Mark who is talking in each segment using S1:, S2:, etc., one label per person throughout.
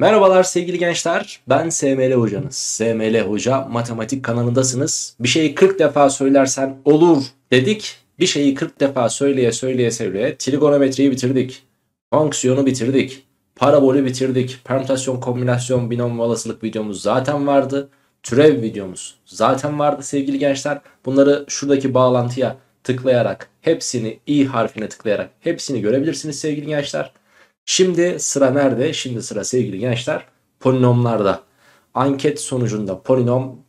S1: Merhabalar sevgili gençler. Ben SML hocanız. SML Hoca matematik kanalındasınız. Bir şeyi 40 defa söylersen olur dedik. Bir şeyi 40 defa söyleye söyleye söyleye trigonometriyi bitirdik. Fonksiyonu bitirdik. Parabolü bitirdik. Permütasyon, kombinasyon, binom olasılık videomuz zaten vardı. Türev videomuz zaten vardı sevgili gençler. Bunları şuradaki bağlantıya tıklayarak hepsini i harfine tıklayarak hepsini görebilirsiniz sevgili gençler. Şimdi sıra nerede? Şimdi sıra sevgili gençler polinomlarda. Anket sonucunda polinom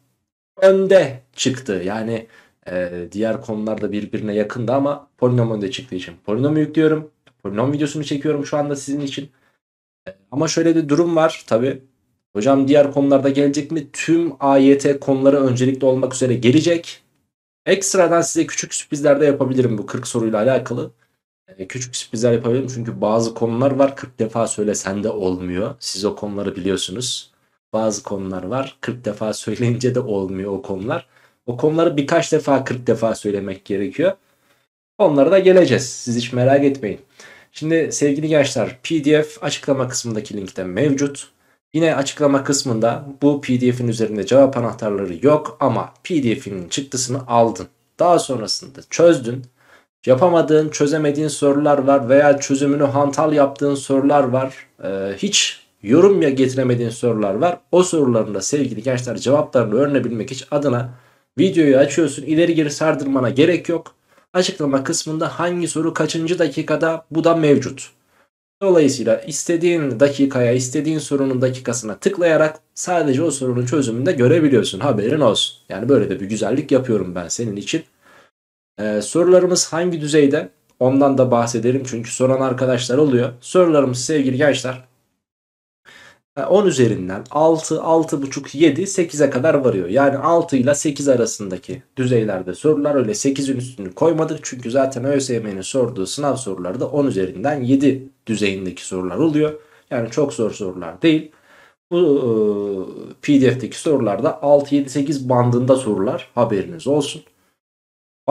S1: önde çıktı. Yani e, diğer konularda birbirine yakındı ama polinom önde çıktığı için polinomu yüklüyorum. Polinom videosunu çekiyorum şu anda sizin için. E, ama şöyle bir durum var tabi. Hocam diğer konularda gelecek mi? Tüm AYT konuları öncelikli olmak üzere gelecek. Ekstradan size küçük sürprizler de yapabilirim bu 40 soruyla alakalı. Ee, küçük sürprizler yapabilirim çünkü bazı konular var 40 defa söylesen de olmuyor. Siz o konuları biliyorsunuz. Bazı konular var 40 defa söyleyince de olmuyor o konular. O konuları birkaç defa 40 defa söylemek gerekiyor. Onlara da geleceğiz. Siz hiç merak etmeyin. Şimdi sevgili gençler PDF açıklama kısmındaki linkte mevcut. Yine açıklama kısmında bu PDF'in üzerinde cevap anahtarları yok ama PDF'in çıktısını aldın. Daha sonrasında çözdün Yapamadığın, çözemediğin sorular var veya çözümünü hantal yaptığın sorular var. Ee, hiç yorum ya getiremediğin sorular var. O soruların da sevgili gençler cevaplarını öğrenebilmek için adına videoyu açıyorsun. İleri geri sardırmana gerek yok. Açıklama kısmında hangi soru kaçıncı dakikada bu da mevcut. Dolayısıyla istediğin dakikaya, istediğin sorunun dakikasına tıklayarak sadece o sorunun çözümünü de görebiliyorsun. Haberin olsun. Yani böyle de bir güzellik yapıyorum ben senin için. Ee, sorularımız hangi düzeyde? Ondan da bahsederim çünkü soran arkadaşlar oluyor. Sorularımız sevgili gençler 10 e, üzerinden 6, 6,5, 7, 8'e kadar varıyor. Yani 6 ile 8 arasındaki düzeylerde sorular öyle 8'in üstünü koymadık. Çünkü zaten ÖSYM'nin sorduğu sınav soruları da 10 üzerinden 7 düzeyindeki sorular oluyor. Yani çok zor sorular değil. Bu e, PDF'deki sorularda 6, 7, 8 bandında sorular haberiniz olsun.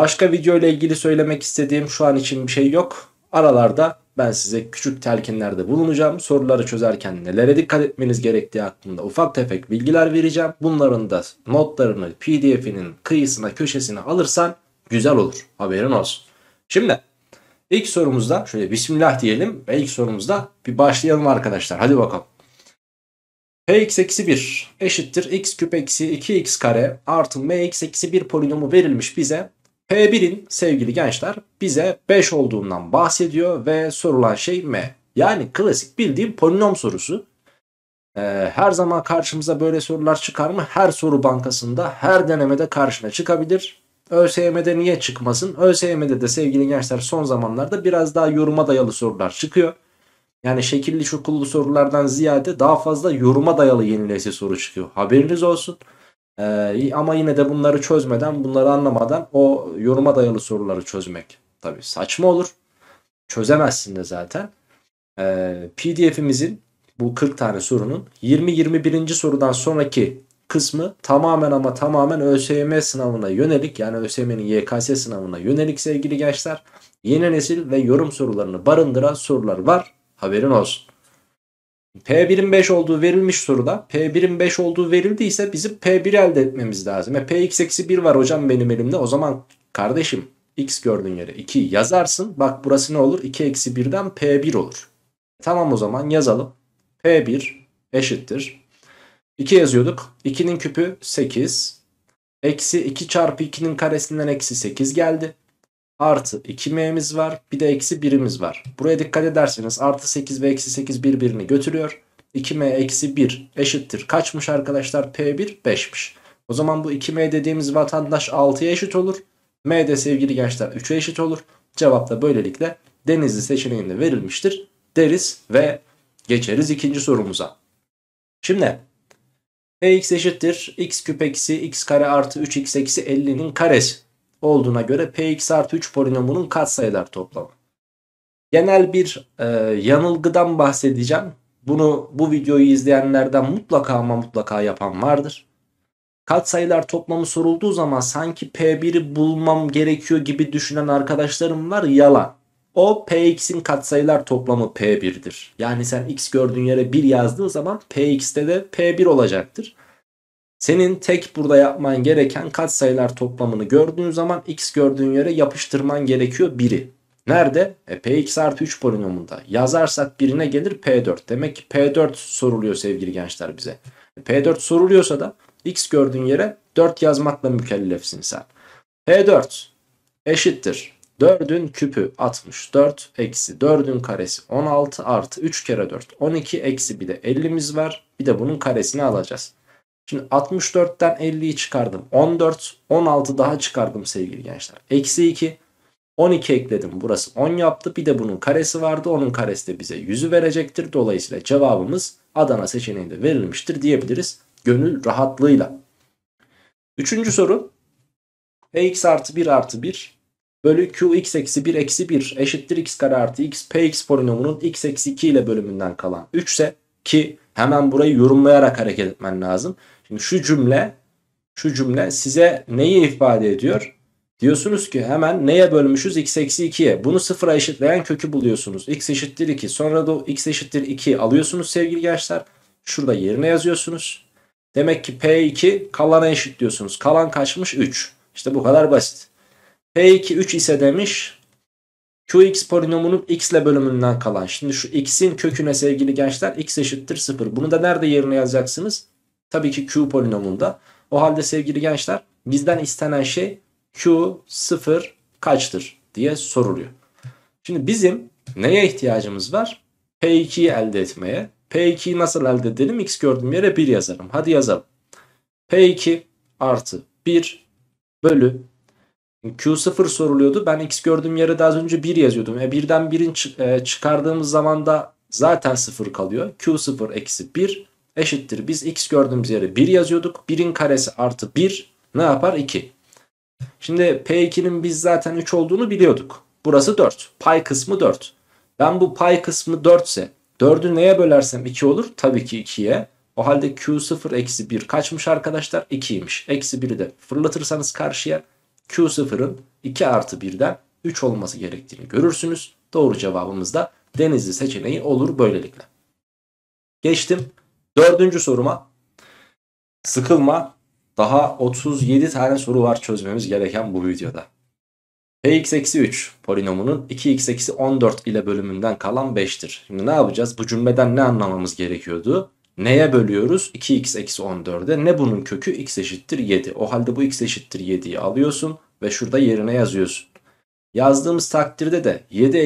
S1: Başka video ile ilgili söylemek istediğim şu an için bir şey yok. Aralarda ben size küçük telkinlerde bulunacağım. Soruları çözerken nelere dikkat etmeniz gerektiği hakkında ufak tefek bilgiler vereceğim. Bunların da notlarını pdf'inin kıyısına köşesine alırsan güzel olur. Haberin olsun. Şimdi ilk sorumuzda şöyle bismillah diyelim ve ilk sorumuzda bir başlayalım arkadaşlar. Hadi bakalım. Px eksi 1 eşittir x küp eksi 2x kare artı mx eksi 1 polinomu verilmiş bize. P1'in sevgili gençler bize 5 olduğundan bahsediyor ve sorulan şey M. Yani klasik bildiğim polinom sorusu. Ee, her zaman karşımıza böyle sorular çıkar mı? Her soru bankasında her denemede karşına çıkabilir. ÖSYM'de niye çıkmasın? ÖSYM'de de sevgili gençler son zamanlarda biraz daha yoruma dayalı sorular çıkıyor. Yani şekilli şukullu sorulardan ziyade daha fazla yoruma dayalı yeni nesil soru çıkıyor. Haberiniz olsun. Ee, ama yine de bunları çözmeden, bunları anlamadan o yoruma dayalı soruları çözmek tabi saçma olur. Çözemezsin de zaten. Ee, PDF'imizin bu 40 tane sorunun 20-21. sorudan sonraki kısmı tamamen ama tamamen ÖSYM sınavına yönelik yani ÖSYM'nin YKS sınavına yönelik sevgili gençler. Yeni nesil ve yorum sorularını barındıran sorular var. Haberin olsun. P1'in 5 olduğu verilmiş soruda P1'in 5 olduğu verildiyse bizim P1 elde etmemiz lazım. E Px eksi 1 var hocam benim elimde o zaman kardeşim x gördüğün yere 2 yazarsın. Bak burası ne olur 2 eksi 1'den P1 olur. E, tamam o zaman yazalım. P1 eşittir. 2 yazıyorduk. 2'nin küpü 8. Eksi 2 çarpı 2'nin karesinden eksi 8 geldi artı 2m'miz var bir de eksi 1'imiz var. Buraya dikkat ederseniz artı 8 ve eksi 8 birbirini götürüyor. 2m eksi 1 eşittir. Kaçmış arkadaşlar p1 5'miş. O zaman bu 2m dediğimiz vatandaş 6'ya eşit olur. m de sevgili gençler 3'e eşit olur. Cevap da böylelikle denizli seçeneğinde verilmiştir deriz ve geçeriz ikinci sorumuza. Şimdi px eşittir x küp eksi x kare artı 3x eksi 50'nin karesi olduğuna göre px artı 3 polinomunun katsayılar toplamı. Genel bir e, yanılgıdan bahsedeceğim. Bunu bu videoyu izleyenlerden mutlaka ama mutlaka yapan vardır. Katsayılar toplamı sorulduğu zaman sanki P1'i bulmam gerekiyor gibi düşünen arkadaşlarım var yalan. O Px'in katsayılar toplamı P1'dir. Yani sen X gördüğün yere 1 yazdığın zaman Px'te de P1 olacaktır. Senin tek burada yapman gereken katsayılar toplamını gördüğün zaman x gördüğün yere yapıştırman gerekiyor 1'i. Nerede? E, px artı 3 polinomunda. Yazarsak birine gelir p4. Demek ki p4 soruluyor sevgili gençler bize. E, p4 soruluyorsa da x gördüğün yere 4 yazmakla mükellefsin sen. p4 eşittir. 4'ün küpü 64 eksi 4'ün karesi 16 artı 3 kere 4 12 eksi bir de 50'miz var. Bir de bunun karesini alacağız. Şimdi 64'ten 50'yi çıkardım. 14, 16 daha çıkardım sevgili gençler. Eksi 2, 12 ekledim. Burası 10 yaptı. Bir de bunun karesi vardı. Onun karesi de bize 100'ü verecektir. Dolayısıyla cevabımız Adana seçeneğinde verilmiştir diyebiliriz. Gönül rahatlığıyla. Üçüncü soru. Px artı 1 artı 1 bölü qx eksi 1 eksi 1 eşittir x kare artı x px polinomunun x eksi 2 ile bölümünden kalan 3 ise ki hemen burayı yorumlayarak hareket etmen lazım. Şimdi şu cümle şu cümle size neyi ifade ediyor? Diyorsunuz ki hemen neye bölmüşüz? x eksi 2'ye. Bunu sıfıra eşitleyen kökü buluyorsunuz. x eşittir 2. Sonra da x eşittir 2 alıyorsunuz sevgili gençler. Şurada yerine yazıyorsunuz. Demek ki P2 kalana diyorsunuz. Kalan kaçmış? 3. İşte bu kadar basit. P2 3 ise demiş Qx polinomunun x ile bölümünden kalan. Şimdi şu x'in köküne sevgili gençler x eşittir 0. Bunu da nerede yerine yazacaksınız? Tabii ki Q polinomunda. O halde sevgili gençler bizden istenen şey Q sıfır kaçtır diye soruluyor. Şimdi bizim neye ihtiyacımız var? P2'yi elde etmeye. P2'yi nasıl elde edelim? X gördüğüm yere 1 yazarım. Hadi yazalım. P2 artı 1 bölü Q0 soruluyordu. Ben x gördüğüm yere daha önce 1 yazıyordum. E 1'den 1'in e, çıkardığımız zaman da zaten 0 kalıyor. Q0 eksi 1 eşittir. Biz x gördüğümüz yere 1 yazıyorduk. 1'in karesi artı 1 ne yapar? 2. Şimdi P2'nin biz zaten 3 olduğunu biliyorduk. Burası 4. Pay kısmı 4. Ben bu pay kısmı 4 ise 4'ü neye bölersem 2 olur? Tabii ki 2'ye. O halde Q0 eksi 1 kaçmış arkadaşlar? 2'ymiş. Eksi 1'i de fırlatırsanız karşıya Q0'ın 2 artı 1'den 3 olması gerektiğini görürsünüz. Doğru cevabımız da denizli seçeneği olur böylelikle. Geçtim Dördüncü soruma. Sıkılma. Daha 37 tane soru var çözmemiz gereken bu videoda. px-3 polinomunun 2x-14 eksi ile bölümünden kalan 5'tir. Şimdi ne yapacağız? Bu cümleden ne anlamamız gerekiyordu? Neye bölüyoruz? 2x-14'e. eksi Ne bunun kökü? x eşittir 7. O halde bu x eşittir 7'yi alıyorsun ve şurada yerine yazıyorsun. Yazdığımız takdirde de 7-3'ten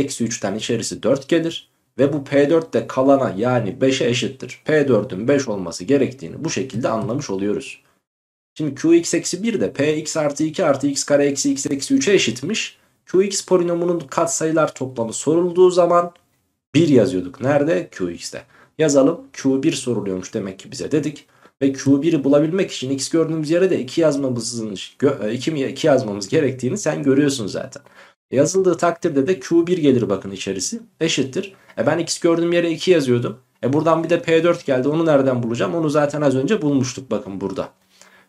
S1: eksi içerisi 4 gelir. Ve bu P4 de kalana yani 5'e eşittir. P4'ün 5 olması gerektiğini bu şekilde anlamış oluyoruz. Şimdi Qx eksi 1 de Px artı 2 artı x kare eksi x eksi 3'e eşitmiş. Qx polinomunun katsayılar toplamı sorulduğu zaman 1 yazıyorduk. Nerede? Qx'te. Yazalım. Q1 soruluyormuş demek ki bize dedik. Ve Q1'i bulabilmek için x gördüğümüz yere de 2 yazmamızın 2 e, yazmamız gerektiğini sen görüyorsun zaten. Yazıldığı takdirde de Q1 gelir bakın içerisi. Eşittir. E ben x gördüğüm yere 2 yazıyordum. E buradan bir de P4 geldi. Onu nereden bulacağım? Onu zaten az önce bulmuştuk bakın burada.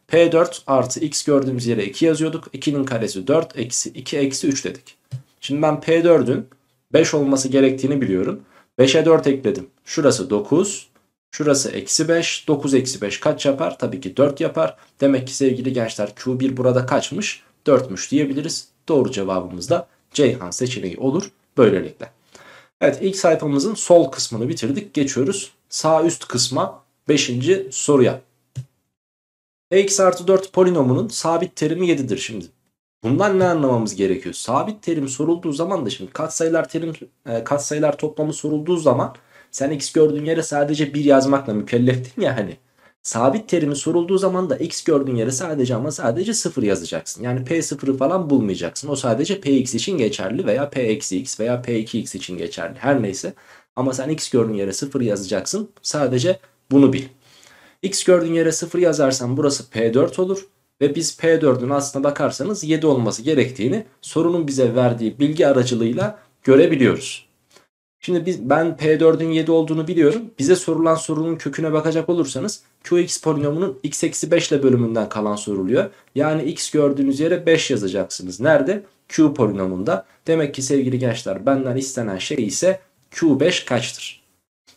S1: P4 artı x gördüğümüz yere 2 yazıyorduk. 2'nin karesi 4 eksi 2 eksi 3 dedik. Şimdi ben P4'ün 5 olması gerektiğini biliyorum. 5'e 4 ekledim. Şurası 9. Şurası eksi 5. 9 eksi 5 kaç yapar? Tabii ki 4 yapar. Demek ki sevgili gençler Q1 burada kaçmış? 4'müş diyebiliriz. Doğru cevabımız da Ceyhan seçeneği olur böylelikle. Evet ilk sayfamızın sol kısmını bitirdik. Geçiyoruz sağ üst kısma 5. soruya. Eksi artı 4 polinomunun sabit terimi 7'dir şimdi. Bundan ne anlamamız gerekiyor? Sabit terim sorulduğu zaman da şimdi katsayılar terim e, katsayılar toplamı sorulduğu zaman sen x gördüğün yere sadece 1 yazmakla mükelleftin ya hani. Sabit terimi sorulduğu zaman da x gördüğün yere sadece ama sadece 0 yazacaksın. Yani p0'ı falan bulmayacaksın. O sadece px için geçerli veya p-x veya p2x için geçerli. Her neyse. Ama sen x gördüğün yere 0 yazacaksın. Sadece bunu bil. x gördüğün yere 0 yazarsan burası p4 olur. Ve biz p4'ün aslına bakarsanız 7 olması gerektiğini sorunun bize verdiği bilgi aracılığıyla görebiliyoruz. Şimdi biz, ben P4'ün 7 olduğunu biliyorum. Bize sorulan sorunun köküne bakacak olursanız Qx polinomunun x eksi 5 ile bölümünden kalan soruluyor. Yani x gördüğünüz yere 5 yazacaksınız. Nerede? Q polinomunda. Demek ki sevgili gençler benden istenen şey ise Q5 kaçtır?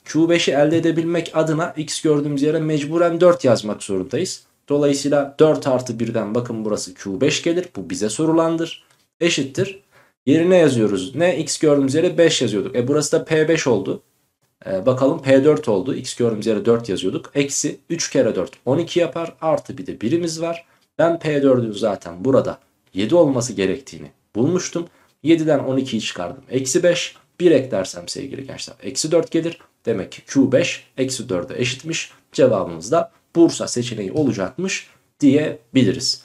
S1: Q5'i elde edebilmek adına x gördüğümüz yere mecburen 4 yazmak zorundayız. Dolayısıyla 4 artı 1'den bakın burası Q5 gelir. Bu bize sorulandır. Eşittir Yerine yazıyoruz. Ne? X gördüğümüz yere 5 yazıyorduk. E burası da P5 oldu. E, bakalım P4 oldu. X gördüğümüz yere 4 yazıyorduk. Eksi 3 kere 4 12 yapar. Artı bir de birimiz var. Ben P4'ün zaten burada 7 olması gerektiğini bulmuştum. 7'den 12'yi çıkardım. Eksi 5. 1 eklersem sevgili gençler eksi 4 gelir. Demek ki Q5 eksi 4'e eşitmiş. Cevabımız da Bursa seçeneği olacakmış diyebiliriz.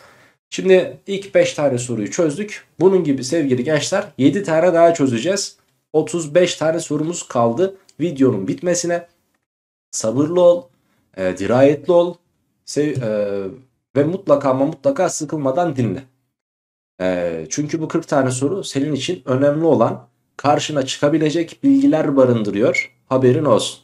S1: Şimdi ilk 5 tane soruyu çözdük. Bunun gibi sevgili gençler 7 tane daha çözeceğiz. 35 tane sorumuz kaldı videonun bitmesine. Sabırlı ol, e, dirayetli ol sev, e, ve mutlaka ama mutlaka sıkılmadan dinle. E, çünkü bu 40 tane soru senin için önemli olan karşına çıkabilecek bilgiler barındırıyor. Haberin olsun.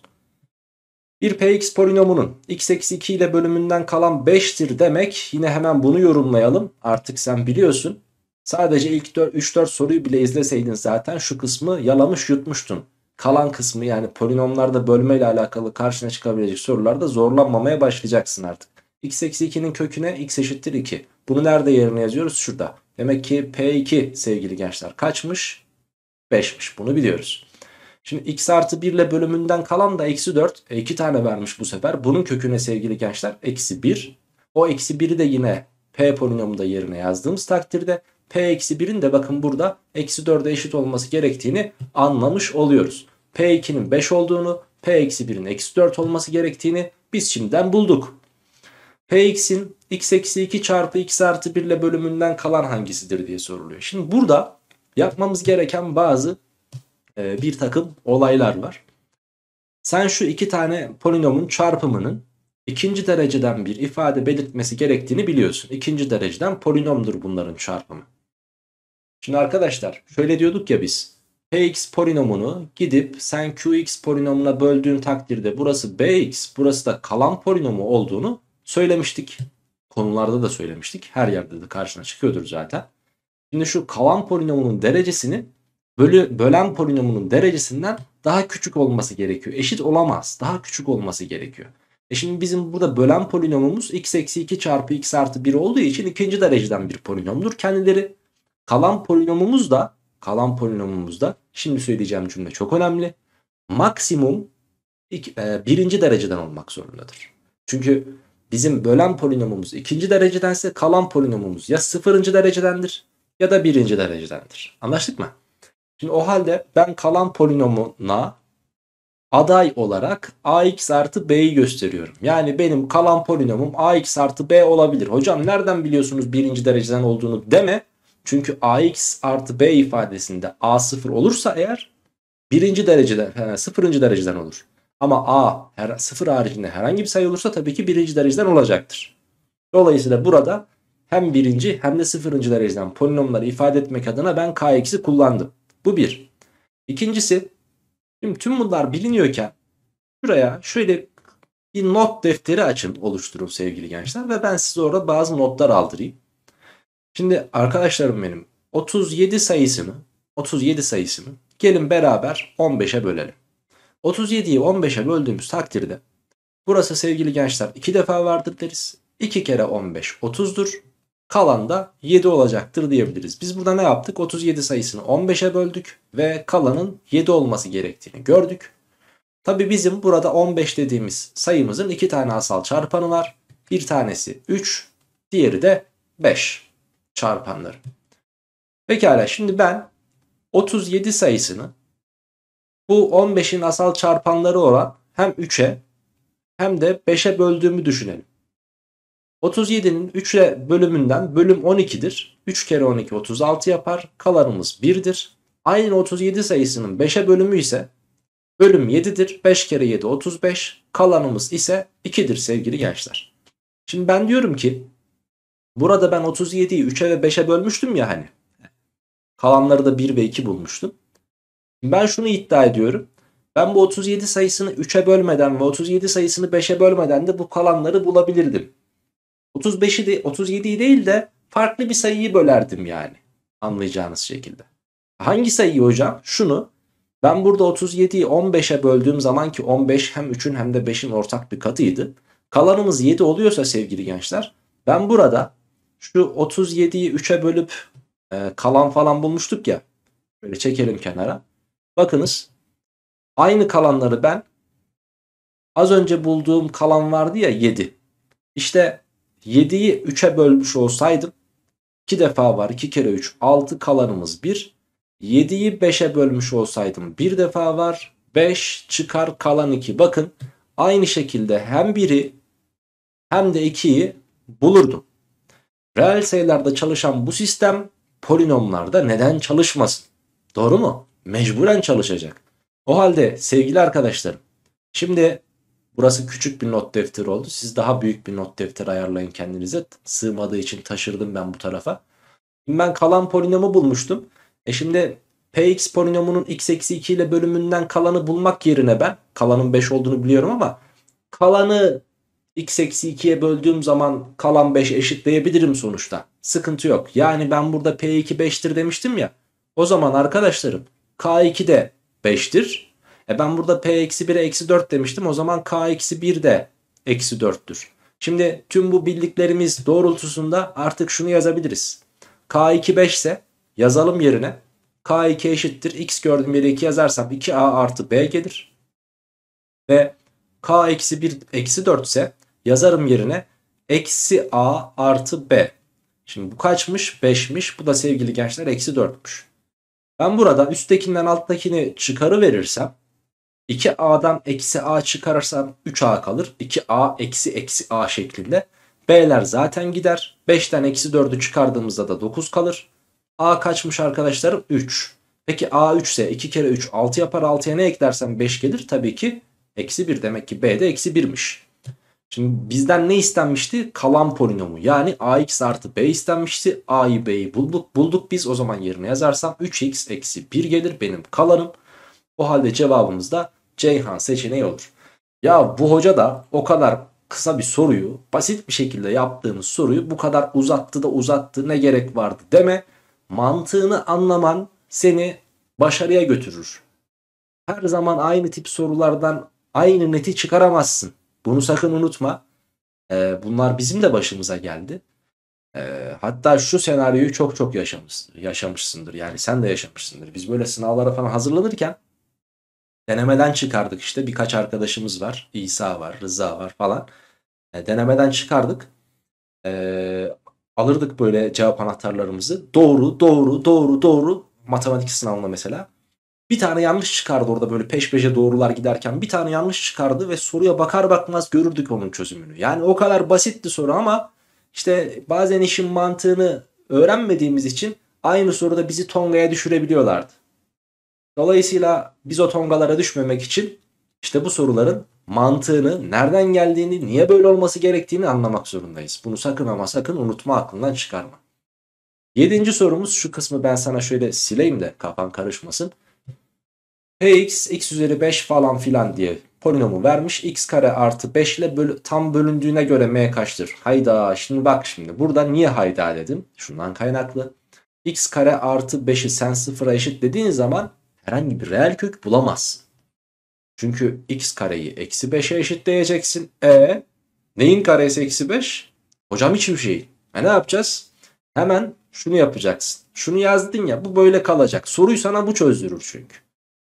S1: Bir px polinomunun x eksi 2 ile bölümünden kalan 5'tir demek yine hemen bunu yorumlayalım. Artık sen biliyorsun. Sadece ilk 3-4 soruyu bile izleseydin zaten şu kısmı yalamış yutmuştun. Kalan kısmı yani polinomlarda bölme ile alakalı karşına çıkabilecek sorularda zorlanmamaya başlayacaksın artık. x eksi 2'nin köküne x eşittir 2. Bunu nerede yerine yazıyoruz? Şurada. Demek ki P2 sevgili gençler kaçmış? 5'miş bunu biliyoruz. Şimdi x artı 1 ile bölümünden kalan da eksi 4. E, 2 tane vermiş bu sefer. Bunun köküne sevgili gençler eksi 1. O eksi 1'i de yine p polinomunda yerine yazdığımız takdirde p eksi 1'in de bakın burada eksi 4'e eşit olması gerektiğini anlamış oluyoruz. p2'nin 5 olduğunu p eksi 1'in eksi 4 olması gerektiğini biz şimdiden bulduk. px'in x eksi 2 çarpı x artı 1 ile bölümünden kalan hangisidir diye soruluyor. Şimdi burada yapmamız gereken bazı e, bir takım olaylar var. Sen şu iki tane polinomun çarpımının ikinci dereceden bir ifade belirtmesi gerektiğini biliyorsun. İkinci dereceden polinomdur bunların çarpımı. Şimdi arkadaşlar şöyle diyorduk ya biz. Px polinomunu gidip sen Qx polinomuna böldüğün takdirde burası Bx burası da kalan polinomu olduğunu söylemiştik. Konularda da söylemiştik. Her yerde de karşına çıkıyordur zaten. Şimdi şu kalan polinomunun derecesini bölü, bölen polinomunun derecesinden daha küçük olması gerekiyor. Eşit olamaz. Daha küçük olması gerekiyor. E şimdi bizim burada bölen polinomumuz x eksi 2 çarpı x artı 1 olduğu için ikinci dereceden bir polinomdur. Kendileri kalan polinomumuz da kalan polinomumuz da şimdi söyleyeceğim cümle çok önemli. Maksimum e, birinci dereceden olmak zorundadır. Çünkü bizim bölen polinomumuz ikinci derecedense kalan polinomumuz ya sıfırıncı derecedendir ya da birinci derecedendir. Anlaştık mı? Şimdi o halde ben kalan polinomuna aday olarak ax artı b'yi gösteriyorum. Yani benim kalan polinomum ax artı b olabilir. Hocam nereden biliyorsunuz birinci dereceden olduğunu deme. Çünkü ax artı b ifadesinde a sıfır olursa eğer birinci dereceden yani sıfırıncı dereceden olur. Ama a her, sıfır haricinde herhangi bir sayı olursa tabii ki birinci dereceden olacaktır. Dolayısıyla burada hem birinci hem de sıfırıncı dereceden polinomları ifade etmek adına ben kx'i kullandım. Bu bir. İkincisi tüm bunlar biliniyorken şuraya şöyle bir not defteri açın oluşturun sevgili gençler ve ben size orada bazı notlar aldırayım. Şimdi arkadaşlarım benim 37 sayısını 37 sayısını gelin beraber 15'e bölelim. 37'yi 15'e böldüğümüz takdirde burası sevgili gençler 2 defa vardır deriz. 2 kere 15 30'dur. Kalan da 7 olacaktır diyebiliriz. Biz burada ne yaptık? 37 sayısını 15'e böldük ve kalanın 7 olması gerektiğini gördük. Tabi bizim burada 15 dediğimiz sayımızın 2 tane asal çarpanı var. Bir tanesi 3, diğeri de 5 çarpanları. Pekala şimdi ben 37 sayısını bu 15'in asal çarpanları olan hem 3'e hem de 5'e böldüğümü düşünelim. 37'nin 3'e bölümünden bölüm 12'dir. 3 kere 12 36 yapar. Kalanımız 1'dir. Aynı 37 sayısının 5'e bölümü ise bölüm 7'dir. 5 kere 7 35. Kalanımız ise 2'dir sevgili gençler. Şimdi ben diyorum ki burada ben 37'yi 3'e ve 5'e bölmüştüm ya hani. Kalanları da 1 ve 2 bulmuştum. Ben şunu iddia ediyorum. Ben bu 37 sayısını 3'e bölmeden ve 37 sayısını 5'e bölmeden de bu kalanları bulabilirdim. 35'i de 37'yi değil de farklı bir sayıyı bölerdim yani. Anlayacağınız şekilde. Hangi sayıyı hocam? Şunu. Ben burada 37'yi 15'e böldüğüm zaman ki 15 hem 3'ün hem de 5'in ortak bir katıydı. Kalanımız 7 oluyorsa sevgili gençler ben burada şu 37'yi 3'e bölüp e, kalan falan bulmuştuk ya. Böyle çekelim kenara. Bakınız aynı kalanları ben az önce bulduğum kalan vardı ya 7. İşte 7'yi 3'e bölmüş olsaydım 2 defa var 2 kere 3 6 kalanımız 1. 7'yi 5'e bölmüş olsaydım 1 defa var 5 çıkar kalan 2. Bakın aynı şekilde hem 1'i hem de 2'yi bulurdum. Reel sayılarda çalışan bu sistem polinomlarda neden çalışmasın? Doğru mu? Mecburen çalışacak. O halde sevgili arkadaşlarım şimdi Burası küçük bir not defteri oldu. Siz daha büyük bir not defteri ayarlayın kendinize. Sığmadığı için taşırdım ben bu tarafa. Ben kalan polinomu bulmuştum. E şimdi px polinomunun x eksi 2 ile bölümünden kalanı bulmak yerine ben kalanın 5 olduğunu biliyorum ama kalanı x eksi 2'ye böldüğüm zaman kalan 5 eşitleyebilirim sonuçta. Sıkıntı yok. Yani ben burada p2 5'tir demiştim ya. O zaman arkadaşlarım k2 de 5'tir. E ben burada P eksi 1'e eksi 4 demiştim. O zaman K eksi 1 de eksi 4'tür. Şimdi tüm bu bildiklerimiz doğrultusunda artık şunu yazabiliriz. K2 5 ise yazalım yerine. K2 eşittir. X gördüğüm yere 2 yazarsam 2A artı B gelir. Ve K eksi 1 eksi 4 ise yazarım yerine eksi A artı B. Şimdi bu kaçmış? 5'miş. Bu da sevgili gençler eksi 4'müş. Ben burada üsttekinden alttakini çıkarı verirsem 2A'dan eksi A çıkarırsam 3A kalır. 2A eksi eksi A şeklinde. B'ler zaten gider. 5'ten eksi 4'ü çıkardığımızda da 9 kalır. A kaçmış arkadaşlarım? 3. Peki A 3 ise 2 kere 3 6 yapar. 6'ya ne eklersen 5 gelir. Tabii ki eksi 1 demek ki B de eksi 1'miş. Şimdi bizden ne istenmişti? Kalan polinomu yani ax artı b istenmişti. a'yı b'yi bulduk. Bulduk biz o zaman yerine yazarsam 3x eksi 1 gelir benim kalanım. O halde cevabımız da Ceyhan seçeneği olur. Ya bu hoca da o kadar kısa bir soruyu basit bir şekilde yaptığımız soruyu bu kadar uzattı da uzattı ne gerek vardı deme. Mantığını anlaman seni başarıya götürür. Her zaman aynı tip sorulardan aynı neti çıkaramazsın. Bunu sakın unutma. Ee, bunlar bizim de başımıza geldi. Ee, hatta şu senaryoyu çok çok yaşamış, yaşamışsındır. Yani sen de yaşamışsındır. Biz böyle sınavlara falan hazırlanırken denemeden çıkardık işte birkaç arkadaşımız var. İsa var, Rıza var falan. E, denemeden çıkardık. E, alırdık böyle cevap anahtarlarımızı. Doğru, doğru, doğru, doğru. Matematik sınavında mesela. Bir tane yanlış çıkardı orada böyle peş peşe doğrular giderken bir tane yanlış çıkardı ve soruya bakar bakmaz görürdük onun çözümünü. Yani o kadar basitti soru ama işte bazen işin mantığını öğrenmediğimiz için aynı soruda bizi Tonga'ya düşürebiliyorlardı. Dolayısıyla biz o tongalara düşmemek için işte bu soruların mantığını, nereden geldiğini, niye böyle olması gerektiğini anlamak zorundayız. Bunu sakın ama sakın unutma aklından çıkarma. Yedinci sorumuz şu kısmı ben sana şöyle sileyim de kafan karışmasın. Px x üzeri 5 falan filan diye polinomu vermiş. x kare artı 5 ile böl tam bölündüğüne göre m kaçtır? Hayda şimdi bak şimdi burada niye hayda dedim? Şundan kaynaklı. x kare artı 5'i sen sıfıra eşit dediğin zaman herhangi bir reel kök bulamazsın. Çünkü x kareyi eksi 5'e eşitleyeceksin. E neyin karesi eksi 5? Hocam hiçbir şey. E ne yapacağız? Hemen şunu yapacaksın. Şunu yazdın ya bu böyle kalacak. Soruyu sana bu çözdürür çünkü.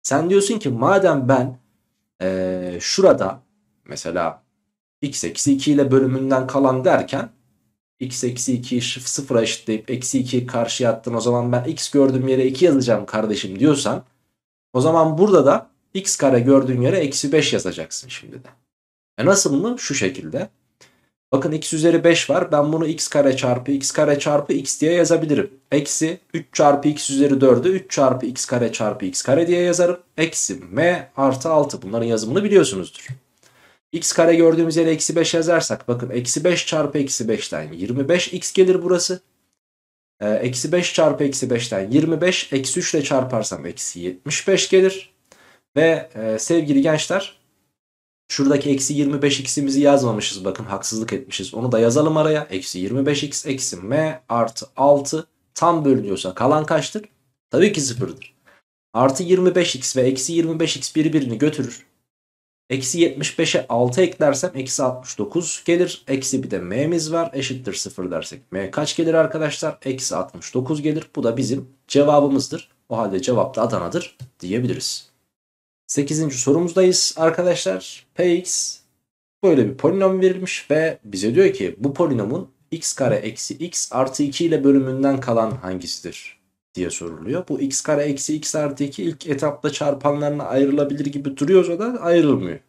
S1: Sen diyorsun ki madem ben e, şurada mesela x eksi 2 ile bölümünden kalan derken x eksi 2'yi sıfıra eşitleyip eksi 2'yi karşıya attın o zaman ben x gördüğüm yere 2 yazacağım kardeşim diyorsan o zaman burada da x kare gördüğün yere eksi 5 yazacaksın şimdi de. E nasıl mı? Şu şekilde. Bakın x üzeri 5 var. Ben bunu x kare çarpı x kare çarpı x diye yazabilirim. Eksi 3 çarpı x üzeri 4'ü 3 çarpı x kare çarpı x kare diye yazarım. Eksi m artı 6 bunların yazımını biliyorsunuzdur. x kare gördüğümüz yere eksi 5 yazarsak bakın eksi 5 çarpı eksi 5'ten 25 x gelir burası. Ee, eksi 5 çarpı eksi 5'ten 25. Eksi 3 ile çarparsam eksi 75 gelir. Ve e, sevgili gençler şuradaki eksi 25x'imizi yazmamışız. Bakın haksızlık etmişiz. Onu da yazalım araya. Eksi 25x eksi m artı 6 tam bölünüyorsa kalan kaçtır? Tabii ki sıfırdır. Artı 25x ve eksi 25x birbirini götürür. Eksi 75'e 6 eklersem eksi 69 gelir. Eksi bir de m'miz var. Eşittir 0 dersek m kaç gelir arkadaşlar? Eksi 69 gelir. Bu da bizim cevabımızdır. O halde cevap da Adana'dır diyebiliriz. 8. sorumuzdayız arkadaşlar. Px böyle bir polinom verilmiş ve bize diyor ki bu polinomun x kare eksi x artı 2 ile bölümünden kalan hangisidir? diye soruluyor. Bu x kare eksi x artı 2 ilk etapta çarpanlarına ayrılabilir gibi duruyorsa da ayrılmıyor.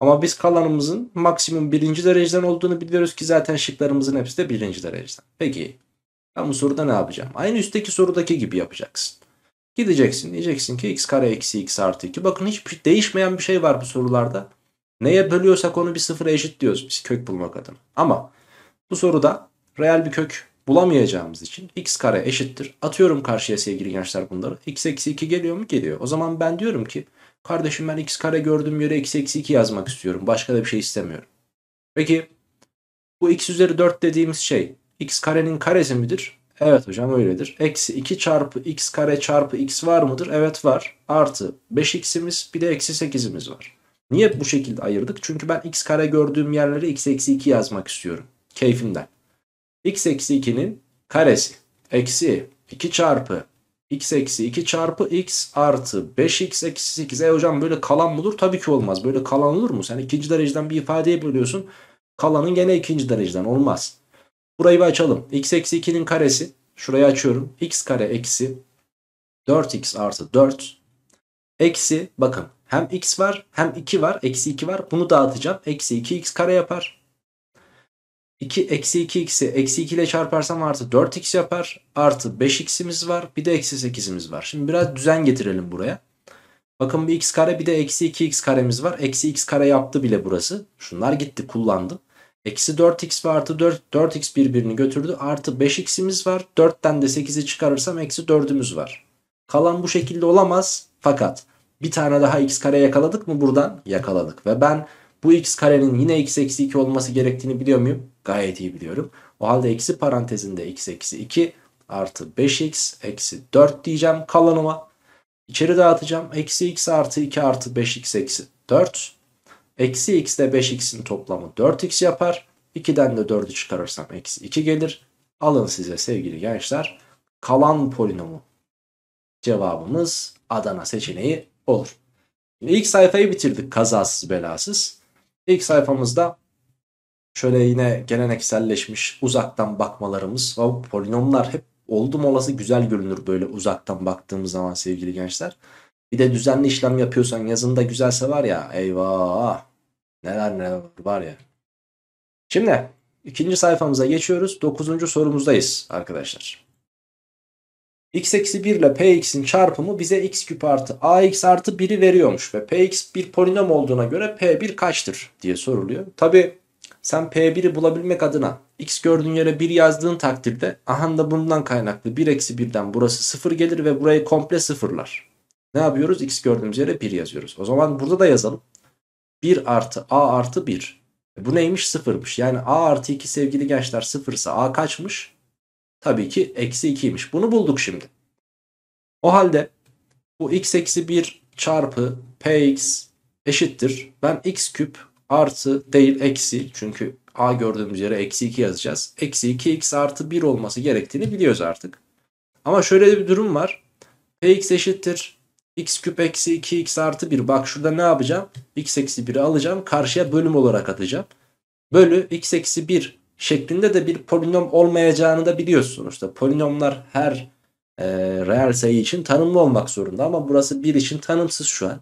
S1: Ama biz kalanımızın maksimum birinci dereceden olduğunu biliyoruz ki zaten şıklarımızın hepsi de birinci dereceden. Peki ben bu soruda ne yapacağım? Aynı üstteki sorudaki gibi yapacaksın. Gideceksin diyeceksin ki x kare eksi x artı 2. Bakın hiç değişmeyen bir şey var bu sorularda. Neye bölüyorsak onu bir sıfıra eşitliyoruz biz kök bulmak adına. Ama bu soruda reel bir kök bulamayacağımız için x kare eşittir. Atıyorum karşıya sevgili gençler bunları. x eksi 2 geliyor mu? Geliyor. O zaman ben diyorum ki kardeşim ben x kare gördüğüm yere x eksi 2 yazmak istiyorum. Başka da bir şey istemiyorum. Peki bu x üzeri 4 dediğimiz şey x karenin karesi midir? Evet hocam öyledir. Eksi 2 çarpı x kare çarpı x var mıdır? Evet var. Artı 5x'imiz bir de eksi 8'imiz var. Niye bu şekilde ayırdık? Çünkü ben x kare gördüğüm yerlere x eksi 2 yazmak istiyorum. Keyfimden x eksi 2'nin karesi eksi 2 çarpı x eksi 2 çarpı x artı 5x eksi 8. E hocam böyle kalan mı olur? Tabii ki olmaz. Böyle kalan olur mu? Sen ikinci dereceden bir ifadeye bölüyorsun. Kalanın gene ikinci dereceden olmaz. Burayı bir açalım. x eksi 2'nin karesi. Şurayı açıyorum. x kare eksi 4x artı 4. Eksi bakın hem x var hem 2 var. Eksi 2 var. Bunu dağıtacağım. Eksi 2x kare yapar. 2 eksi 2x'i eksi 2 ile çarparsam artı 4x yapar. Artı 5x'imiz var. Bir de eksi 8'imiz var. Şimdi biraz düzen getirelim buraya. Bakın bir x kare bir de eksi 2x karemiz var. Eksi x kare yaptı bile burası. Şunlar gitti kullandım. Eksi 4x ve artı 4, 4x birbirini götürdü. Artı 5x'imiz var. 4'ten de 8'i çıkarırsam eksi 4'ümüz var. Kalan bu şekilde olamaz. Fakat bir tane daha x kare yakaladık mı buradan? Yakaladık. Ve ben bu x karenin yine x eksi 2 olması gerektiğini biliyor muyum? Gayet iyi biliyorum. O halde eksi parantezinde x eksi 2 artı 5x eksi 4 diyeceğim kalanıma. İçeri dağıtacağım. Eksi x artı 2 artı 5x eksi 4. Eksi x de 5x'in toplamı 4x yapar. 2'den de 4'ü çıkarırsam eksi 2 gelir. Alın size sevgili gençler. Kalan polinomu. Cevabımız Adana seçeneği olur. Şimdi ilk sayfayı bitirdik kazasız belasız. İlk sayfamızda şöyle yine gelenekselleşmiş uzaktan bakmalarımız. O polinomlar hep oldu mu olası güzel görünür böyle uzaktan baktığımız zaman sevgili gençler. Bir de düzenli işlem yapıyorsan yazında güzelse var ya eyvah neler neler var ya. Şimdi ikinci sayfamıza geçiyoruz. Dokuzuncu sorumuzdayız arkadaşlar x eksi 1 ile px'in çarpımı bize x küp artı ax artı 1'i veriyormuş. Ve px bir polinom olduğuna göre p1 kaçtır diye soruluyor. Tabi sen p1'i bulabilmek adına x gördüğün yere 1 yazdığın takdirde ahan da bundan kaynaklı 1 eksi 1'den burası 0 gelir ve burayı komple sıfırlar. Ne yapıyoruz? x gördüğümüz yere 1 yazıyoruz. O zaman burada da yazalım. 1 artı a artı 1. Bu neymiş? Sıfırmış. Yani a artı 2 sevgili gençler sıfırsa a kaçmış? Tabii ki eksi 2'ymiş. Bunu bulduk şimdi. O halde bu x eksi 1 çarpı px eşittir. Ben x küp artı değil eksi çünkü a gördüğümüz yere eksi 2 yazacağız. Eksi 2x artı 1 olması gerektiğini biliyoruz artık. Ama şöyle bir durum var. px eşittir x küp eksi 2x artı 1. Bak şurada ne yapacağım? x eksi 1'i alacağım. Karşıya bölüm olarak atacağım. Bölü x eksi 1 şeklinde de bir polinom olmayacağını da biliyorsunuz sonuçta. Polinomlar her e, reel sayı için tanımlı olmak zorunda ama burası 1 için tanımsız şu an.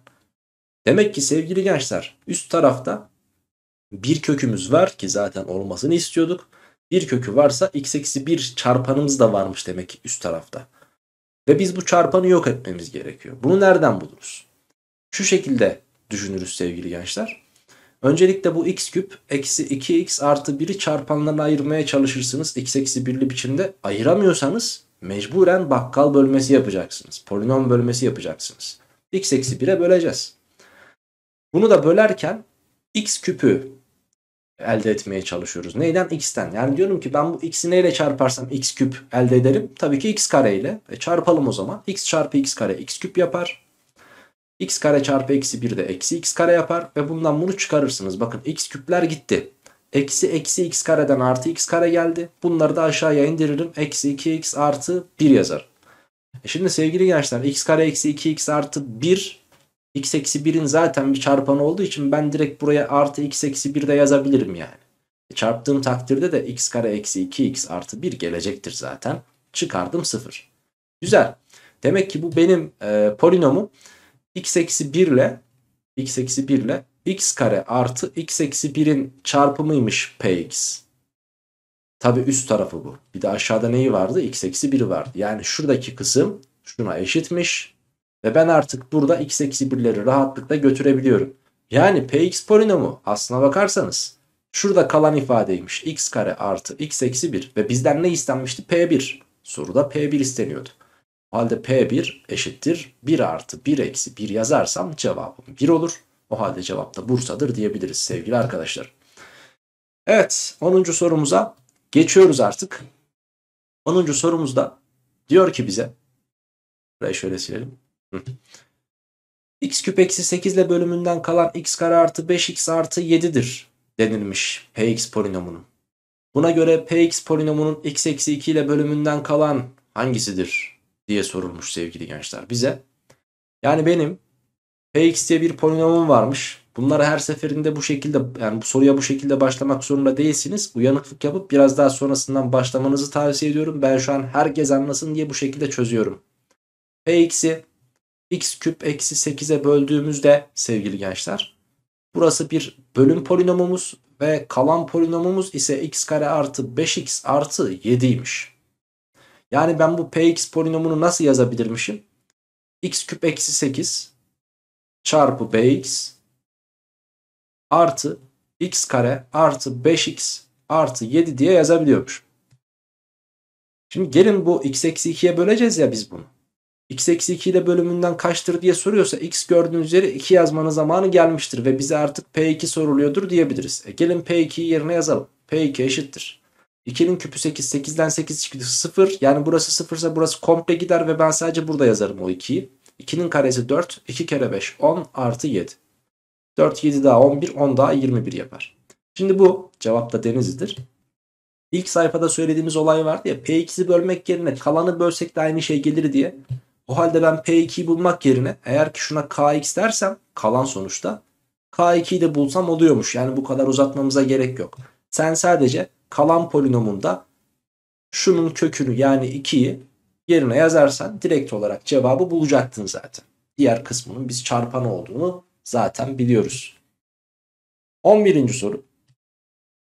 S1: Demek ki sevgili gençler üst tarafta bir kökümüz var ki zaten olmasını istiyorduk. Bir kökü varsa x eksi 1 çarpanımız da varmış demek ki üst tarafta. Ve biz bu çarpanı yok etmemiz gerekiyor. Bunu nereden buluruz? Şu şekilde düşünürüz sevgili gençler. Öncelikle bu x küp eksi 2x artı 1'i çarpanlarına ayırmaya çalışırsınız. x eksi 1'li biçimde ayıramıyorsanız mecburen bakkal bölmesi yapacaksınız. Polinom bölmesi yapacaksınız. x eksi 1'e böleceğiz. Bunu da bölerken x küpü elde etmeye çalışıyoruz. Neyden? x'ten. Yani diyorum ki ben bu x'i neyle çarparsam x küp elde ederim? Tabii ki x kareyle E çarpalım o zaman. x çarpı x kare x küp yapar x kare çarpı eksi 1 de eksi x kare yapar ve bundan bunu çıkarırsınız. Bakın x küpler gitti. Eksi eksi x kareden artı x kare geldi. Bunları da aşağıya indiririm. Eksi 2x artı 1 yazar. E şimdi sevgili gençler x kare eksi 2x artı 1 x eksi 1'in zaten bir çarpanı olduğu için ben direkt buraya artı x eksi 1 de yazabilirim yani. E çarptığım takdirde de x kare eksi 2x artı 1 gelecektir zaten. Çıkardım 0. Güzel. Demek ki bu benim e, polinomu x eksi 1 ile x eksi 1 ile x kare artı x eksi 1'in çarpımıymış px. Tabi üst tarafı bu. Bir de aşağıda neyi vardı? x eksi 1 vardı. Yani şuradaki kısım şuna eşitmiş. Ve ben artık burada x eksi 1'leri rahatlıkla götürebiliyorum. Yani px polinomu aslına bakarsanız şurada kalan ifadeymiş x kare artı x eksi 1 ve bizden ne istenmişti p1 soruda p1 isteniyordu. O halde P1 eşittir 1 artı 1 eksi 1 yazarsam cevabım 1 olur. O halde cevap da Bursa'dır diyebiliriz sevgili arkadaşlar. Evet 10. sorumuza geçiyoruz artık. 10. sorumuzda diyor ki bize. Burayı şöyle silelim. x küp eksi 8 ile bölümünden kalan x kare artı 5x artı 7'dir denilmiş px polinomunun. Buna göre px polinomunun x eksi 2 ile bölümünden kalan hangisidir? diye sorulmuş sevgili gençler bize. Yani benim px diye bir polinomum varmış. Bunları her seferinde bu şekilde yani bu soruya bu şekilde başlamak zorunda değilsiniz. Uyanıklık yapıp biraz daha sonrasından başlamanızı tavsiye ediyorum. Ben şu an herkes anlasın diye bu şekilde çözüyorum. px'i x küp eksi 8'e böldüğümüzde sevgili gençler burası bir bölüm polinomumuz ve kalan polinomumuz ise x kare artı 5x artı 7'ymiş. Yani ben bu px polinomunu nasıl yazabilirmişim? x küp eksi 8 çarpı px artı x kare artı 5x artı 7 diye yazabiliyormuş. Şimdi gelin bu x eksi 2'ye böleceğiz ya biz bunu. x eksi 2 ile bölümünden kaçtır diye soruyorsa x gördüğünüz üzere 2 yazmanın zamanı gelmiştir ve bize artık p2 soruluyordur diyebiliriz. E gelin p2'yi yerine yazalım. p2 eşittir 2'nin küpü 8. 8'den 8 çıkıyor 0. Yani burası 0 ise burası komple gider ve ben sadece burada yazarım o 2'yi. 2'nin karesi 4. 2 kere 5 10 artı 7. 4 7 daha 11 10 daha 21 yapar. Şimdi bu cevap da Denizli'dir. İlk sayfada söylediğimiz olay vardı ya P2'yi bölmek yerine kalanı bölsek de aynı şey gelir diye. O halde ben P2'yi bulmak yerine eğer ki şuna KX dersem kalan sonuçta K2'yi de bulsam oluyormuş. Yani bu kadar uzatmamıza gerek yok. Sen sadece kalan polinomunda şunun kökünü yani 2'yi yerine yazarsan direkt olarak cevabı bulacaktın zaten. Diğer kısmının biz çarpan olduğunu zaten biliyoruz. 11. soru.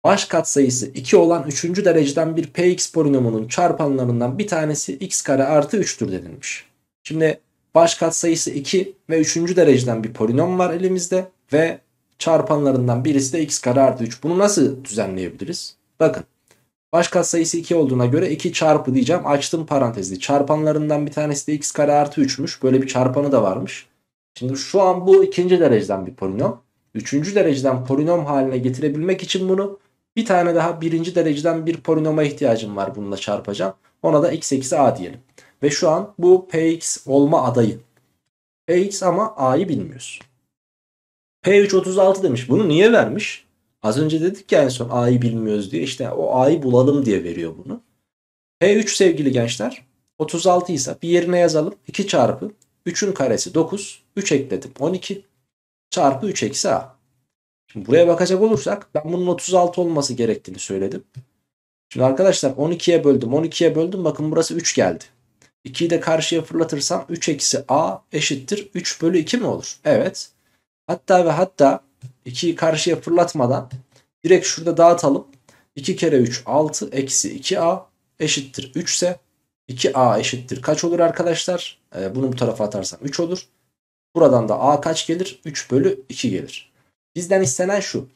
S1: Baş katsayısı 2 olan 3. dereceden bir px polinomunun çarpanlarından bir tanesi x kare artı 3'tür denilmiş. Şimdi baş katsayısı 2 ve 3. dereceden bir polinom var elimizde ve çarpanlarından birisi de x kare artı 3. Bunu nasıl düzenleyebiliriz? Bakın baş sayısı 2 olduğuna göre 2 çarpı diyeceğim. Açtım parantezi. Çarpanlarından bir tanesi de x kare artı 3'müş. Böyle bir çarpanı da varmış. Şimdi şu an bu ikinci dereceden bir polinom. Üçüncü dereceden polinom haline getirebilmek için bunu bir tane daha birinci dereceden bir polinoma ihtiyacım var bununla çarpacağım. Ona da x eksi a diyelim. Ve şu an bu px olma adayı. px ama a'yı bilmiyoruz. p336 demiş. Bunu niye vermiş? Az önce dedik ya en son A'yı bilmiyoruz diye. İşte o A'yı bulalım diye veriyor bunu. P3 sevgili gençler 36 ise bir yerine yazalım. 2 çarpı 3'ün karesi 9. 3 ekledim 12 çarpı 3 eksi A. Şimdi buraya bakacak olursak ben bunun 36 olması gerektiğini söyledim. Şimdi arkadaşlar 12'ye böldüm 12'ye böldüm bakın burası 3 geldi. 2'yi de karşıya fırlatırsam 3 eksi A eşittir 3 bölü 2 mi olur? Evet. Hatta ve hatta 2'yi karşıya fırlatmadan direkt şurada dağıtalım. 2 kere 3 6 eksi 2a eşittir 3 ise 2a eşittir kaç olur arkadaşlar? Ee, bunu bu tarafa atarsam 3 olur. Buradan da a kaç gelir? 3 bölü 2 gelir. Bizden istenen şu.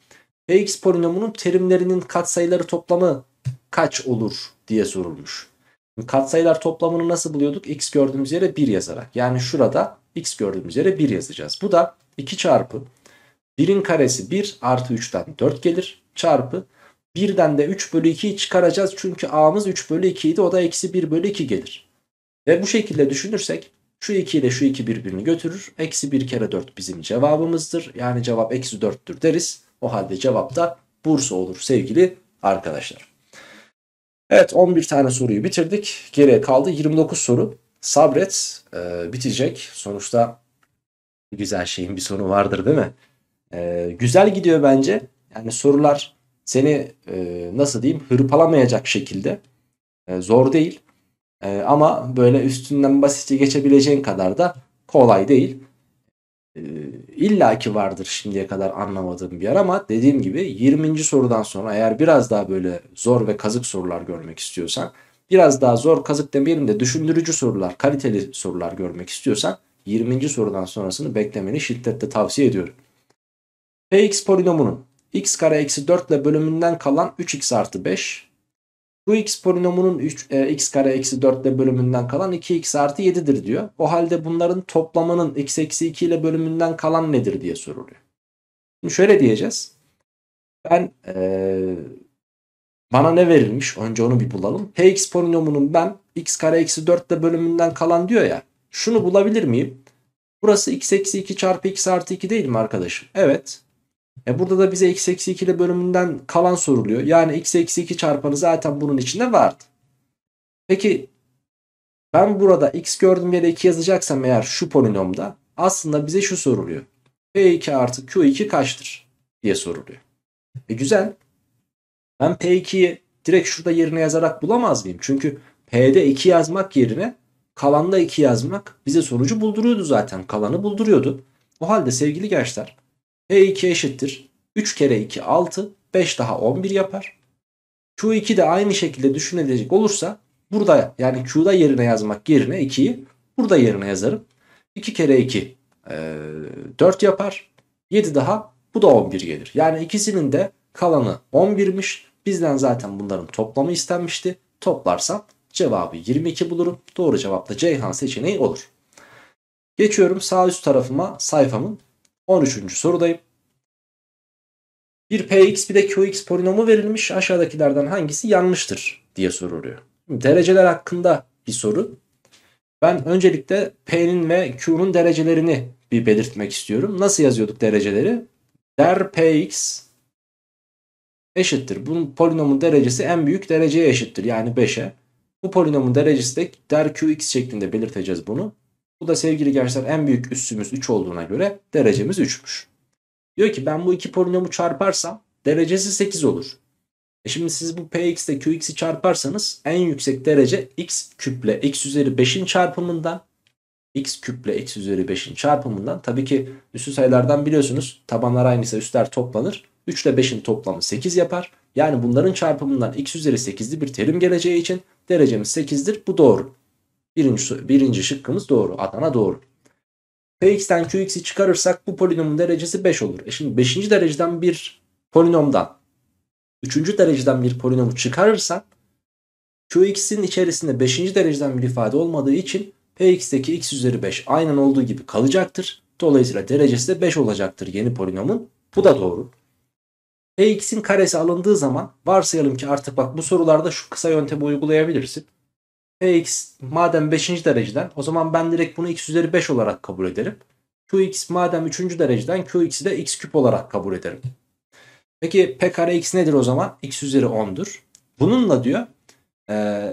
S1: Px polinomunun terimlerinin katsayıları toplamı kaç olur diye sorulmuş. Katsayılar toplamını nasıl buluyorduk? x gördüğümüz yere 1 yazarak. Yani şurada x gördüğümüz yere 1 yazacağız. Bu da 2 çarpı 1'in karesi 1 artı 3'ten 4 gelir. Çarpı 1'den de 3 bölü 2'yi çıkaracağız. Çünkü a'mız 3 bölü 2 idi. O da eksi 1 bölü 2 gelir. Ve bu şekilde düşünürsek şu 2 ile şu 2 birbirini götürür. Eksi 1 kere 4 bizim cevabımızdır. Yani cevap eksi 4'tür deriz. O halde cevap da Bursa olur sevgili arkadaşlar. Evet 11 tane soruyu bitirdik. Geriye kaldı 29 soru. Sabret e, bitecek. Sonuçta güzel şeyin bir sonu vardır değil mi? E, güzel gidiyor bence. Yani sorular seni e, nasıl diyeyim hırpalamayacak şekilde e, zor değil. E, ama böyle üstünden basitçe geçebileceğin kadar da kolay değil. E, İlla ki vardır şimdiye kadar anlamadığım bir yer ama dediğim gibi 20. sorudan sonra eğer biraz daha böyle zor ve kazık sorular görmek istiyorsan biraz daha zor kazık demeyelim de düşündürücü sorular, kaliteli sorular görmek istiyorsan 20. sorudan sonrasını beklemeni şiddetle tavsiye ediyorum. Px polinomunun x kare eksi 4 ile bölümünden kalan 3x artı 5. Bu x polinomunun 3, e, x kare eksi 4 ile bölümünden kalan 2x artı 7'dir diyor. O halde bunların toplamının x eksi 2 ile bölümünden kalan nedir diye soruluyor. Şimdi şöyle diyeceğiz. Ben e, bana ne verilmiş? Önce onu bir bulalım. Px polinomunun ben x kare eksi 4 ile bölümünden kalan diyor ya. Şunu bulabilir miyim? Burası x eksi 2 çarpı x artı 2 değil mi arkadaşım? Evet. E burada da bize x eksi 2 ile bölümünden kalan soruluyor. Yani x eksi 2 çarpanı zaten bunun içinde vardı. Peki ben burada x gördüğüm yere 2 yazacaksam eğer şu polinomda aslında bize şu soruluyor. P2 artı Q2 kaçtır diye soruluyor. E güzel. Ben P2'yi direkt şurada yerine yazarak bulamaz mıyım? Çünkü P'de 2 yazmak yerine kalanda 2 yazmak bize sonucu bulduruyordu zaten. Kalanı bulduruyordu. O halde sevgili gençler P2 e eşittir. 3 kere 2 6. 5 daha 11 yapar. Q2 de aynı şekilde düşünülecek olursa burada yani Q'da yerine yazmak yerine 2'yi burada yerine yazarım. 2 kere 2 e, 4 yapar. 7 daha bu da 11 gelir. Yani ikisinin de kalanı 11'miş. Bizden zaten bunların toplamı istenmişti. Toplarsam cevabı 22 bulurum. Doğru cevap da Ceyhan seçeneği olur. Geçiyorum sağ üst tarafıma sayfamın 13. sorudayım. Bir px bir de qx polinomu verilmiş aşağıdakilerden hangisi yanlıştır diye soruluyor. Dereceler hakkında bir soru. Ben öncelikle p'nin ve q'nun derecelerini bir belirtmek istiyorum. Nasıl yazıyorduk dereceleri? Der px eşittir. Bu polinomun derecesi en büyük dereceye eşittir. Yani 5'e. Bu polinomun derecesi de der qx şeklinde belirteceğiz bunu. Bu da sevgili gençler en büyük üssümüz 3 olduğuna göre derecemiz 3'müş. Diyor ki ben bu iki polinomu çarparsam derecesi 8 olur. E şimdi siz bu px ile qx'i çarparsanız en yüksek derece x küple x üzeri 5'in çarpımından x küple x üzeri 5'in çarpımından tabii ki üstü sayılardan biliyorsunuz tabanlar aynıysa üstler toplanır. 3 ile 5'in toplamı 8 yapar. Yani bunların çarpımından x üzeri 8'li bir terim geleceği için derecemiz 8'dir. Bu doğru. Birinci, birinci şıkkımız doğru. Adana doğru. Px'ten Qx'i çıkarırsak bu polinomun derecesi 5 olur. E şimdi 5. dereceden bir polinomdan 3. dereceden bir polinomu çıkarırsan Qx'in içerisinde 5. dereceden bir ifade olmadığı için Px'teki x üzeri 5 aynen olduğu gibi kalacaktır. Dolayısıyla derecesi de 5 olacaktır yeni polinomun. Bu da doğru. Px'in karesi alındığı zaman varsayalım ki artık bak bu sorularda şu kısa yöntemi uygulayabilirsin. Px madem 5. dereceden o zaman ben direkt bunu x üzeri 5 olarak kabul ederim. Qx madem 3. dereceden Qx'i de x küp olarak kabul ederim. Peki P kare x nedir o zaman? x üzeri 10'dur. Bununla diyor e,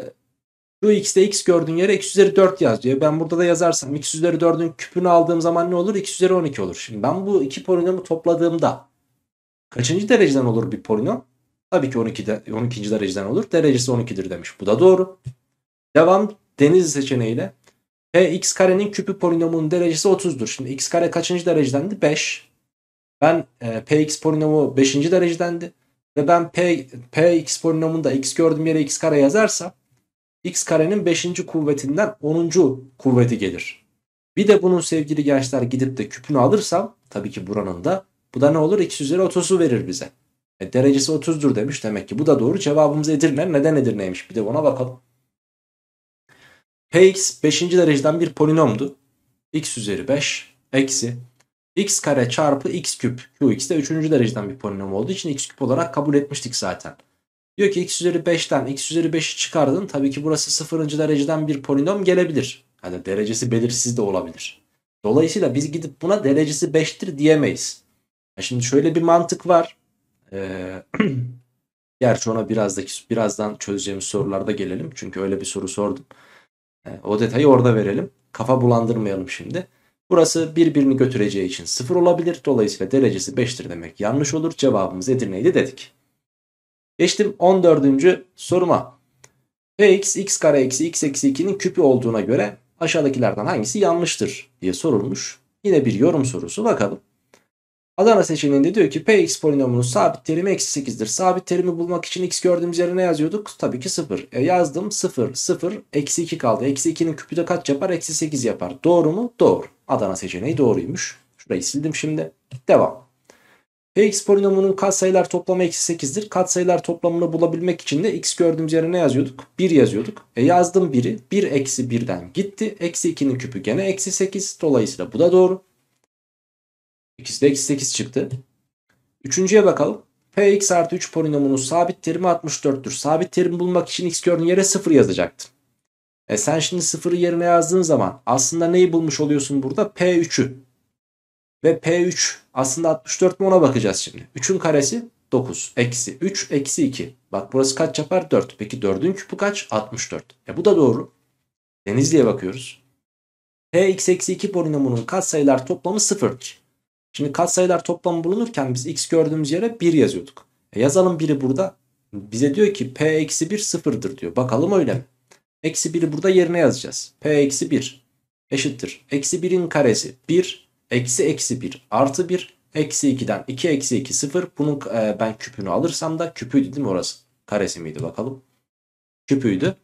S1: Qx'de x gördüğün yere x üzeri 4 yaz diyor. Ben burada da yazarsam x üzeri 4'ün küpünü aldığım zaman ne olur? x üzeri 12 olur. Şimdi ben bu iki polinomu topladığımda kaçıncı dereceden olur bir polinom? Tabii ki 12'de 12. dereceden olur. Derecesi 12'dir demiş. Bu da doğru. Devam deniz seçeneğiyle. P x karenin küpü polinomunun derecesi 30'dur. Şimdi x kare kaçıncı derecedendi? 5. Ben e, x polinomu 5. derecedendi. Ve ben p, p x polinomunda x gördüğüm yere x kare yazarsa x karenin 5. kuvvetinden 10. kuvveti gelir. Bir de bunun sevgili gençler gidip de küpünü alırsam tabii ki buranın da bu da ne olur? x üzeri 30'u verir bize. E, derecesi 30'dur demiş. Demek ki bu da doğru. Cevabımız Edirne. Neden Edirne'ymiş? Bir de ona bakalım. Px 5. dereceden bir polinomdu. x üzeri 5 eksi x kare çarpı x küp. Qx de 3. dereceden bir polinom olduğu için x küp olarak kabul etmiştik zaten. Diyor ki x üzeri 5'ten x üzeri 5'i çıkardın. Tabii ki burası 0. dereceden bir polinom gelebilir. Yani derecesi belirsiz de olabilir. Dolayısıyla biz gidip buna derecesi 5'tir diyemeyiz. şimdi şöyle bir mantık var. Ee, gerçi ona birazdan birazdan çözeceğimiz sorularda gelelim. Çünkü öyle bir soru sordum. E, o detayı orada verelim. Kafa bulandırmayalım şimdi. Burası birbirini götüreceği için 0 olabilir. Dolayısıyla derecesi 5'tir demek yanlış olur. Cevabımız Edirne'ydi dedik. Geçtim 14. soruma. Px x kare eksi x eksi 2'nin küpü olduğuna göre aşağıdakilerden hangisi yanlıştır diye sorulmuş. Yine bir yorum sorusu bakalım. Adana seçeneğinde diyor ki px polinomunun sabit terimi eksi 8'dir. Sabit terimi bulmak için x gördüğümüz yere ne yazıyorduk? Tabii ki 0. E yazdım 0, 0, eksi 2 kaldı. Eksi 2'nin küpü de kaç yapar? Eksi 8 yapar. Doğru mu? Doğru. Adana seçeneği doğruymuş. Şurayı sildim şimdi. Devam. Px polinomunun katsayılar toplamı eksi 8'dir. Katsayılar toplamını bulabilmek için de x gördüğümüz yere ne yazıyorduk? 1 yazıyorduk. E yazdım 1'i. 1 eksi 1'den gitti. Eksi 2'nin küpü gene eksi 8. Dolayısıyla bu da doğru. İkisi de x8 çıktı. Üçüncüye bakalım. Px artı 3 polinomunun sabit terimi 64'tür. Sabit terim bulmak için x gördüğün yere 0 yazacaktın. E sen şimdi 0'ı yerine yazdığın zaman aslında neyi bulmuş oluyorsun burada? P3'ü. Ve P3 aslında 64 mi ona bakacağız şimdi. 3'ün karesi 9. Eksi 3 eksi 2. Bak burası kaç yapar? 4. Peki 4'ün küpü kaç? 64. E bu da doğru. Denizli'ye bakıyoruz. Px eksi 2 polinomunun katsayılar toplamı 0'dır. Şimdi katsayılar toplamı bulunurken biz x gördüğümüz yere 1 yazıyorduk. E yazalım 1'i burada. Bize diyor ki p eksi 1 sıfırdır diyor. Bakalım öyle mi? Eksi 1'i burada yerine yazacağız. p eksi 1 eşittir. Eksi 1'in karesi 1 eksi eksi 1 artı 1 eksi 2'den 2 eksi 2 sıfır. Bunun e, ben küpünü alırsam da küpüydü değil mi orası? Karesi miydi bakalım. Küpüydü.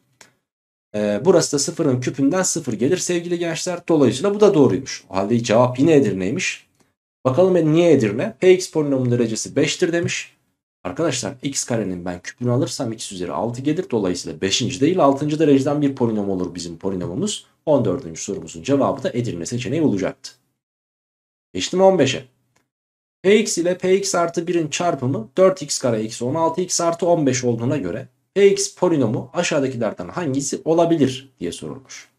S1: E, burası da sıfırın küpünden sıfır gelir sevgili gençler. Dolayısıyla bu da doğruymuş. O halde cevap yine Edirne'ymiş. Bakalım niye Edirne? Px polinomun derecesi 5'tir demiş. Arkadaşlar x karenin ben küpünü alırsam x üzeri 6 gelir. Dolayısıyla 5. değil 6. dereceden bir polinom olur bizim polinomumuz. 14. sorumuzun cevabı da Edirne seçeneği olacaktı. Geçtim 15'e. Px ile Px artı 1'in çarpımı 4x kare eksi 16x artı 15 olduğuna göre Px polinomu aşağıdakilerden hangisi olabilir diye sorulmuş.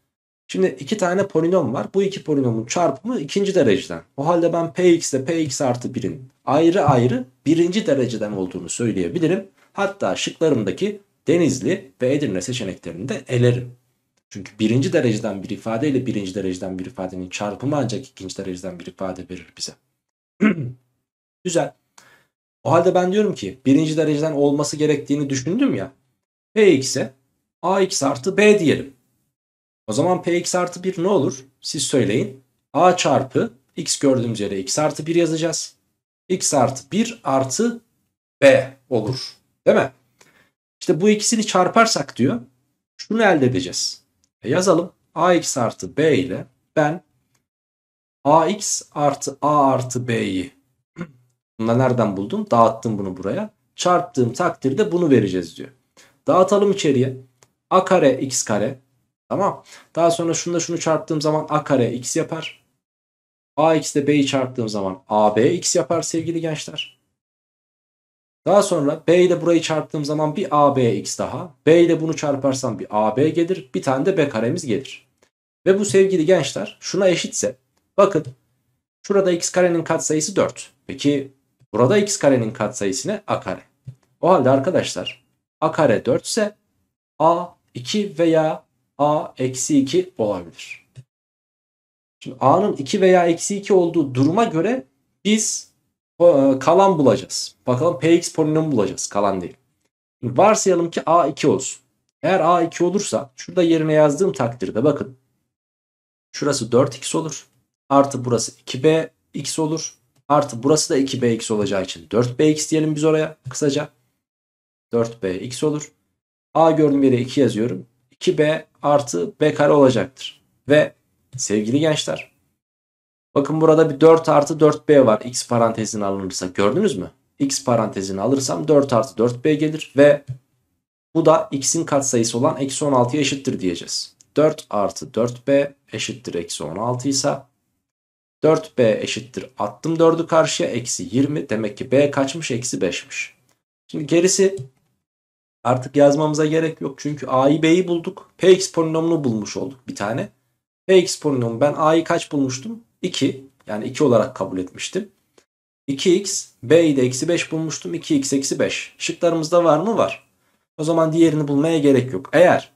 S1: Şimdi iki tane polinom var. Bu iki polinomun çarpımı ikinci dereceden. O halde ben px ile px artı 1'in ayrı ayrı birinci dereceden olduğunu söyleyebilirim. Hatta şıklarımdaki Denizli ve Edirne seçeneklerini de elerim. Çünkü birinci dereceden bir ifade ile birinci dereceden bir ifadenin çarpımı ancak ikinci dereceden bir ifade verir bize. Güzel. O halde ben diyorum ki birinci dereceden olması gerektiğini düşündüm ya. Px'e ax artı b diyelim. O zaman px artı 1 ne olur? Siz söyleyin. a çarpı x gördüğümüz yere x artı 1 yazacağız. x artı 1 artı b olur. Değil mi? İşte bu ikisini çarparsak diyor. Şunu elde edeceğiz. E yazalım. ax artı b ile ben ax artı a artı b'yi bunu nereden buldum? Dağıttım bunu buraya. Çarptığım takdirde bunu vereceğiz diyor. Dağıtalım içeriye. a kare x kare Tamam. Daha sonra şunu da şunu çarptığım zaman a kare x yapar. a x de b'yi çarptığım zaman a b x yapar sevgili gençler. Daha sonra b ile burayı çarptığım zaman bir a b x daha. b ile bunu çarparsam bir a b gelir. Bir tane de b karemiz gelir. Ve bu sevgili gençler şuna eşitse bakın şurada x karenin katsayısı 4. Peki burada x karenin katsayısı ne? a kare. O halde arkadaşlar a kare 4 ise a 2 veya a eksi 2 olabilir. Şimdi a'nın 2 veya eksi 2 olduğu duruma göre biz e, kalan bulacağız. Bakalım px polinomu bulacağız. Kalan değil. Şimdi varsayalım ki a 2 olsun. Eğer a 2 olursa şurada yerine yazdığım takdirde bakın. Şurası 4x olur. Artı burası 2bx olur. Artı burası da 2bx olacağı için 4bx diyelim biz oraya kısaca. 4bx olur. A gördüğüm yere 2 yazıyorum. 2 artı b kare olacaktır. Ve sevgili gençler bakın burada bir 4 artı 4b var x parantezini alınırsa gördünüz mü? x parantezini alırsam 4 artı 4b gelir ve bu da x'in katsayısı olan eksi 16'ya eşittir diyeceğiz. 4 artı 4b eşittir eksi 16 ise 4b eşittir attım 4'ü karşıya eksi 20 demek ki b kaçmış eksi 5'miş. Şimdi gerisi Artık yazmamıza gerek yok. Çünkü a'yı b'yi bulduk. px polinomunu bulmuş olduk bir tane. px polinomu ben a'yı kaç bulmuştum? 2. Yani 2 olarak kabul etmiştim. 2x b'yi de eksi 5 bulmuştum. 2x eksi 5. Şıklarımızda var mı? Var. O zaman diğerini bulmaya gerek yok. Eğer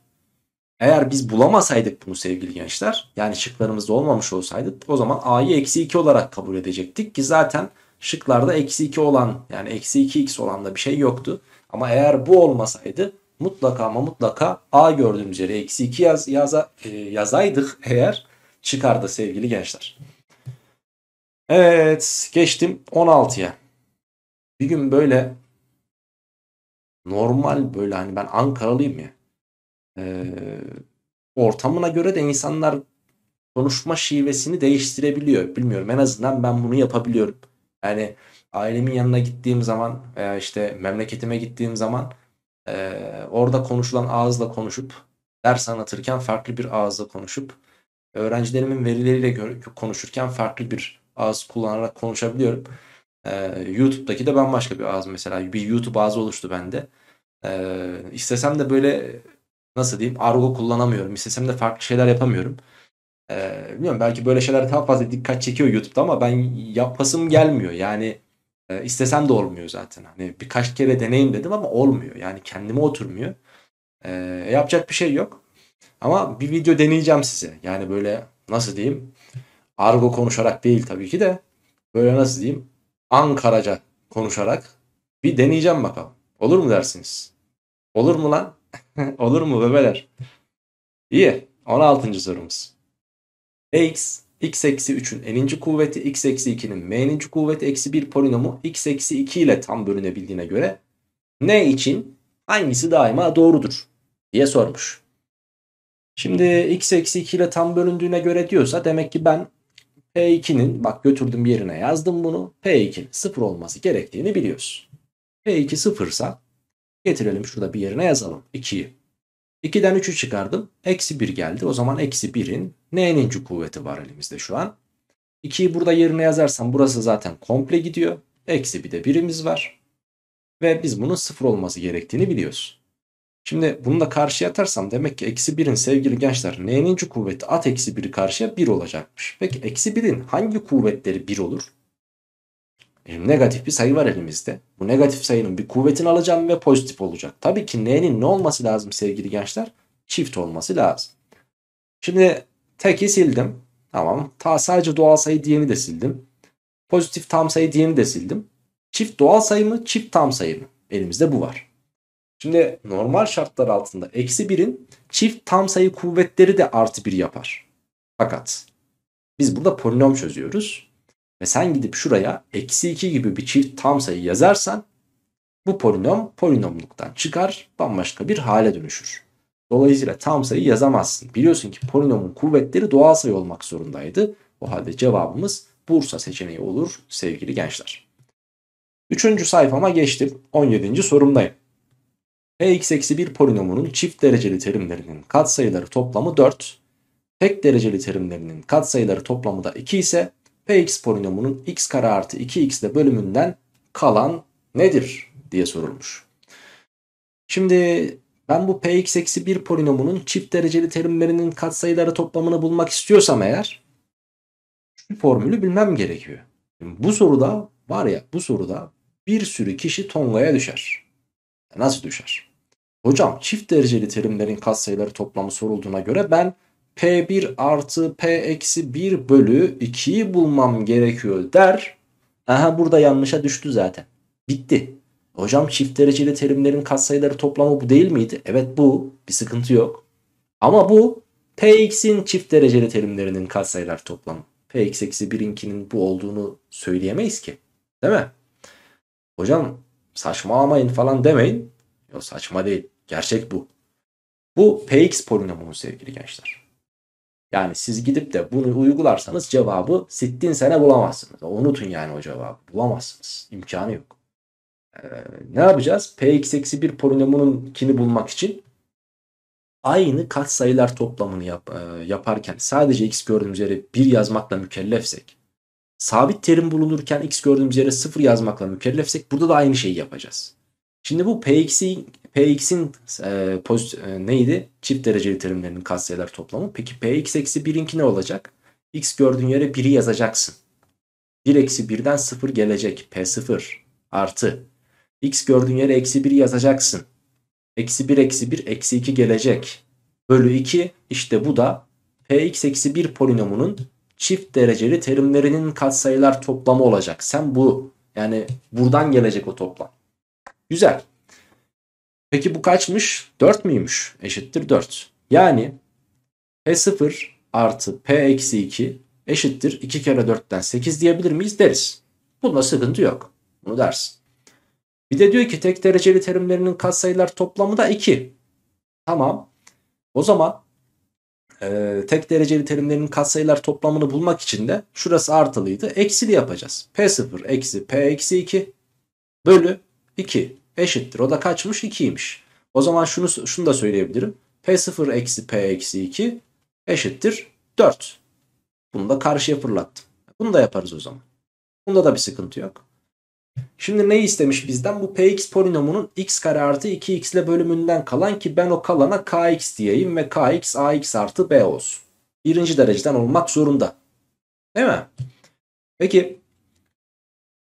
S1: eğer biz bulamasaydık bunu sevgili gençler yani şıklarımızda olmamış olsaydı o zaman a'yı eksi 2 olarak kabul edecektik ki zaten şıklarda eksi 2 olan yani eksi 2x olan da bir şey yoktu. Ama eğer bu olmasaydı mutlaka ama mutlaka a gördüğümüz yere eksi 2 yaz, yaza, e, yazaydık eğer çıkardı sevgili gençler. Evet geçtim 16'ya. Bir gün böyle normal böyle hani ben Ankaralıyım ya. E, ortamına göre de insanlar konuşma şivesini değiştirebiliyor. Bilmiyorum en azından ben bunu yapabiliyorum. Yani ailemin yanına gittiğim zaman veya işte memleketime gittiğim zaman e, orada konuşulan ağızla konuşup ders anlatırken farklı bir ağızla konuşup öğrencilerimin verileriyle konuşurken farklı bir ağız kullanarak konuşabiliyorum. E, YouTube'daki de ben başka bir ağız mesela bir YouTube ağzı oluştu bende. E, istesem de böyle nasıl diyeyim argo kullanamıyorum. İstesem de farklı şeyler yapamıyorum. Ee, bilmiyorum belki böyle şeyler daha fazla dikkat çekiyor YouTube'da ama ben yapasım gelmiyor. Yani e, de olmuyor zaten. Hani birkaç kere deneyim dedim ama olmuyor. Yani kendime oturmuyor. Ee, e, yapacak bir şey yok. Ama bir video deneyeceğim size. Yani böyle nasıl diyeyim? Argo konuşarak değil tabii ki de böyle nasıl diyeyim? Ankaraca konuşarak bir deneyeceğim bakalım. Olur mu dersiniz? Olur mu lan? Olur mu bebeler? İyi. 16. sorumuz. X x eksi 3'ün n'inci kuvveti x eksi 2'nin minci kuvveti eksi 1 polinomu x eksi 2 ile tam bölünebildiğine göre n için hangisi daima doğrudur diye sormuş. Şimdi x eksi 2 ile tam bölündüğüne göre diyorsa demek ki ben P2'nin bak götürdüm yerine yazdım bunu P2'nin 0 olması gerektiğini biliyoruz. P2 sıfırsa getirelim şurada bir yerine yazalım 2'yi. 2'den 3'ü çıkardım. Eksi 1 geldi. O zaman eksi 1'in n'ninci kuvveti var elimizde şu an. 2'yi burada yerine yazarsam burası zaten komple gidiyor. Eksi bir de birimiz var. Ve biz bunun sıfır olması gerektiğini biliyoruz. Şimdi bunu da karşıya atarsam demek ki eksi 1'in sevgili gençler n'ninci kuvveti at eksi 1'i karşıya 1 olacakmış. Peki eksi 1'in hangi kuvvetleri 1 olur? Benim negatif bir sayı var elimizde. Bu negatif sayının bir kuvvetini alacağım ve pozitif olacak. Tabii ki n'nin ne olması lazım sevgili gençler? Çift olması lazım. Şimdi teki sildim. Tamam. Ta sadece doğal sayı diyeni de sildim. Pozitif tam sayı diyeni de sildim. Çift doğal sayı mı? Çift tam sayı mı? Elimizde bu var. Şimdi normal şartlar altında eksi birin çift tam sayı kuvvetleri de artı bir yapar. Fakat biz burada polinom çözüyoruz. Ve sen gidip şuraya eksi 2 gibi bir çift tam sayı yazarsan bu polinom polinomluktan çıkar bambaşka bir hale dönüşür. Dolayısıyla tam sayı yazamazsın. Biliyorsun ki polinomun kuvvetleri doğal sayı olmak zorundaydı. O halde cevabımız Bursa seçeneği olur sevgili gençler. Üçüncü sayfama geçtim. 17. sorumdayım. Px-1 polinomunun çift dereceli terimlerinin katsayıları toplamı 4. Tek dereceli terimlerinin katsayıları toplamı da 2 ise Px polinomunun x kare artı 2x de bölümünden kalan nedir diye sorulmuş. Şimdi ben bu px eksi 1 polinomunun çift dereceli terimlerinin katsayıları toplamını bulmak istiyorsam eğer şu formülü bilmem gerekiyor. Şimdi bu soruda var ya bu soruda bir sürü kişi Tonga'ya düşer. Nasıl düşer? Hocam çift dereceli terimlerin katsayıları toplamı sorulduğuna göre ben P1 artı P eksi 1 bölü 2'yi bulmam gerekiyor der. Aha burada yanlışa düştü zaten. Bitti. Hocam çift dereceli terimlerin katsayıları toplamı bu değil miydi? Evet bu. Bir sıkıntı yok. Ama bu Px'in çift dereceli terimlerinin katsayılar toplamı. Px eksi 1'inkinin bu olduğunu söyleyemeyiz ki. Değil mi? Hocam saçmalamayın falan demeyin. Yok saçma değil. Gerçek bu. Bu Px polinomu sevgili gençler. Yani siz gidip de bunu uygularsanız cevabı sittin sene bulamazsınız. Unutun yani o cevabı. Bulamazsınız. İmkanı yok. Ee, ne yapacağız? Px eksi 1 polinomunun kini bulmak için aynı kat sayılar toplamını yap, e, yaparken sadece x gördüğümüz yere 1 yazmakla mükellefsek sabit terim bulunurken x gördüğümüz yere 0 yazmakla mükellefsek burada da aynı şeyi yapacağız. Şimdi bu px'i Px'in e, pozit, e, neydi? Çift dereceli terimlerinin katsayılar toplamı. Peki Px eksi 1'inki ne olacak? X gördüğün yere 1'i yazacaksın. 1 eksi 1'den 0 gelecek. P0 artı. X gördüğün yere eksi 1'i yazacaksın. Eksi 1 eksi 1 eksi 2 gelecek. Bölü 2 işte bu da Px eksi 1 polinomunun çift dereceli terimlerinin katsayılar toplamı olacak. Sen bu yani buradan gelecek o toplam. Güzel. Peki bu kaçmış? 4 müymüş? Eşittir 4. Yani P0 artı P eksi 2 eşittir 2 kere 4'ten 8 diyebilir miyiz deriz. Bunda sıkıntı yok. Bunu dersin. Bir de diyor ki tek dereceli terimlerinin katsayılar toplamı da 2. Tamam. O zaman e, tek dereceli terimlerinin katsayılar toplamını bulmak için de şurası artılıydı. Eksili yapacağız. P0 eksi P eksi 2 bölü 2 eşittir. O da kaçmış? 2'ymiş. O zaman şunu, şunu da söyleyebilirim. P0 eksi P eksi 2 eşittir 4. Bunu da karşıya fırlattım. Bunu da yaparız o zaman. Bunda da bir sıkıntı yok. Şimdi ne istemiş bizden? Bu px polinomunun x kare artı 2x ile bölümünden kalan ki ben o kalana kx diyeyim ve kx ax artı b olsun. Birinci dereceden olmak zorunda. Değil mi? Peki.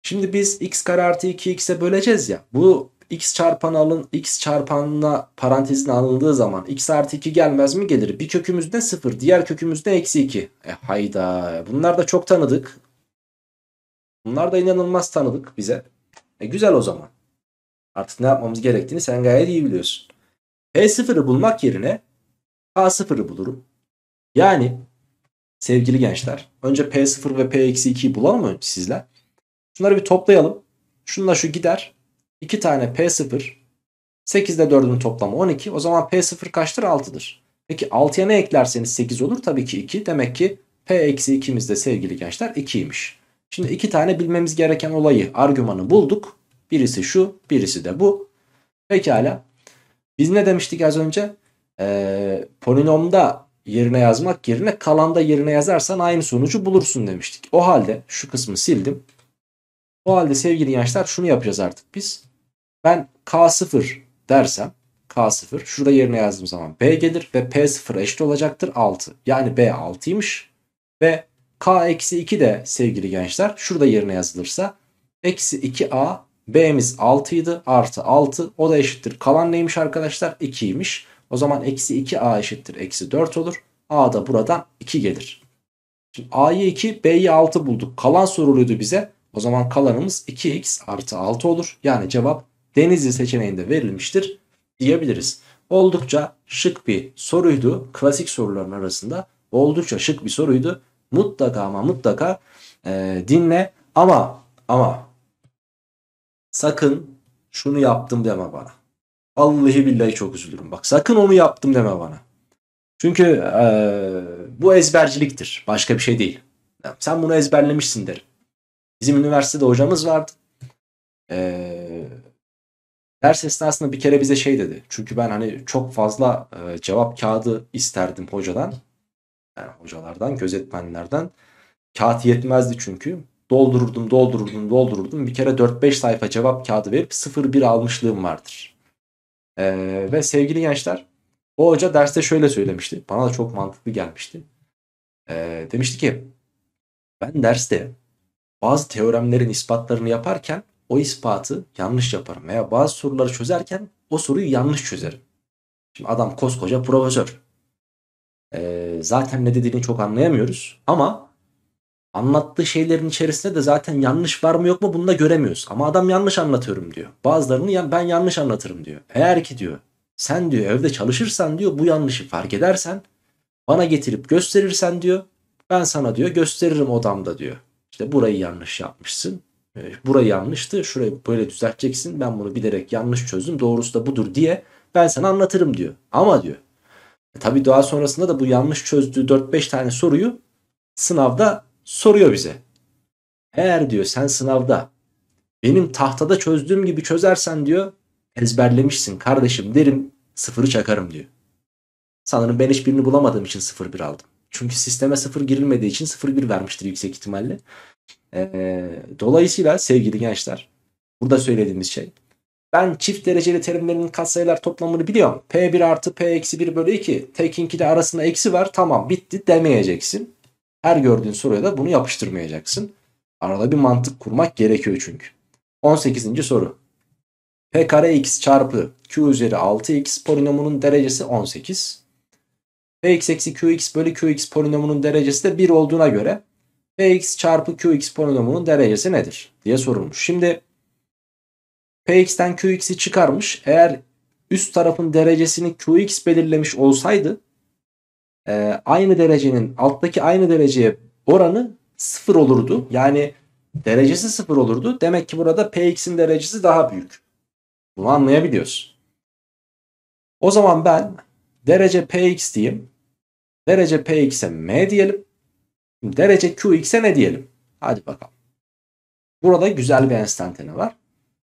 S1: Şimdi biz x kare artı 2x'e böleceğiz ya. Bu x çarpan alın x çarpanına parantezin alındığı zaman x artı 2 gelmez mi? Gelir. Bir kökümüzden 0 diğer kökümüzden eksi 2. E hayda bunlar da çok tanıdık. Bunlar da inanılmaz tanıdık bize. E güzel o zaman. Artık ne yapmamız gerektiğini sen gayet iyi biliyorsun. P0'ı bulmak yerine K0'ı bulurum. Yani sevgili gençler önce P0 ve P-2'yi bulalım mı sizler? Şunları bir toplayalım. Şununla şu gider. 2 tane P0 8 ile 4'ün toplamı 12. O zaman P0 kaçtır? 6'dır. Peki 6'ya ne eklerseniz 8 olur. Tabii ki 2. Demek ki P-2'miz eksi de sevgili gençler 2'ymiş. Şimdi iki tane bilmemiz gereken olayı, argümanı bulduk. Birisi şu, birisi de bu. Pekala. Biz ne demiştik az önce? Ee, polinomda yerine yazmak yerine kalanda yerine yazarsan aynı sonucu bulursun demiştik. O halde şu kısmı sildim. O halde sevgili gençler şunu yapacağız artık biz. Ben K0 dersem K0 şurada yerine yazdığım zaman B gelir ve P0 eşit olacaktır 6. Yani B 6'ymış ve K-2 de sevgili gençler şurada yerine yazılırsa eksi 2A B'miz 6 idi artı 6 o da eşittir. Kalan neymiş arkadaşlar 2'ymiş. O zaman eksi 2A eşittir eksi 4 olur. A da buradan 2 gelir. Şimdi A'yı 2 B'yi 6 bulduk. Kalan soruluydu bize. O zaman kalanımız 2x artı 6 olur. Yani cevap Denizli seçeneğinde verilmiştir diyebiliriz. Oldukça şık bir soruydu. Klasik soruların arasında oldukça şık bir soruydu. Mutlaka ama mutlaka e, dinle ama ama sakın şunu yaptım deme bana. Vallahi billahi çok üzülürüm. Bak sakın onu yaptım deme bana. Çünkü e, bu ezberciliktir. Başka bir şey değil. Sen bunu ezberlemişsin derim. Bizim üniversitede hocamız vardı. Eee Ders esnasında bir kere bize şey dedi. Çünkü ben hani çok fazla e, cevap kağıdı isterdim hocadan. Yani hocalardan, gözetmenlerden. Kağıt yetmezdi çünkü. Doldururdum, doldururdum, doldururdum. Bir kere 4-5 sayfa cevap kağıdı verip 0-1 almışlığım vardır. E, ve sevgili gençler o hoca derste şöyle söylemişti. Bana da çok mantıklı gelmişti. E, demişti ki ben derste bazı teoremlerin ispatlarını yaparken o ispatı yanlış yaparım veya bazı soruları çözerken o soruyu yanlış çözerim. Şimdi adam koskoca profesör. Ee, zaten ne dediğini çok anlayamıyoruz ama anlattığı şeylerin içerisinde de zaten yanlış var mı yok mu bunu da göremiyoruz. Ama adam yanlış anlatıyorum diyor. Bazılarını ben yanlış anlatırım diyor. Eğer ki diyor sen diyor evde çalışırsan diyor bu yanlışı fark edersen bana getirip gösterirsen diyor ben sana diyor gösteririm odamda diyor. İşte burayı yanlış yapmışsın e, burayı yanlıştı şurayı böyle düzelteceksin ben bunu bilerek yanlış çözdüm doğrusu da budur diye ben sana anlatırım diyor. Ama diyor e, tabii daha sonrasında da bu yanlış çözdüğü 4-5 tane soruyu sınavda soruyor bize. Eğer diyor sen sınavda benim tahtada çözdüğüm gibi çözersen diyor ezberlemişsin kardeşim derim sıfırı çakarım diyor. Sanırım ben hiçbirini bulamadığım için 0-1 aldım. Çünkü sisteme 0 girilmediği için 0-1 vermiştir yüksek ihtimalle. E, dolayısıyla sevgili gençler burada söylediğimiz şey ben çift dereceli terimlerin katsayılar toplamını biliyorum. P1 artı P eksi 1 bölü 2. Tek de arasında eksi var. Tamam bitti demeyeceksin. Her gördüğün soruya da bunu yapıştırmayacaksın. Arada bir mantık kurmak gerekiyor çünkü. 18. soru. P kare x çarpı Q üzeri 6x polinomunun derecesi 18. P x eksi Q x bölü Q x polinomunun derecesi de 1 olduğuna göre Px çarpı Qx polinomunun derecesi nedir diye sorulmuş. Şimdi Px'ten Qx'i çıkarmış. Eğer üst tarafın derecesini Qx belirlemiş olsaydı e, aynı derecenin alttaki aynı dereceye oranı sıfır olurdu. Yani derecesi sıfır olurdu. Demek ki burada Px'in derecesi daha büyük. Bunu anlayabiliyoruz. O zaman ben derece Px diyeyim. Derece Px'e M diyelim. Derece Qx'e ne diyelim? Hadi bakalım. Burada güzel bir enstantane var.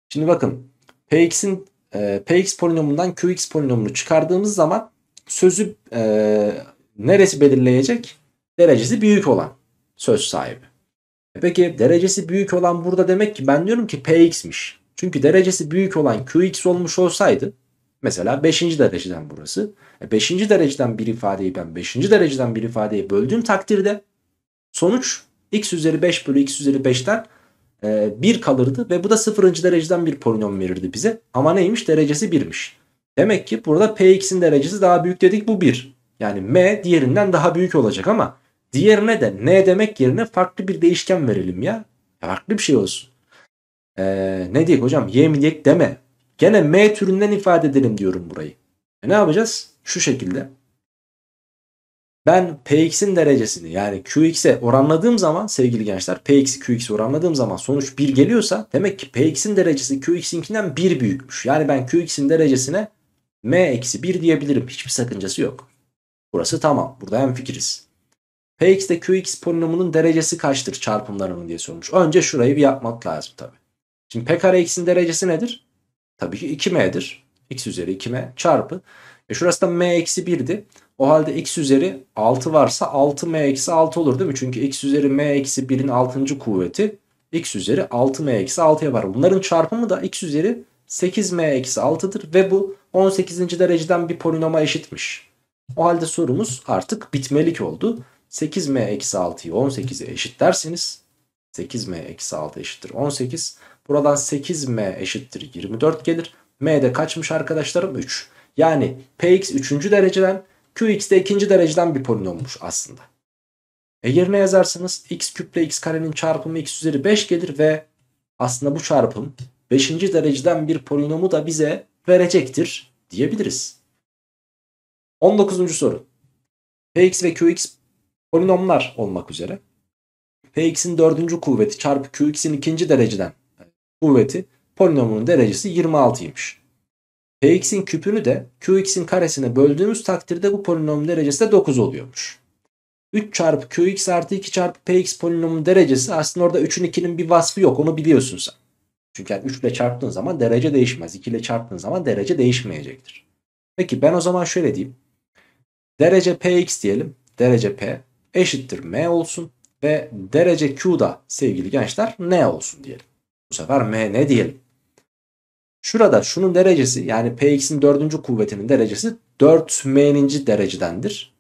S1: Şimdi bakın Px'in e, Px polinomundan Qx polinomunu çıkardığımız zaman sözü e, neresi belirleyecek? Derecesi büyük olan söz sahibi. E peki derecesi büyük olan burada demek ki ben diyorum ki Px'miş. Çünkü derecesi büyük olan Qx olmuş olsaydı mesela 5. dereceden burası. 5. E dereceden bir ifadeyi ben 5. dereceden bir ifadeyi böldüğüm takdirde Sonuç x üzeri 5 bölü x üzeri 5'ten e, 1 kalırdı ve bu da sıfırıncı dereceden bir polinom verirdi bize. Ama neymiş? Derecesi 1'miş. Demek ki burada px'in derecesi daha büyük dedik bu 1. Yani m diğerinden daha büyük olacak ama diğerine de n demek yerine farklı bir değişken verelim ya. Farklı bir şey olsun. Ee, ne diyek hocam y mi diyek deme. Gene m türünden ifade edelim diyorum burayı. E ne yapacağız? Şu şekilde. Ben Px'in derecesini yani Qx'e oranladığım zaman sevgili gençler Px'i Qx'e oranladığım zaman sonuç 1 geliyorsa demek ki Px'in derecesi Qx'inkinden 1 büyükmüş. Yani ben Qx'in derecesine m-1 diyebilirim. Hiçbir sakıncası yok. Burası tamam. Burada hem hemfikiriz. Px de Qx polinomunun derecesi kaçtır çarpımlarının diye sormuş. Önce şurayı bir yapmak lazım tabi. Şimdi P kare x'in derecesi nedir? Tabii ki 2m'dir. x üzeri 2m çarpı. E şurası da m eksi 1'di. O halde x üzeri 6 varsa 6m eksi 6 olur değil mi? Çünkü x üzeri m eksi 1'in 6. kuvveti x üzeri 6m eksi 6'ya yapar. Bunların çarpımı da x üzeri 8m eksi 6'dır ve bu 18. dereceden bir polinoma eşitmiş. O halde sorumuz artık bitmelik oldu. 8m eksi 6'yı 18'e eşit derseniz 8m eksi 6 eşittir 18. Buradan 8m eşittir 24 gelir. m de kaçmış arkadaşlarım 3. Yani px 3. dereceden Qx de ikinci dereceden bir polinommuş aslında. E yerine yazarsanız x küple x karenin çarpımı x üzeri 5 gelir ve aslında bu çarpım 5. dereceden bir polinomu da bize verecektir diyebiliriz. 19. soru. Px ve Qx polinomlar olmak üzere. Px'in 4. kuvveti çarpı Qx'in 2. dereceden kuvveti polinomunun derecesi 26'ymış. Px'in küpünü de Qx'in karesine böldüğümüz takdirde bu polinomun derecesi de 9 oluyormuş. 3 çarpı Qx artı 2 çarpı Px polinomun derecesi aslında orada 3'ün 2'nin bir vasfı yok onu biliyorsun sen. Çünkü yani 3 ile çarptığın zaman derece değişmez. 2 ile çarptığın zaman derece değişmeyecektir. Peki ben o zaman şöyle diyeyim. Derece Px diyelim. Derece P eşittir M olsun. Ve derece Q da sevgili gençler N olsun diyelim. Bu sefer M ne diyelim? Şurada şunun derecesi yani px'in dördüncü kuvvetinin derecesi 4m'ninci derecedendir.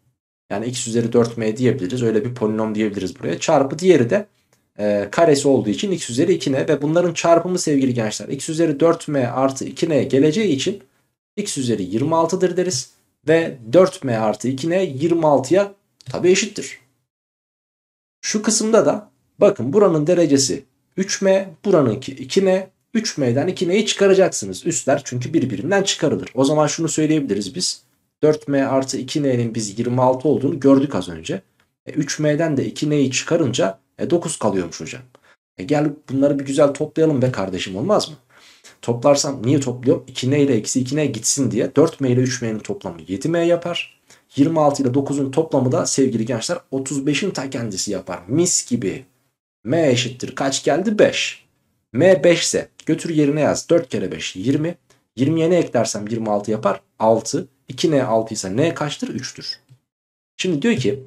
S1: Yani x üzeri 4m diyebiliriz. Öyle bir polinom diyebiliriz buraya. Çarpı diğeri de e, karesi olduğu için x üzeri 2n ve bunların çarpımı sevgili gençler x üzeri 4m artı 2n geleceği için x üzeri 26'dır deriz. Ve 4m artı 2n 26'ya tabi eşittir. Şu kısımda da bakın buranın derecesi 3m buranınki 2n 3 m'den 2 m'yi çıkaracaksınız. Üstler çünkü bir birimden çıkarılır. O zaman şunu söyleyebiliriz biz. 4m artı 2n'nin biz 26 olduğunu gördük az önce. E, 3m'den de 2n'yi çıkarınca e, 9 kalıyormuş hocam. E, gel bunları bir güzel toplayalım be kardeşim olmaz mı? Toplarsam niye topluyorum? 2n ile eksi 2n gitsin diye 4m ile 3m'nin toplamı 7m yapar. 26 ile 9'un toplamı da sevgili gençler 35'in ta kendisi yapar. Mis gibi. m eşittir kaç geldi? 5. M 5 ise götür yerine yaz. 4 kere 5 20. 20'ye ne eklersem 26 yapar. 6. 2N 6 ise N kaçtır? 3'tür. Şimdi diyor ki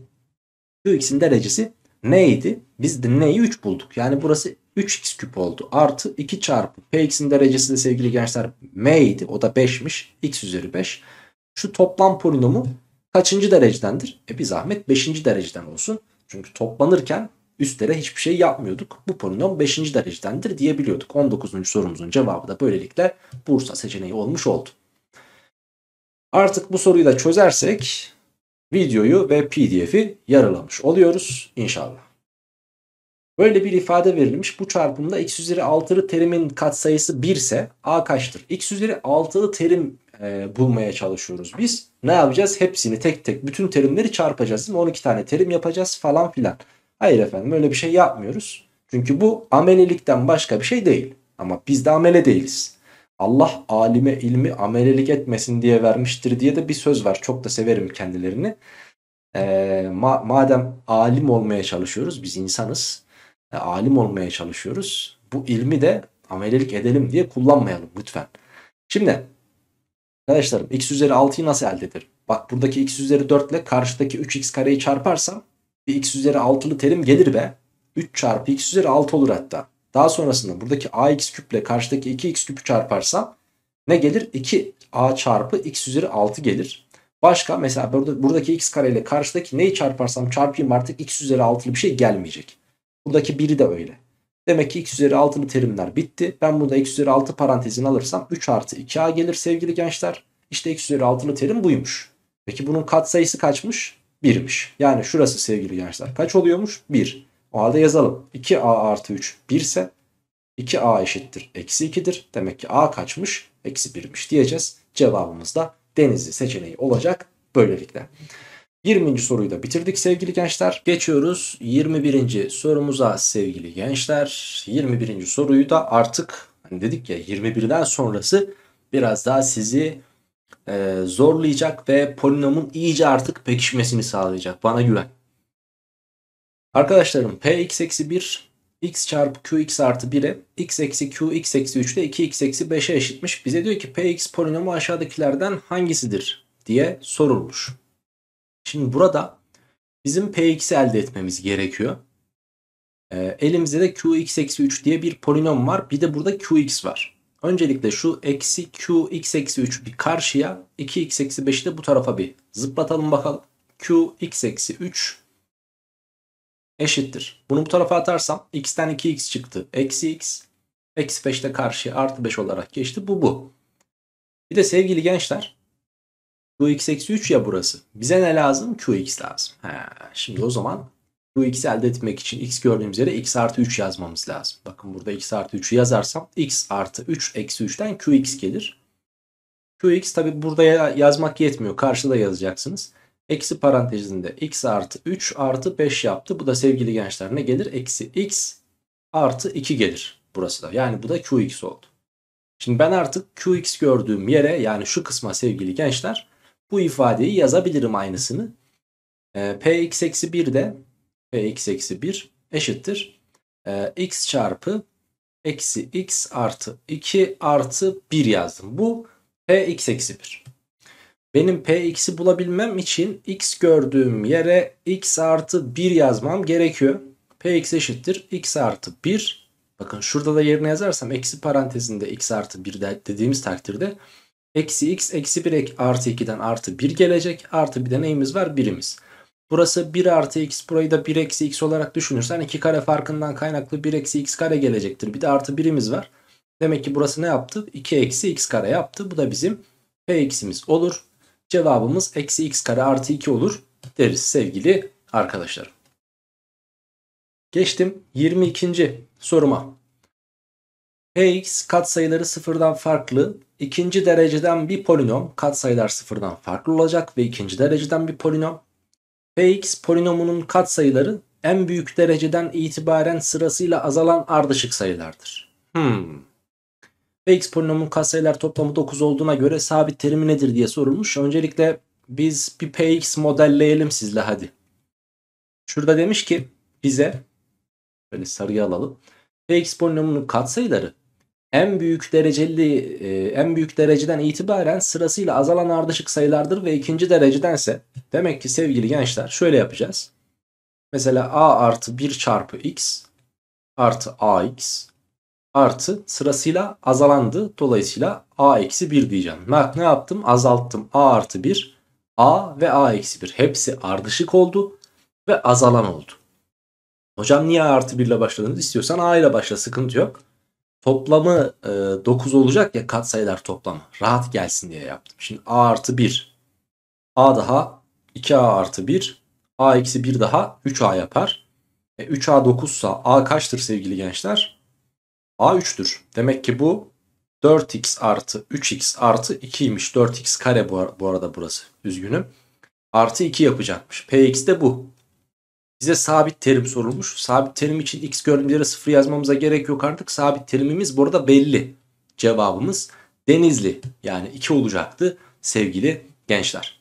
S1: Qx'in derecesi neydi? Biz de n'yi 3 bulduk. Yani burası 3x küp oldu. Artı 2 çarpı px'in derecesi de sevgili gençler m idi. O da 5'miş. x üzeri 5. Şu toplam polinomu kaçıncı derecedendir? E bir zahmet 5. dereceden olsun. Çünkü toplanırken üstlere hiçbir şey yapmıyorduk. Bu polinom 5. derecedendir diyebiliyorduk. 19. sorumuzun cevabı da böylelikle Bursa seçeneği olmuş oldu. Artık bu soruyu da çözersek videoyu ve pdf'i yarılamış oluyoruz inşallah. Böyle bir ifade verilmiş. Bu çarpımda x üzeri 6'lı terimin katsayısı 1 ise a kaçtır? x üzeri 6'lı terim e, bulmaya çalışıyoruz biz. Ne yapacağız? Hepsini tek tek bütün terimleri çarpacağız. 12 tane terim yapacağız falan filan. Hayır efendim öyle bir şey yapmıyoruz. Çünkü bu amelilikten başka bir şey değil. Ama biz de amele değiliz. Allah alime ilmi amelelik etmesin diye vermiştir diye de bir söz var. Çok da severim kendilerini. Ee, ma madem alim olmaya çalışıyoruz biz insanız. E, alim olmaya çalışıyoruz. Bu ilmi de amelelik edelim diye kullanmayalım lütfen. Şimdi arkadaşlarım x üzeri 6'yı nasıl elde ederim? Bak buradaki x üzeri 4 ile karşıdaki 3x kareyi çarparsam bir x üzeri 6'lı terim gelir be. 3 çarpı x üzeri 6 olur hatta. Daha sonrasında buradaki ax küple karşıdaki 2x küpü çarparsam ne gelir? 2a çarpı x üzeri 6 gelir. Başka mesela burada, buradaki x kare ile karşıdaki neyi çarparsam çarpayım artık x üzeri 6'lı bir şey gelmeyecek. Buradaki biri de öyle. Demek ki x üzeri 6'lı terimler bitti. Ben burada x üzeri 6 parantezini alırsam 3 artı 2a gelir sevgili gençler. İşte x üzeri 6'lı terim buymuş. Peki bunun katsayısı kaçmış? 1'miş. Yani şurası sevgili gençler kaç oluyormuş? 1. O halde yazalım. 2a artı 3 1 ise 2a eşittir. Eksi 2'dir. Demek ki a kaçmış? Eksi 1'miş diyeceğiz. Cevabımız da denizli seçeneği olacak böylelikle. 20. soruyu da bitirdik sevgili gençler. Geçiyoruz 21. sorumuza sevgili gençler. 21. soruyu da artık hani dedik ya 21'den sonrası biraz daha sizi e, zorlayacak ve polinomun iyice artık pekişmesini sağlayacak. Bana güven. Arkadaşlarım p x eksi 1 x çarpı x artı 1'e x eksi q x eksi 3 de 2x eksi 5'e eşitmiş. Bize diyor ki p x polinomu aşağıdakilerden hangisidir diye sorulmuş. Şimdi burada bizim p px'i elde etmemiz gerekiyor. E, elimizde de q x eksi 3 diye bir polinom var. Bir de burada q x var. Öncelikle şu eksi q x eksi 3 bir karşıya 2 x eksi 5'i de bu tarafa bir zıplatalım bakalım. q x eksi 3 eşittir. Bunu bu tarafa atarsam x'ten 2x çıktı. Eksi x. Eksi 5 de karşıya artı 5 olarak geçti. Bu bu. Bir de sevgili gençler qx eksi 3 ya burası. Bize ne lazım? qx lazım. He, şimdi o zaman bu x'i elde etmek için x gördüğümüz yere x artı 3 yazmamız lazım. Bakın burada x artı 3'ü yazarsam x artı 3 eksi 3'ten qx gelir. qx tabi burada yazmak yetmiyor. Karşıda yazacaksınız. Eksi parantezinde x artı 3 artı 5 yaptı. Bu da sevgili gençler ne gelir? Eksi x artı 2 gelir burası da. Yani bu da qx oldu. Şimdi ben artık qx gördüğüm yere yani şu kısma sevgili gençler bu ifadeyi yazabilirim aynısını. E, ee, px eksi 1 de x eksi 1 eşittir. E, x çarpı eksi x artı 2 artı 1 yazdım. Bu px eksi 1. Benim px'i bulabilmem için x gördüğüm yere x artı 1 yazmam gerekiyor. px eşittir x artı 1. Bakın şurada da yerine yazarsam eksi parantezinde x artı 1 dediğimiz takdirde eksi x eksi 1 artı 2'den artı 1 gelecek. Artı bir de neyimiz var? Birimiz. Burası 1 artı x burayı da 1 eksi x olarak düşünürsen 2 kare farkından kaynaklı 1 eksi x kare gelecektir. Bir de artı 1'imiz var. Demek ki burası ne yaptı? 2 eksi x kare yaptı. Bu da bizim p px'imiz olur. Cevabımız eksi x kare artı 2 olur deriz sevgili arkadaşlarım. Geçtim 22. soruma. Px katsayıları sıfırdan farklı. ikinci dereceden bir polinom katsayılar sıfırdan farklı olacak ve ikinci dereceden bir polinom Px polinomunun katsayıları en büyük dereceden itibaren sırasıyla azalan ardışık sayılardır. Hmm. Px polinomunun katsayılar toplamı 9 olduğuna göre sabit terimi nedir diye sorulmuş. Öncelikle biz bir Px modelleyelim sizle hadi. Şurada demiş ki bize böyle sarıya alalım. Px polinomunun katsayıları en büyük dereceli e, en büyük dereceden itibaren sırasıyla azalan ardışık sayılardır ve ikinci dereceden ise Demek ki sevgili gençler şöyle yapacağız. Mesela a artı 1 çarpı x artı ax artı sırasıyla azalandı. Dolayısıyla a eksi 1 diyeceğim. Bak ne yaptım? Azalttım. a artı 1, a ve a eksi 1. Hepsi ardışık oldu ve azalan oldu. Hocam niye artı 1 ile başladınız? İstiyorsan a ile başla sıkıntı yok. Toplamı e, 9 olacak ya katsayılar toplamı. Rahat gelsin diye yaptım. Şimdi a artı 1. a daha 2a artı 1. a eksi 1 daha 3a yapar. E 3a 9 ise a kaçtır sevgili gençler? a 3'tür. Demek ki bu 4x artı 3x artı 2'ymiş. 4x kare bu arada burası. Üzgünüm. Artı 2 yapacakmış. px de bu. Bize sabit terim sorulmuş. Sabit terim için x görünümleri sıfır yazmamıza gerek yok artık. Sabit terimimiz burada belli. Cevabımız denizli. Yani 2 olacaktı sevgili gençler.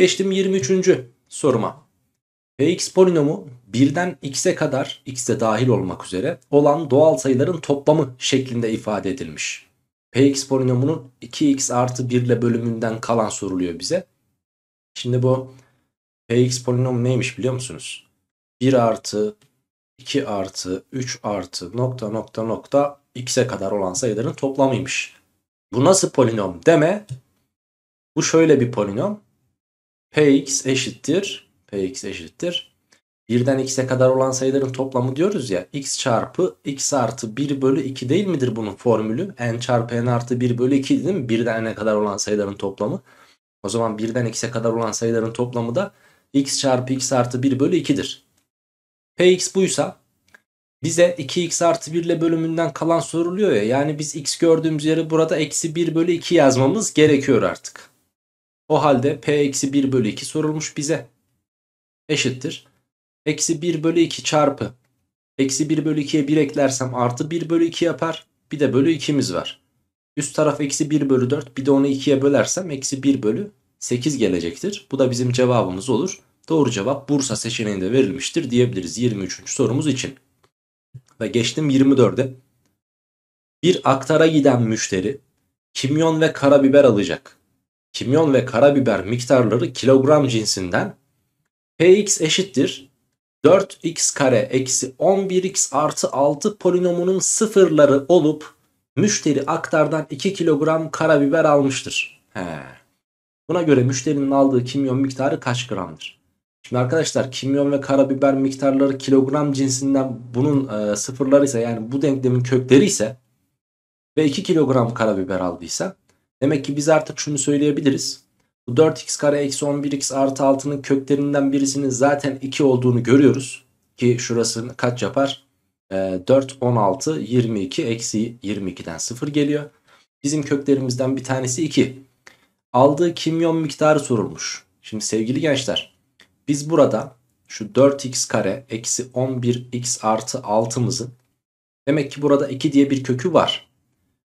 S1: Geçtim 23. soruma. Px polinomu 1'den x'e kadar x'e dahil olmak üzere olan doğal sayıların toplamı şeklinde ifade edilmiş. Px polinomunun 2x artı 1 ile bölümünden kalan soruluyor bize. Şimdi bu Px polinom neymiş biliyor musunuz? 1 artı 2 artı 3 artı nokta nokta nokta x'e kadar olan sayıların toplamıymış. Bu nasıl polinom deme. Bu şöyle bir polinom. Px eşittir. Px eşittir. 1'den x'e kadar olan sayıların toplamı diyoruz ya. x çarpı x artı 1 bölü 2 değil midir bunun formülü? n çarpı n artı 1 bölü 2 değil mi? 1'den n'e kadar olan sayıların toplamı. O zaman 1'den x'e kadar olan sayıların toplamı da x çarpı x artı 1 bölü 2'dir. Px buysa bize 2x artı 1 ile bölümünden kalan soruluyor ya. Yani biz x gördüğümüz yeri burada eksi 1 bölü 2 yazmamız gerekiyor artık. O halde p eksi 1 bölü 2 sorulmuş bize. Eşittir. Eksi 1 bölü 2 çarpı. Eksi 1 bölü 2'ye 1 eklersem artı 1 bölü 2 yapar. Bir de bölü 2'miz var. Üst taraf eksi 1 bölü 4 bir de onu 2'ye bölersem eksi 1 bölü 8 gelecektir. Bu da bizim cevabımız olur. Doğru cevap Bursa seçeneğinde verilmiştir diyebiliriz 23. sorumuz için. Ve geçtim 24'e. Bir aktara giden müşteri kimyon ve karabiber alacak kimyon ve karabiber miktarları kilogram cinsinden px eşittir 4x kare eksi 11x artı 6 polinomunun sıfırları olup müşteri aktardan 2 kilogram karabiber almıştır. He. Buna göre müşterinin aldığı kimyon miktarı kaç gramdır? Şimdi arkadaşlar kimyon ve karabiber miktarları kilogram cinsinden bunun e, sıfırları ise yani bu denklemin kökleri ise ve 2 kilogram karabiber aldıysa Demek ki biz artık şunu söyleyebiliriz. Bu 4x kare eksi 11x artı 6'nın köklerinden birisinin zaten 2 olduğunu görüyoruz. Ki şurası kaç yapar? 4, 16, 22, eksi 22'den 0 geliyor. Bizim köklerimizden bir tanesi 2. Aldığı kimyon miktarı sorulmuş. Şimdi sevgili gençler biz burada şu 4x kare eksi 11x artı 6'mızın demek ki burada 2 diye bir kökü var.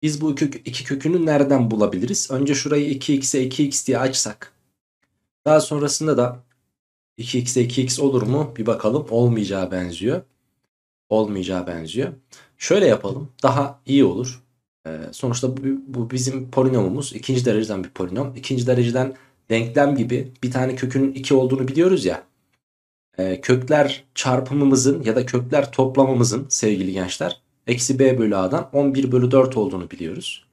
S1: Biz bu iki, iki kökünü nereden bulabiliriz? Önce şurayı 2x'e 2x diye açsak. Daha sonrasında da 2x'e 2x olur mu? Bir bakalım. Olmayacağı benziyor. Olmayacağı benziyor. Şöyle yapalım. Daha iyi olur. Ee, sonuçta bu, bu bizim polinomumuz. ikinci dereceden bir polinom. İkinci dereceden denklem gibi bir tane kökünün 2 olduğunu biliyoruz ya. E, kökler çarpımımızın ya da kökler toplamımızın sevgili gençler eksi b bölü a'dan 11 bölü 4 olduğunu biliyoruz.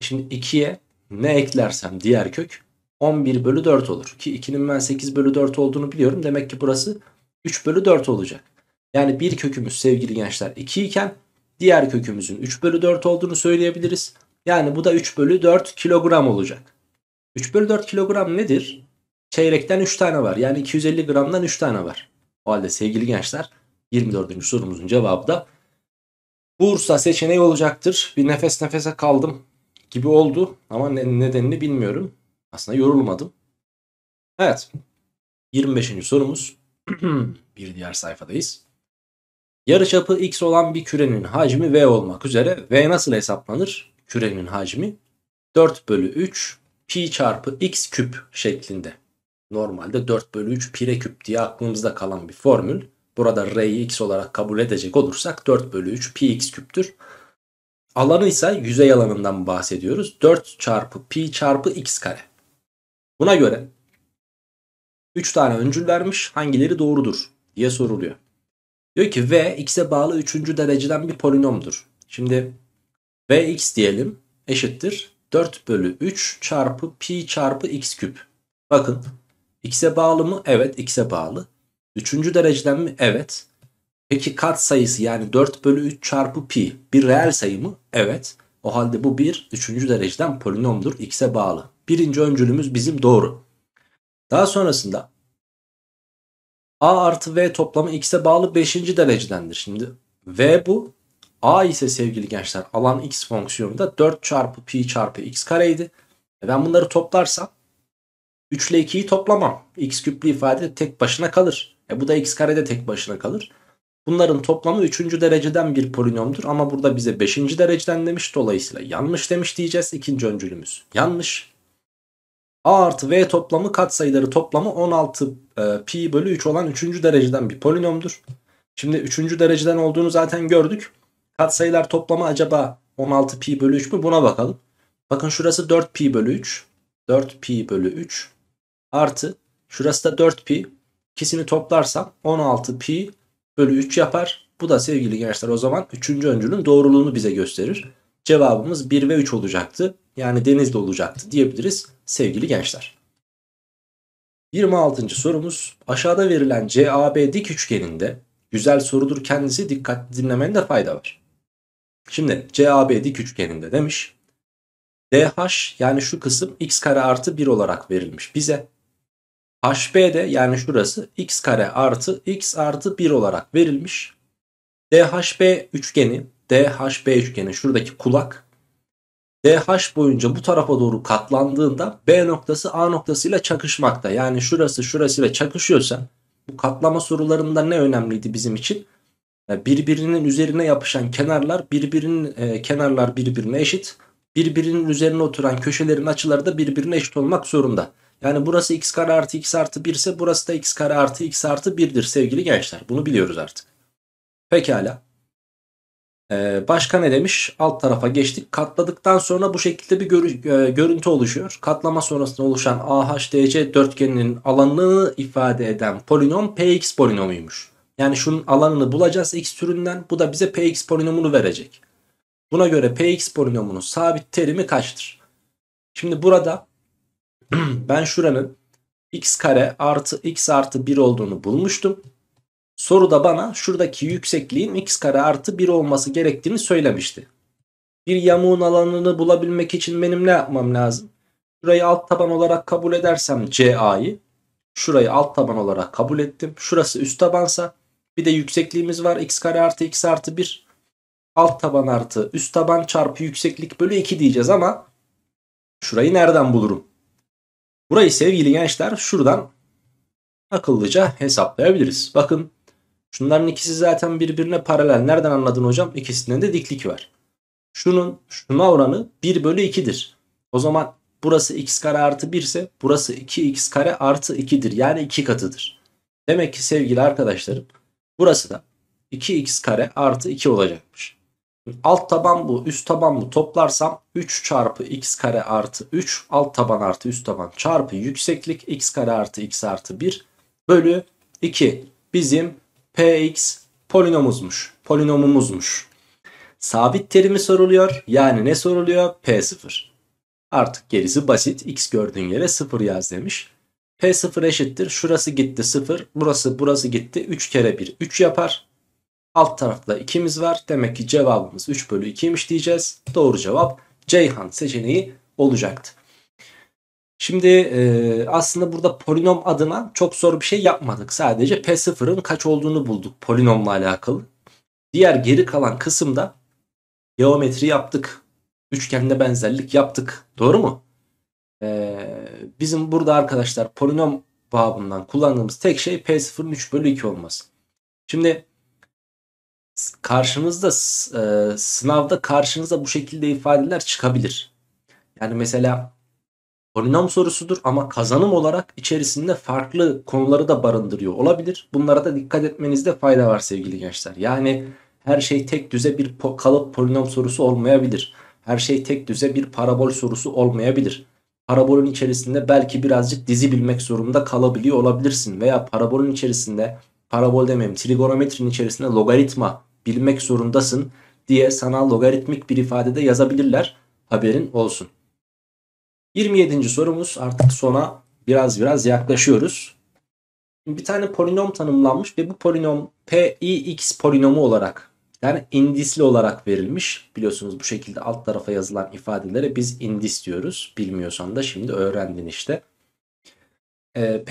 S1: Şimdi 2'ye ne eklersem diğer kök 11 bölü 4 olur. Ki 2'nin ben 8 bölü 4 olduğunu biliyorum. Demek ki burası 3 bölü 4 olacak. Yani bir kökümüz sevgili gençler 2 iken diğer kökümüzün 3 bölü 4 olduğunu söyleyebiliriz. Yani bu da 3 bölü 4 kilogram olacak. 3 bölü 4 kilogram nedir? Çeyrekten 3 tane var. Yani 250 gramdan 3 tane var. O halde sevgili gençler 24. sorumuzun cevabı da Bursa seçeneği olacaktır. Bir nefes nefese kaldım gibi oldu ama ne, nedenini bilmiyorum. Aslında yorulmadım. Evet. 25. sorumuz. bir diğer sayfadayız. Yarıçapı x olan bir kürenin hacmi v olmak üzere v nasıl hesaplanır? Kürenin hacmi 4 bölü 3 pi çarpı x küp şeklinde. Normalde 4 bölü 3 pire küp diye aklımızda kalan bir formül burada r'yi x olarak kabul edecek olursak 4 bölü 3 pi x küptür. Alanı ise yüzey alanından bahsediyoruz. 4 çarpı pi çarpı x kare. Buna göre 3 tane öncül vermiş hangileri doğrudur diye soruluyor. Diyor ki v x'e bağlı 3. dereceden bir polinomdur. Şimdi v x diyelim eşittir 4 bölü 3 çarpı pi çarpı x küp. Bakın x'e bağlı mı? Evet x'e bağlı. Üçüncü dereceden mi? Evet. Peki kat sayısı yani 4 bölü 3 çarpı pi bir reel sayı mı? Evet. O halde bu bir üçüncü dereceden polinomdur. X'e bağlı. Birinci öncülümüz bizim doğru. Daha sonrasında A artı V toplamı X'e bağlı 5. derecedendir. Şimdi V bu. A ise sevgili gençler alan X fonksiyonu da 4 çarpı pi çarpı X kareydi. E ben bunları toplarsam 3 ile 2'yi toplamam. X küplü ifade tek başına kalır. E bu da x karede tek başına kalır. Bunların toplamı 3. dereceden bir polinomdur ama burada bize 5. dereceden demiş. Dolayısıyla yanlış demiş diyeceğiz. ikinci öncülümüz yanlış. A artı V toplamı katsayıları toplamı 16 e, pi bölü 3 olan 3. dereceden bir polinomdur. Şimdi 3. dereceden olduğunu zaten gördük. Katsayılar toplamı acaba 16 pi bölü 3 mü? Buna bakalım. Bakın şurası 4 pi bölü 3. 4 pi bölü 3 artı şurası da 4 pi İkisini toplarsam 16 pi bölü 3 yapar. Bu da sevgili gençler o zaman 3. öncünün doğruluğunu bize gösterir. Cevabımız 1 ve 3 olacaktı. Yani denizde olacaktı diyebiliriz sevgili gençler. 26. sorumuz aşağıda verilen CAB dik üçgeninde güzel sorudur kendisi dikkatli dinlemende fayda var. Şimdi CAB dik üçgeninde demiş. DH yani şu kısım x kare artı 1 olarak verilmiş bize. HB de yani şurası x kare artı x artı 1 olarak verilmiş. DHB üçgeni, DHB üçgeni şuradaki kulak DH boyunca bu tarafa doğru katlandığında B noktası A noktasıyla çakışmakta. Yani şurası şurasıyla çakışıyorsa bu katlama sorularında ne önemliydi bizim için? E, birbirinin üzerine yapışan kenarlar birbirinin e, kenarlar birbirine eşit. Birbirinin üzerine oturan köşelerin açıları da birbirine eşit olmak zorunda. Yani burası x kare artı x artı 1 ise burası da x kare artı x artı 1'dir sevgili gençler. Bunu biliyoruz artık. Pekala. Ee, başka ne demiş? Alt tarafa geçtik. Katladıktan sonra bu şekilde bir görü e, görüntü oluşuyor. Katlama sonrasında oluşan AHDC dörtgeninin alanını ifade eden polinom Px polinomuymuş. Yani şunun alanını bulacağız x türünden. Bu da bize Px polinomunu verecek. Buna göre Px polinomunun sabit terimi kaçtır? Şimdi burada ben şuranın x kare artı x artı 1 olduğunu bulmuştum. Soruda bana şuradaki yüksekliğin x kare artı 1 olması gerektiğini söylemişti. Bir yamuğun alanını bulabilmek için benim ne yapmam lazım? Şurayı alt taban olarak kabul edersem CA'yı şurayı alt taban olarak kabul ettim. Şurası üst tabansa bir de yüksekliğimiz var x kare artı x artı 1 alt taban artı üst taban çarpı yükseklik bölü 2 diyeceğiz ama şurayı nereden bulurum? Burayı sevgili gençler şuradan akıllıca hesaplayabiliriz. Bakın şunların ikisi zaten birbirine paralel. Nereden anladın hocam? İkisinde de diklik var. Şunun şuna oranı 1 bölü 2'dir. O zaman burası x kare artı 1 ise burası 2x kare artı 2'dir. Yani 2 katıdır. Demek ki sevgili arkadaşlarım burası da 2x kare artı 2 olacakmış. Alt taban bu üst taban bu toplarsam 3 çarpı x kare artı 3 alt taban artı üst taban çarpı yükseklik x kare artı x artı 1 bölü 2 bizim px polinomumuzmuş. Polinomumuzmuş. Sabit terimi soruluyor. Yani ne soruluyor? P0. Artık gerisi basit. X gördüğün yere 0 yaz demiş. P0 eşittir. Şurası gitti 0. Burası burası gitti. 3 kere 1 3 yapar. Alt tarafta 2'miz var. Demek ki cevabımız 3 bölü 2'ymiş diyeceğiz. Doğru cevap Ceyhan seçeneği olacaktı. Şimdi e, aslında burada polinom adına çok zor bir şey yapmadık. Sadece P0'ın kaç olduğunu bulduk polinomla alakalı. Diğer geri kalan kısımda geometri yaptık. Üçgende benzerlik yaptık. Doğru mu? Ee, bizim burada arkadaşlar polinom babından kullandığımız tek şey P0'ın 3 bölü 2 olması. Şimdi karşınızda e, sınavda karşınıza bu şekilde ifadeler çıkabilir. Yani mesela polinom sorusudur ama kazanım olarak içerisinde farklı konuları da barındırıyor olabilir. Bunlara da dikkat etmenizde fayda var sevgili gençler. Yani her şey tek düze bir po kalıp polinom sorusu olmayabilir. Her şey tek düze bir parabol sorusu olmayabilir. Parabolün içerisinde belki birazcık dizi bilmek zorunda kalabiliyor olabilirsin veya parabolün içerisinde parabol demeyeyim trigonometrin içerisinde logaritma bilmek zorundasın diye sana logaritmik bir ifadede yazabilirler. Haberin olsun. 27. sorumuz artık sona biraz biraz yaklaşıyoruz. Bir tane polinom tanımlanmış ve bu polinom PIX polinomu olarak yani indisli olarak verilmiş. Biliyorsunuz bu şekilde alt tarafa yazılan ifadelere biz indis diyoruz. Bilmiyorsan da şimdi öğrendin işte. E, ee,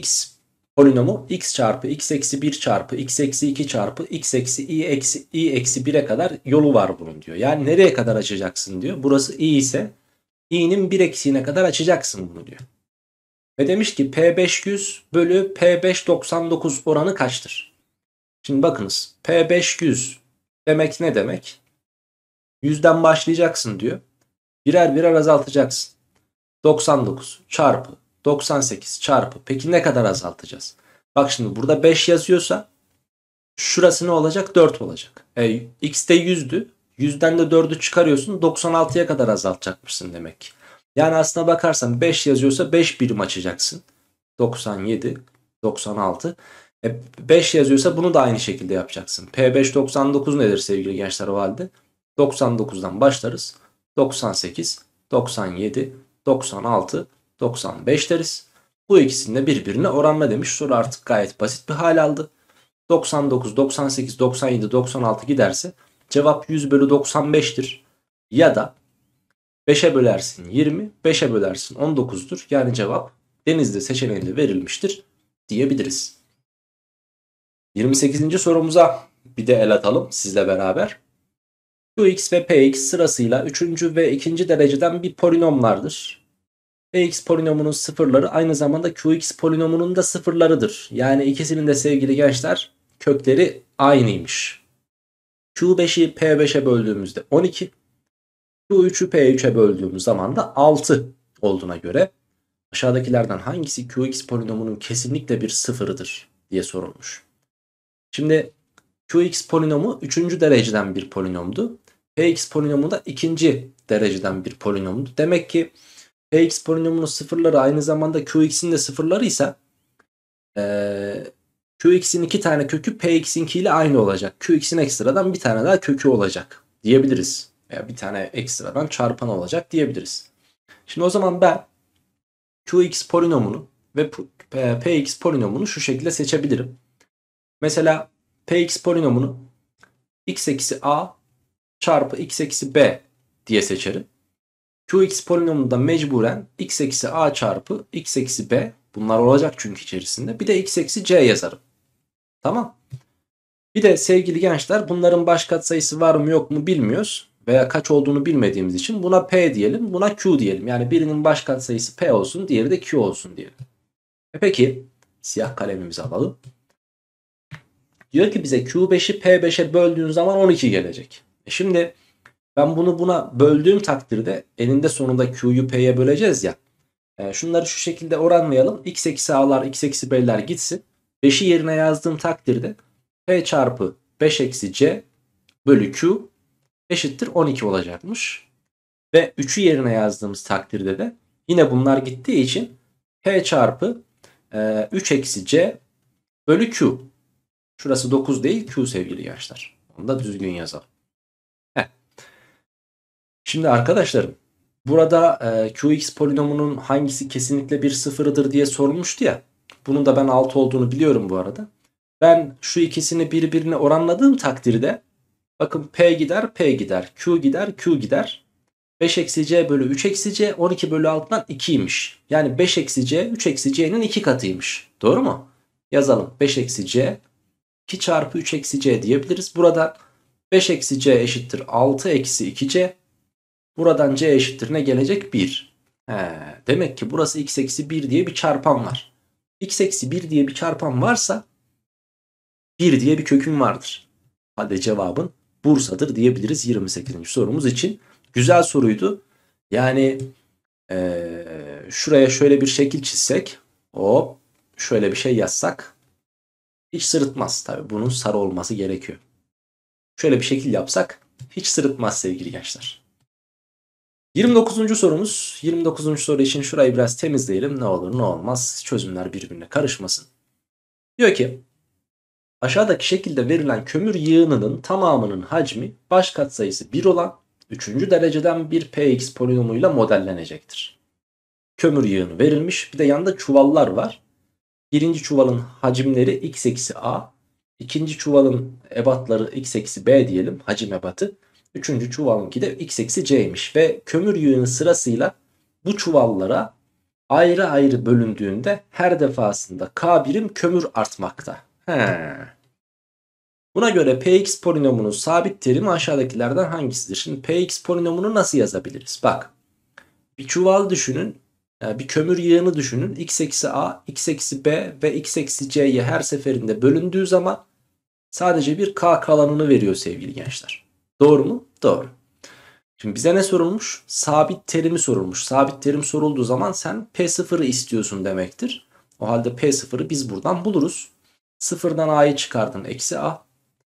S1: PIX polinomu x çarpı x eksi 1 çarpı x eksi 2 çarpı x eksi i eksi i eksi 1'e kadar yolu var bunun diyor. Yani nereye kadar açacaksın diyor. Burası i ise i'nin 1 eksiğine kadar açacaksın bunu diyor. Ve demiş ki P500 bölü P599 oranı kaçtır? Şimdi bakınız P500 demek ne demek? 100'den başlayacaksın diyor. Birer birer azaltacaksın. 99 çarpı 98 çarpı. Peki ne kadar azaltacağız? Bak şimdi burada 5 yazıyorsa şurası ne olacak? 4 olacak. E, x de 100'dü. 100'den de 4'ü çıkarıyorsun. 96'ya kadar azaltacakmışsın demek ki. Yani aslına bakarsan 5 yazıyorsa 5 birim açacaksın. 97, 96. E, 5 yazıyorsa bunu da aynı şekilde yapacaksın. P5 99 nedir sevgili gençler o halde? 99'dan başlarız. 98, 97, 96, 95 deriz. Bu ikisinin birbirine oranla demiş. Soru artık gayet basit bir hal aldı. 99, 98, 97, 96 giderse cevap 100 bölü 95'tir. Ya da 5'e bölersin 20, 5'e bölersin 19'dur. Yani cevap denizde seçeneğinde verilmiştir diyebiliriz. 28. sorumuza bir de el atalım sizle beraber. Qx ve px sırasıyla 3. ve 2. dereceden bir polinomlardır. Px polinomunun sıfırları aynı zamanda Qx polinomunun da sıfırlarıdır. Yani ikisinin de sevgili gençler kökleri aynıymış. Q5'i P5'e böldüğümüzde 12. Q3'ü P3'e böldüğümüz zaman da 6 olduğuna göre aşağıdakilerden hangisi Qx polinomunun kesinlikle bir sıfırıdır diye sorulmuş. Şimdi Qx polinomu 3. dereceden bir polinomdu. Px polinomu da 2. dereceden bir polinomdu. Demek ki Px polinomunun sıfırları aynı zamanda Qx'in de sıfırları ise e, Qx'in iki tane kökü Px'inki ile aynı olacak. Qx'in ekstradan bir tane daha kökü olacak diyebiliriz. Veya bir tane ekstradan çarpan olacak diyebiliriz. Şimdi o zaman ben Qx polinomunu ve Px polinomunu şu şekilde seçebilirim. Mesela Px polinomunu x eksi a çarpı x eksi b diye seçerim x polinomunda mecburen x eksi a çarpı x eksi b bunlar olacak çünkü içerisinde bir de x eksi c yazarım. Tamam. Bir de sevgili gençler bunların baş katsayısı var mı yok mu bilmiyoruz veya kaç olduğunu bilmediğimiz için buna p diyelim buna q diyelim. Yani birinin baş katsayısı p olsun diğeri de q olsun diyelim. E peki siyah kalemimizi alalım. Diyor ki bize Q5'i P5'e böldüğün zaman 12 gelecek. E şimdi ben bunu buna böldüğüm takdirde eninde sonunda Q'yu P'ye böleceğiz ya. E, şunları şu şekilde oranlayalım. X eksi A'lar X eksi B'ler gitsin. 5'i yerine yazdığım takdirde P çarpı 5 eksi C bölü Q eşittir 12 olacakmış. Ve 3'ü yerine yazdığımız takdirde de yine bunlar gittiği için P çarpı 3 e, eksi C bölü Q. Şurası 9 değil Q sevgili gençler. Onu da düzgün yazalım. Şimdi arkadaşlarım burada e, Qx polinomunun hangisi kesinlikle bir sıfırıdır diye sormuştu ya. Bunun da ben 6 olduğunu biliyorum bu arada. Ben şu ikisini birbirine oranladığım takdirde bakın P gider P gider Q gider Q gider 5 eksi c bölü 3 eksi c 12 bölü 6'dan 2'ymiş. Yani 5 eksi c 3 eksi c'nin 2 katıymış. Doğru mu? Yazalım 5 eksi c 2 çarpı 3 eksi c diyebiliriz. Burada 5 eksi c eşittir 6 eksi 2c. Buradan c eşittir ne gelecek? 1. He, demek ki burası x eksi 1 diye bir çarpan var. x eksi 1 diye bir çarpan varsa 1 diye bir köküm vardır. Hadi cevabın Bursa'dır diyebiliriz 28. sorumuz için. Güzel soruydu. Yani ee, şuraya şöyle bir şekil çizsek. Hop şöyle bir şey yazsak. Hiç sırıtmaz tabi. Bunun sarı olması gerekiyor. Şöyle bir şekil yapsak hiç sırıtmaz sevgili gençler. 29. sorumuz. 29. soru için şurayı biraz temizleyelim. Ne olur ne olmaz çözümler birbirine karışmasın. Diyor ki aşağıdaki şekilde verilen kömür yığınının tamamının hacmi baş katsayısı 1 olan 3. dereceden bir px polinomuyla modellenecektir. Kömür yığını verilmiş. Bir de yanında çuvallar var. Birinci çuvalın hacimleri x eksi a. ikinci çuvalın ebatları x eksi b diyelim hacim ebatı. Üçüncü çuvalınki de x eksi c'ymiş. Ve kömür yığını sırasıyla bu çuvallara ayrı ayrı bölündüğünde her defasında k birim kömür artmakta. He. Buna göre px polinomunun sabit terimi aşağıdakilerden hangisidir? Şimdi px polinomunu nasıl yazabiliriz? Bak bir çuval düşünün. Yani bir kömür yığını düşünün. x eksi a, x eksi b ve x eksi c'ye her seferinde bölündüğü zaman sadece bir k kalanını veriyor sevgili gençler. Doğru mu? Doğru. Şimdi bize ne sorulmuş? Sabit terimi sorulmuş. Sabit terim sorulduğu zaman sen P0'ı istiyorsun demektir. O halde P0'ı biz buradan buluruz. Sıfırdan A'yı çıkardın eksi A.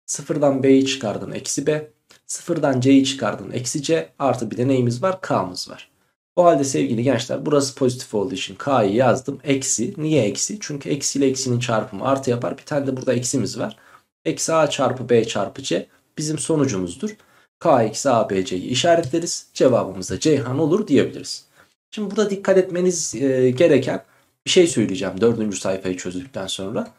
S1: Sıfırdan B'yi çıkardın eksi B. Sıfırdan C'yi çıkardın eksi C. Artı bir de neyimiz var? K'mız var. O halde sevgili gençler burası pozitif olduğu için K'yı yazdım. Eksi. Niye eksi? Çünkü eksi ile eksinin çarpımı artı yapar. Bir tane de burada eksimiz var. Eksi A çarpı B çarpı C bizim sonucumuzdur. KX ABC'yi işaretleriz. Cevabımız da Ceyhan olur diyebiliriz. Şimdi burada dikkat etmeniz e, gereken bir şey söyleyeceğim dördüncü sayfayı çözdükten sonra.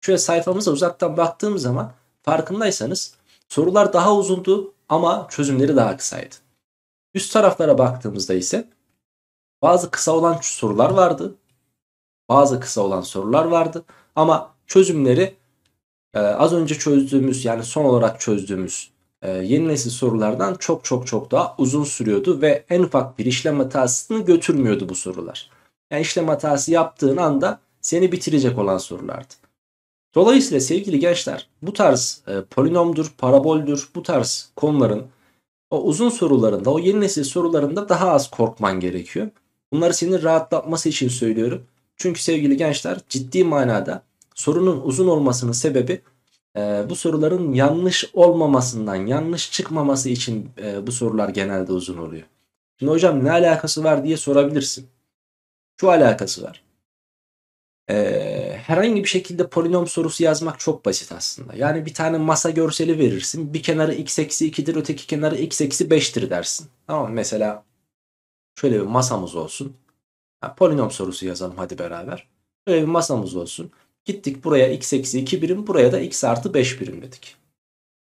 S1: Şöyle sayfamıza uzaktan baktığım zaman farkındaysanız sorular daha uzundu ama çözümleri daha kısaydı. Üst taraflara baktığımızda ise bazı kısa olan sorular vardı. Bazı kısa olan sorular vardı ama çözümleri e, az önce çözdüğümüz yani son olarak çözdüğümüz e, yeni nesil sorulardan çok çok çok daha uzun sürüyordu ve en ufak bir işlem hatasını götürmüyordu bu sorular. Yani işlem hatası yaptığın anda seni bitirecek olan sorulardı. Dolayısıyla sevgili gençler bu tarz e, polinomdur, paraboldür bu tarz konuların o uzun sorularında, o yeni nesil sorularında daha az korkman gerekiyor. Bunları senin rahatlatması için söylüyorum. Çünkü sevgili gençler ciddi manada Sorunun uzun olmasının sebebi e, bu soruların yanlış olmamasından, yanlış çıkmaması için e, bu sorular genelde uzun oluyor. Şimdi hocam ne alakası var diye sorabilirsin. Şu alakası var. Ee, herhangi bir şekilde polinom sorusu yazmak çok basit aslında. Yani bir tane masa görseli verirsin. Bir kenarı x eksi 2'dir öteki kenarı x eksi 5'tir dersin. Tamam mesela şöyle bir masamız olsun. Ha, polinom sorusu yazalım hadi beraber. Şöyle bir masamız olsun. Gittik buraya x eksi 2 birim buraya da x artı 5 birim dedik.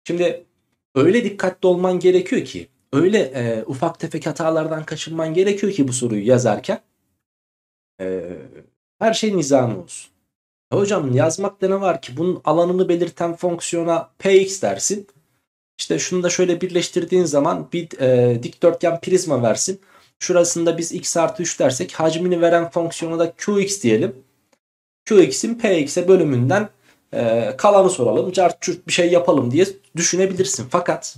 S1: Şimdi öyle dikkatli olman gerekiyor ki öyle e, ufak tefek hatalardan kaçınman gerekiyor ki bu soruyu yazarken e, her şey nizami olsun. E hocam yazmakta ne var ki bunun alanını belirten fonksiyona px dersin. İşte şunu da şöyle birleştirdiğin zaman bir e, dikdörtgen prizma versin. Şurasında biz x artı 3 dersek hacmini veren fonksiyona da qx diyelim. Qx'in Px'e bölümünden e, kalanı soralım. çarp çürt bir şey yapalım diye düşünebilirsin. Fakat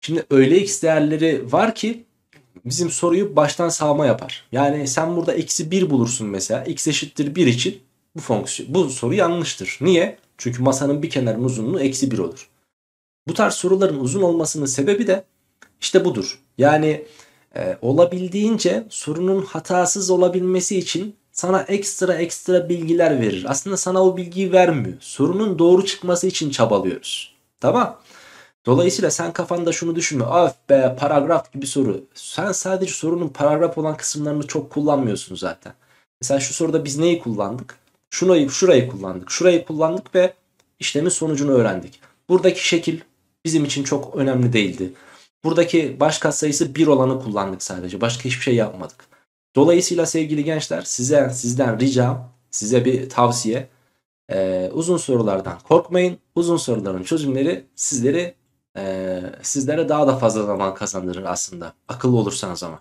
S1: şimdi öyle x değerleri var ki bizim soruyu baştan sağma yapar. Yani sen burada eksi 1 bulursun mesela. x eşittir 1 için bu fonksiyon bu soru yanlıştır. Niye? Çünkü masanın bir kenarının uzunluğu eksi 1 olur. Bu tarz soruların uzun olmasının sebebi de işte budur. Yani e, olabildiğince sorunun hatasız olabilmesi için sana ekstra ekstra bilgiler verir. Aslında sana o bilgiyi vermiyor. Sorunun doğru çıkması için çabalıyoruz. Tamam. Dolayısıyla sen kafanda şunu düşünme. Af be paragraf gibi soru. Sen sadece sorunun paragraf olan kısımlarını çok kullanmıyorsun zaten. Mesela şu soruda biz neyi kullandık? Şurayı, şurayı kullandık. Şurayı kullandık ve işlemin sonucunu öğrendik. Buradaki şekil bizim için çok önemli değildi. Buradaki baş sayısı bir olanı kullandık sadece. Başka hiçbir şey yapmadık. Dolayısıyla sevgili gençler size sizden ricam size bir tavsiye ee, uzun sorulardan korkmayın. Uzun soruların çözümleri sizleri e, sizlere daha da fazla zaman kazandırır aslında akıllı olursanız ama.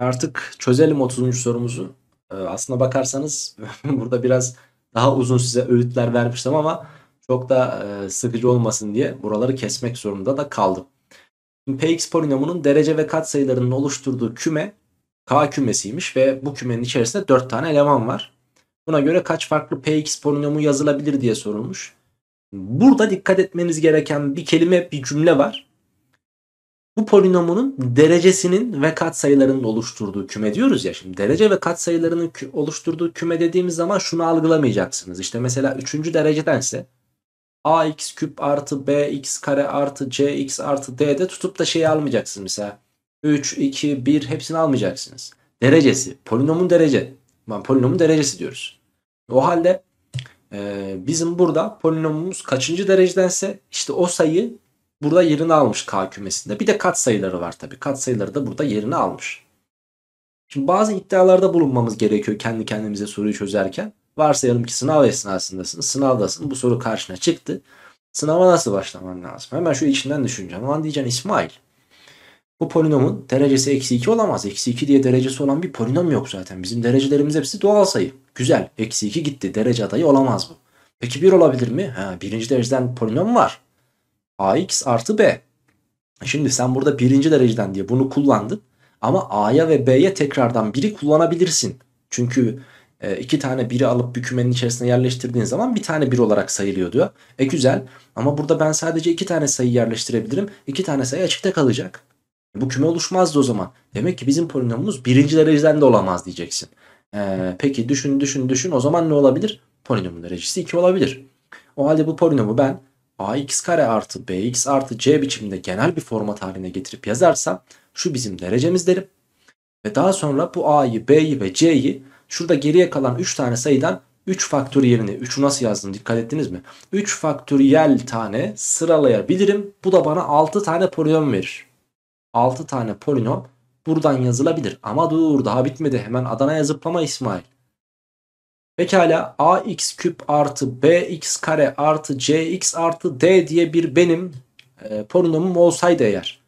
S1: Artık çözelim 30. sorumuzu. Ee, aslına bakarsanız burada biraz daha uzun size öğütler vermiştim ama çok da e, sıkıcı olmasın diye buraları kesmek zorunda da kaldım. Px polinomunun derece ve katsayılarının oluşturduğu küme K kümesiymiş ve bu kümenin içerisinde 4 tane eleman var. Buna göre kaç farklı Px polinomu yazılabilir diye sorulmuş. Burada dikkat etmeniz gereken bir kelime, bir cümle var. Bu polinomunun derecesinin ve katsayılarının oluşturduğu küme diyoruz ya. Şimdi derece ve katsayılarının oluşturduğu küme dediğimiz zaman şunu algılamayacaksınız. İşte mesela 3. derecedense ax küp artı bx kare artı cx artı d de tutup da şeyi almayacaksınız mesela. 3, 2, 1 hepsini almayacaksınız. Derecesi, polinomun derece. polinomun derecesi diyoruz. O halde e, bizim burada polinomumuz kaçıncı derecedense işte o sayı burada yerini almış K kümesinde. Bir de kat sayıları var tabi, Kat sayıları da burada yerini almış. Şimdi bazı iddialarda bulunmamız gerekiyor kendi kendimize soruyu çözerken. Varsayalım ki sınav esnasındasın, sınavdasın, bu soru karşına çıktı. Sınava nasıl başlaman lazım? Hemen şu içinden düşüneceğim. Lan diyeceksin İsmail bu polinomun derecesi eksi 2 olamaz. Eksi 2 diye derecesi olan bir polinom yok zaten. Bizim derecelerimiz hepsi doğal sayı. Güzel. Eksi 2 gitti. Derece adayı olamaz bu. Peki 1 olabilir mi? Ha, birinci dereceden polinom var. ax artı b. E şimdi sen burada birinci dereceden diye bunu kullandın. Ama a'ya ve b'ye tekrardan biri kullanabilirsin. Çünkü e, iki tane biri alıp bir kümenin içerisine yerleştirdiğin zaman bir tane bir olarak sayılıyor diyor. E güzel ama burada ben sadece iki tane sayı yerleştirebilirim. İki tane sayı açıkta kalacak. Bu küme oluşmazdı o zaman. Demek ki bizim polinomumuz birinci dereceden de olamaz diyeceksin. Ee, peki düşün düşün düşün o zaman ne olabilir? Polinomun derecesi 2 olabilir. O halde bu polinomu ben ax kare artı bx artı c biçiminde genel bir format haline getirip yazarsam şu bizim derecemiz derim. Ve daha sonra bu a'yı b'yi ve c'yi şurada geriye kalan 3 tane sayıdan 3 faktöriyelini 3'ü nasıl yazdım dikkat ettiniz mi? 3 faktöriyel tane sıralayabilirim. Bu da bana 6 tane polinom verir. 6 tane polinom buradan yazılabilir. Ama dur daha bitmedi hemen Adana'ya zıplama İsmail. Pekala ax küp artı bx kare artı cx artı d diye bir benim e, polinomum olsaydı eğer.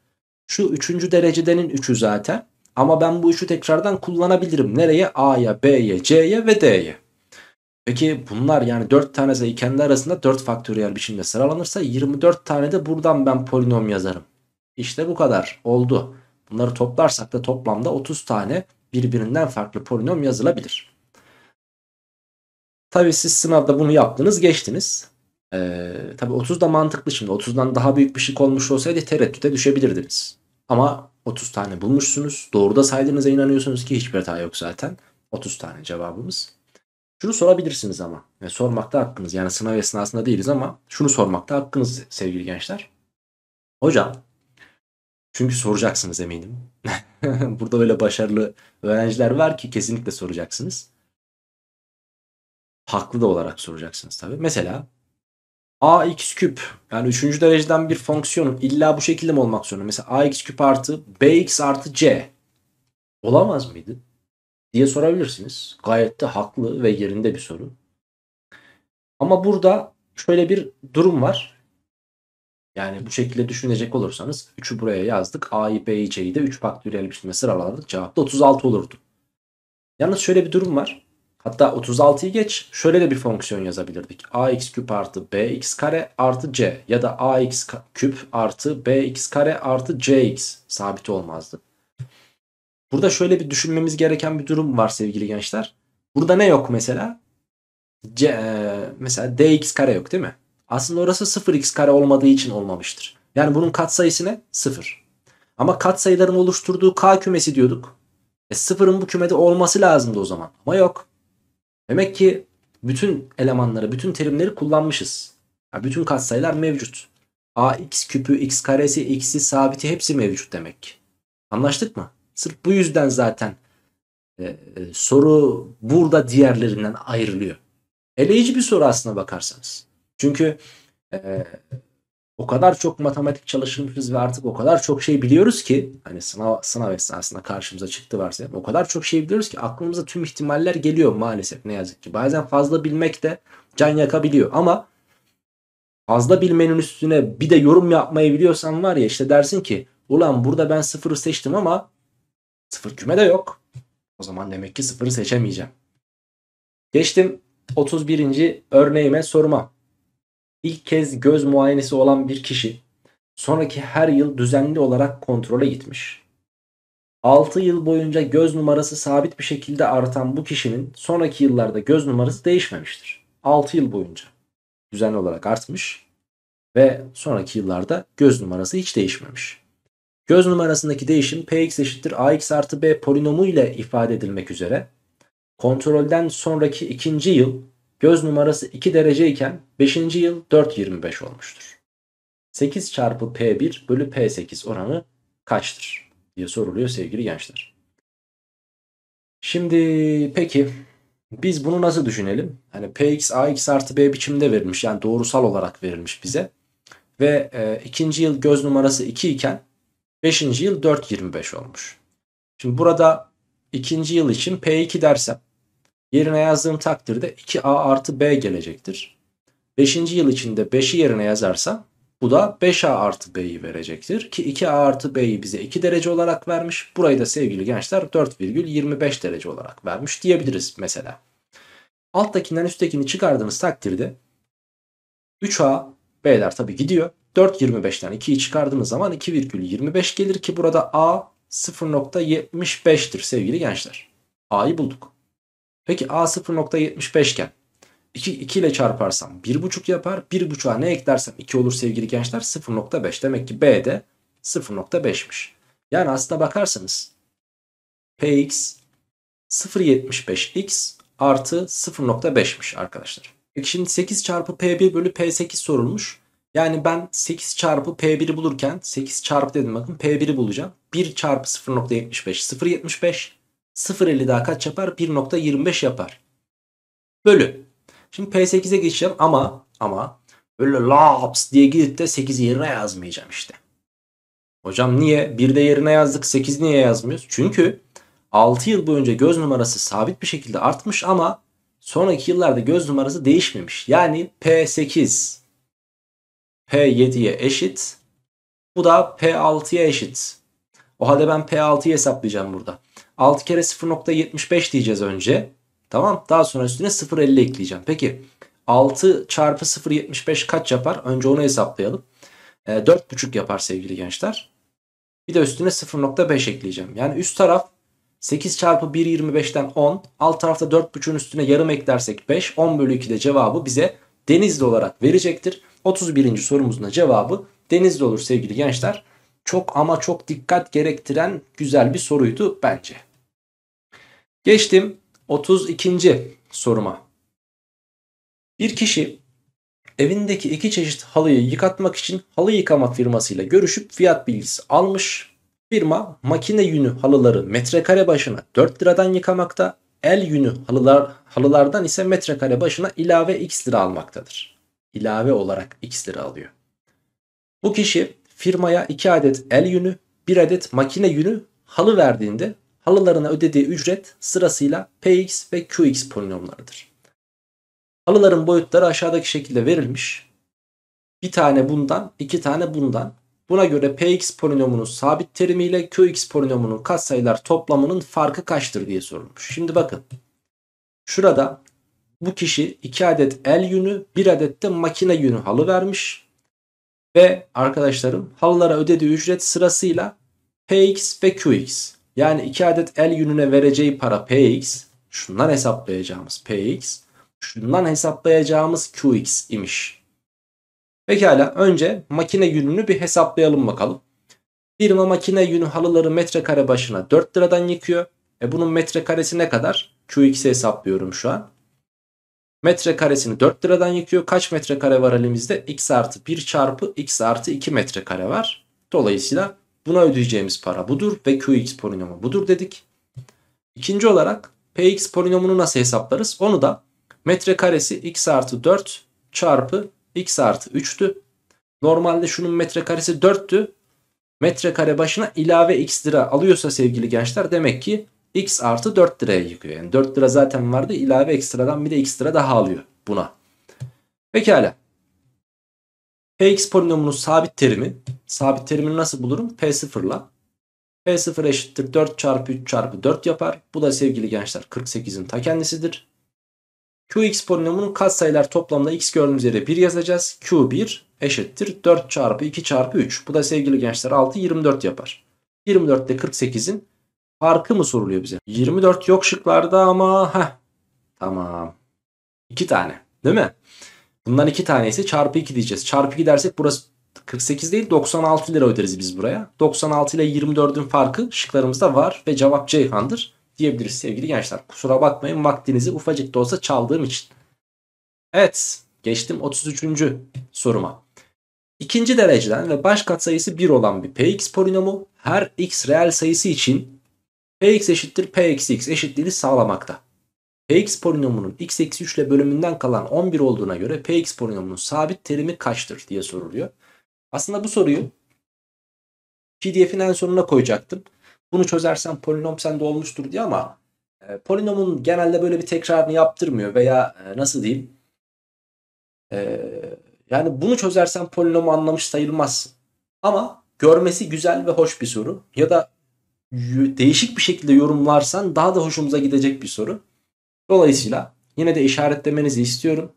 S1: Şu üçüncü derecedenin üçü zaten. Ama ben bu üçü tekrardan kullanabilirim. Nereye? A'ya, B'ye, C'ye ve D'ye. Peki bunlar yani 4 tanesi kendi arasında 4 faktöriyel biçimde sıralanırsa 24 tane de buradan ben polinom yazarım. İşte bu kadar oldu. Bunları toplarsak da toplamda 30 tane birbirinden farklı polinom yazılabilir. Tabi siz sınavda bunu yaptınız geçtiniz. Ee, tabi 30 da mantıklı şimdi. 30'dan daha büyük bir şey olmuş olsaydı tereddüte düşebilirdiniz. Ama 30 tane bulmuşsunuz. Doğru da saydığınıza inanıyorsunuz ki hiçbir hata yok zaten. 30 tane cevabımız. Şunu sorabilirsiniz ama. Yani sormakta hakkınız. Yani sınav esnasında değiliz ama şunu sormakta hakkınız sevgili gençler. Hocam çünkü soracaksınız eminim. Burada öyle başarılı öğrenciler var ki kesinlikle soracaksınız. Haklı da olarak soracaksınız tabii. Mesela ax küp yani üçüncü dereceden bir fonksiyonun illa bu şekilde mi olmak zorunda? Mesela ax küp artı bx artı c olamaz mıydı? diye sorabilirsiniz. Gayet de haklı ve yerinde bir soru. Ama burada şöyle bir durum var. Yani bu şekilde düşünecek olursanız 3'ü buraya yazdık. A'yı B'yi C'yi de 3 faktöriyel biçimde sıraladık. Cevap da 36 olurdu. Yalnız şöyle bir durum var. Hatta 36'yı geç şöyle de bir fonksiyon yazabilirdik. ax küp artı bx kare artı c ya da ax küp artı bx kare artı cx sabit olmazdı. Burada şöyle bir düşünmemiz gereken bir durum var sevgili gençler. Burada ne yok mesela? C, mesela dx kare yok değil mi? Aslında orası 0x kare olmadığı için olmamıştır. Yani bunun katsayısı ne? 0. Ama katsayıların oluşturduğu k kümesi diyorduk. E sıfırın bu kümede olması lazımdı o zaman. Ama yok. Demek ki bütün elemanları, bütün terimleri kullanmışız. Yani bütün katsayılar mevcut. A x küpü, x karesi, x'i, sabiti hepsi mevcut demek ki. Anlaştık mı? Sırf bu yüzden zaten e, e, soru burada diğerlerinden ayrılıyor. Eleyici bir soru aslına bakarsanız. Çünkü e, o kadar çok matematik çalışmışız ve artık o kadar çok şey biliyoruz ki hani sınav, sınav esnasında karşımıza çıktı varsa o kadar çok şey biliyoruz ki aklımıza tüm ihtimaller geliyor maalesef ne yazık ki. Bazen fazla bilmek de can yakabiliyor ama fazla bilmenin üstüne bir de yorum yapmayı biliyorsan var ya işte dersin ki ulan burada ben sıfırı seçtim ama sıfır küme de yok. O zaman demek ki sıfırı seçemeyeceğim. Geçtim 31. örneğime soruma ilk kez göz muayenesi olan bir kişi sonraki her yıl düzenli olarak kontrole gitmiş. 6 yıl boyunca göz numarası sabit bir şekilde artan bu kişinin sonraki yıllarda göz numarası değişmemiştir. 6 yıl boyunca düzenli olarak artmış ve sonraki yıllarda göz numarası hiç değişmemiş. Göz numarasındaki değişim px eşittir ax artı b polinomu ile ifade edilmek üzere kontrolden sonraki ikinci yıl göz numarası 2 derece iken 5. yıl 4.25 olmuştur. 8 çarpı P1 bölü P8 oranı kaçtır diye soruluyor sevgili gençler. Şimdi peki biz bunu nasıl düşünelim? Hani Px Ax artı B biçimde verilmiş yani doğrusal olarak verilmiş bize. Ve e, ikinci yıl göz numarası 2 iken 5. yıl 4.25 olmuş. Şimdi burada ikinci yıl için P2 dersem yerine yazdığım takdirde 2a artı b gelecektir. 5. yıl içinde 5'i yerine yazarsam bu da 5a artı b'yi verecektir. Ki 2a artı b'yi bize 2 derece olarak vermiş. Burayı da sevgili gençler 4,25 derece olarak vermiş diyebiliriz mesela. Alttakinden üsttekini çıkardığımız takdirde 3a b'ler tabi gidiyor. 4,25'ten 2'yi çıkardığımız zaman 2,25 gelir ki burada a 0.75'tir sevgili gençler. a'yı bulduk. Peki A 0.75 iken 2, 2 ile çarparsam 1.5 yapar. 1.5'a ne eklersem 2 olur sevgili gençler 0.5. Demek ki B de 0.5'miş. Yani aslına bakarsanız Px 0.75x artı 0.5'miş arkadaşlar. Peki şimdi 8 çarpı P1 bölü P8 sorulmuş. Yani ben 8 çarpı P1'i bulurken 8 çarpı dedim bakın P1'i bulacağım. 1 çarpı 0.75 0.75 0.50 daha kaç yapar? 1.25 yapar. Bölü. Şimdi P8'e geçeceğim ama ama böyle laps diye gidip de 8'i yerine yazmayacağım işte. Hocam niye? Bir yerine yazdık 8 niye yazmıyoruz? Çünkü 6 yıl boyunca göz numarası sabit bir şekilde artmış ama sonraki yıllarda göz numarası değişmemiş. Yani P8 P7'ye eşit. Bu da P6'ya eşit. O halde ben P6'yı hesaplayacağım burada. 6 kere 0.75 diyeceğiz önce. Tamam daha sonra üstüne 0.50 ekleyeceğim. Peki 6 çarpı 0.75 kaç yapar? Önce onu hesaplayalım. E, ee, 4.5 yapar sevgili gençler. Bir de üstüne 0.5 ekleyeceğim. Yani üst taraf 8 çarpı 1.25'ten 10. Alt tarafta 4.5'ün üstüne yarım eklersek 5. 10 bölü 2 cevabı bize denizli olarak verecektir. 31. sorumuzun cevabı denizli olur sevgili gençler çok ama çok dikkat gerektiren güzel bir soruydu bence. Geçtim 32. soruma. Bir kişi evindeki iki çeşit halıyı yıkatmak için halı yıkama firmasıyla görüşüp fiyat bilgisi almış. Firma makine yünü halıları metrekare başına 4 liradan yıkamakta, el yünü halılar, halılardan ise metrekare başına ilave x lira almaktadır. İlave olarak x lira alıyor. Bu kişi firmaya 2 adet el yünü, 1 adet makine yünü halı verdiğinde halılarına ödediği ücret sırasıyla Px ve Qx polinomlarıdır. Halıların boyutları aşağıdaki şekilde verilmiş. Bir tane bundan, iki tane bundan. Buna göre Px polinomunun sabit terimi ile Qx polinomunun katsayılar toplamının farkı kaçtır diye sorulmuş. Şimdi bakın. Şurada bu kişi 2 adet el yünü, 1 adet de makine yünü halı vermiş ve arkadaşlarım halılara ödediği ücret sırasıyla Px ve Qx. Yani iki adet el yününe vereceği para Px, şundan hesaplayacağımız Px, şundan hesaplayacağımız Qx imiş. Pekala önce makine yününü bir hesaplayalım bakalım. Firma makine yünü halıları metrekare başına 4 liradan yıkıyor. E bunun metrekaresi ne kadar? Qx'i hesaplıyorum şu an. Metrekaresini 4 liradan yakıyor. Kaç metrekare var elimizde? X artı 1 çarpı X artı 2 metrekare var. Dolayısıyla buna ödeyeceğimiz para budur ve Qx polinomu budur dedik. İkinci olarak Px polinomunu nasıl hesaplarız? Onu da metrekaresi X artı 4 çarpı X artı 3'tü. Normalde şunun metrekaresi 4'tü. Metrekare başına ilave X lira alıyorsa sevgili gençler demek ki x artı 4 liraya yıkıyor. Yani 4 lira zaten vardı ilave ekstradan bir de x lira daha alıyor buna. Pekala. Px polinomunun sabit terimi. Sabit terimini nasıl bulurum? P0 ile. P0 eşittir 4 çarpı 3 çarpı 4 yapar. Bu da sevgili gençler 48'in ta kendisidir. Qx polinomunun katsayılar toplamda x gördüğümüz yere 1 yazacağız. Q1 eşittir 4 çarpı 2 çarpı 3. Bu da sevgili gençler 6 24 yapar. 24 ile 48'in farkı mı soruluyor bize? 24 yok şıklarda ama ha tamam. 2 tane değil mi? Bundan 2 tanesi çarpı 2 diyeceğiz. Çarpı 2 dersek burası 48 değil 96 lira öderiz biz buraya. 96 ile 24'ün farkı şıklarımızda var ve cevap Ceyhan'dır diyebiliriz sevgili gençler. Kusura bakmayın vaktinizi ufacık da olsa çaldığım için. Evet geçtim 33. soruma. İkinci dereceden ve baş katsayısı 1 olan bir px polinomu her x reel sayısı için Px eşittir p eksi x eşitliğini sağlamakta. Px polinomunun x eksi 3 ile bölümünden kalan 11 olduğuna göre Px polinomunun sabit terimi kaçtır diye soruluyor. Aslında bu soruyu PDF'in en sonuna koyacaktım. Bunu çözersen polinom sende olmuştur diye ama e, polinomun genelde böyle bir tekrarını yaptırmıyor veya e, nasıl diyeyim e, yani bunu çözersen polinomu anlamış sayılmaz. Ama görmesi güzel ve hoş bir soru. Ya da değişik bir şekilde yorumlarsan daha da hoşumuza gidecek bir soru. Dolayısıyla yine de işaretlemenizi istiyorum.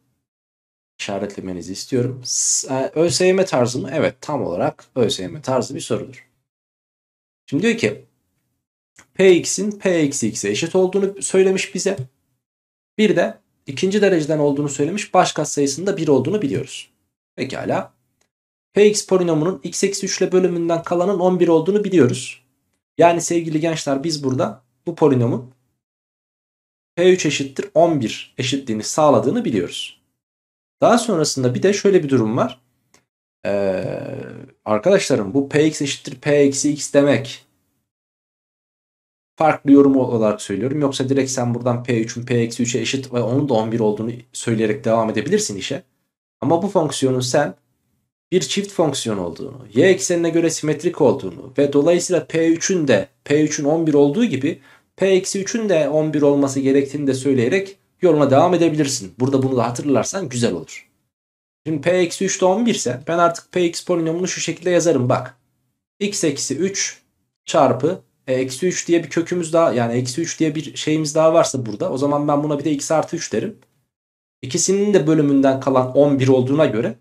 S1: İşaretlemenizi istiyorum. E, ÖSYM tarzı mı? Evet tam olarak ÖSYM tarzı bir sorudur. Şimdi diyor ki Px'in Px'e eşit olduğunu söylemiş bize. Bir de ikinci dereceden olduğunu söylemiş. Baş katsayısının da 1 olduğunu biliyoruz. Pekala. Px polinomunun x eksi 3 ile bölümünden kalanın 11 olduğunu biliyoruz. Yani sevgili gençler biz burada bu polinomun P3 eşittir 11 eşitliğini sağladığını biliyoruz. Daha sonrasında bir de şöyle bir durum var. Ee, arkadaşlarım bu Px eşittir P x demek. Farklı yorum olarak söylüyorum. Yoksa direkt sen buradan P3'ün P 3'e eşit ve onun da 11 olduğunu söyleyerek devam edebilirsin işe. Ama bu fonksiyonun sen bir çift fonksiyon olduğunu, y eksenine göre simetrik olduğunu ve dolayısıyla p3'ün de p3'ün 11 olduğu gibi p-3'ün de 11 olması gerektiğini de söyleyerek yoluna devam edebilirsin. Burada bunu da hatırlarsan güzel olur. Şimdi p-3 de 11 ise ben artık px polinomunu şu şekilde yazarım bak. x eksi 3 çarpı eksi 3 diye bir kökümüz daha yani eksi 3 diye bir şeyimiz daha varsa burada o zaman ben buna bir de x artı 3 derim. İkisinin de bölümünden kalan 11 olduğuna göre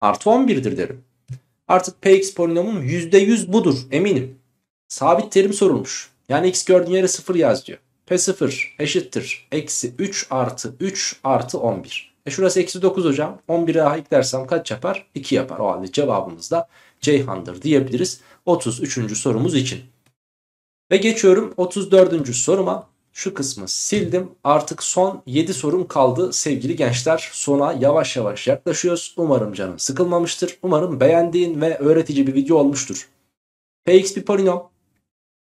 S1: Artı 11'dir derim. Artık px polinomum %100 budur eminim. Sabit terim sorulmuş. Yani x gördüğün yere 0 yaz diyor. P0 eşittir. Eksi 3 artı 3 artı 11. E şurası eksi 9 hocam. 11'e a eklersem kaç yapar? 2 yapar. O halde cevabımız da Ceyhan'dır diyebiliriz. 33. sorumuz için. Ve geçiyorum 34. soruma şu kısmı sildim. Artık son 7 sorum kaldı sevgili gençler. Sona yavaş yavaş yaklaşıyoruz. Umarım canın sıkılmamıştır. Umarım beğendiğin ve öğretici bir video olmuştur. Px bir polinom.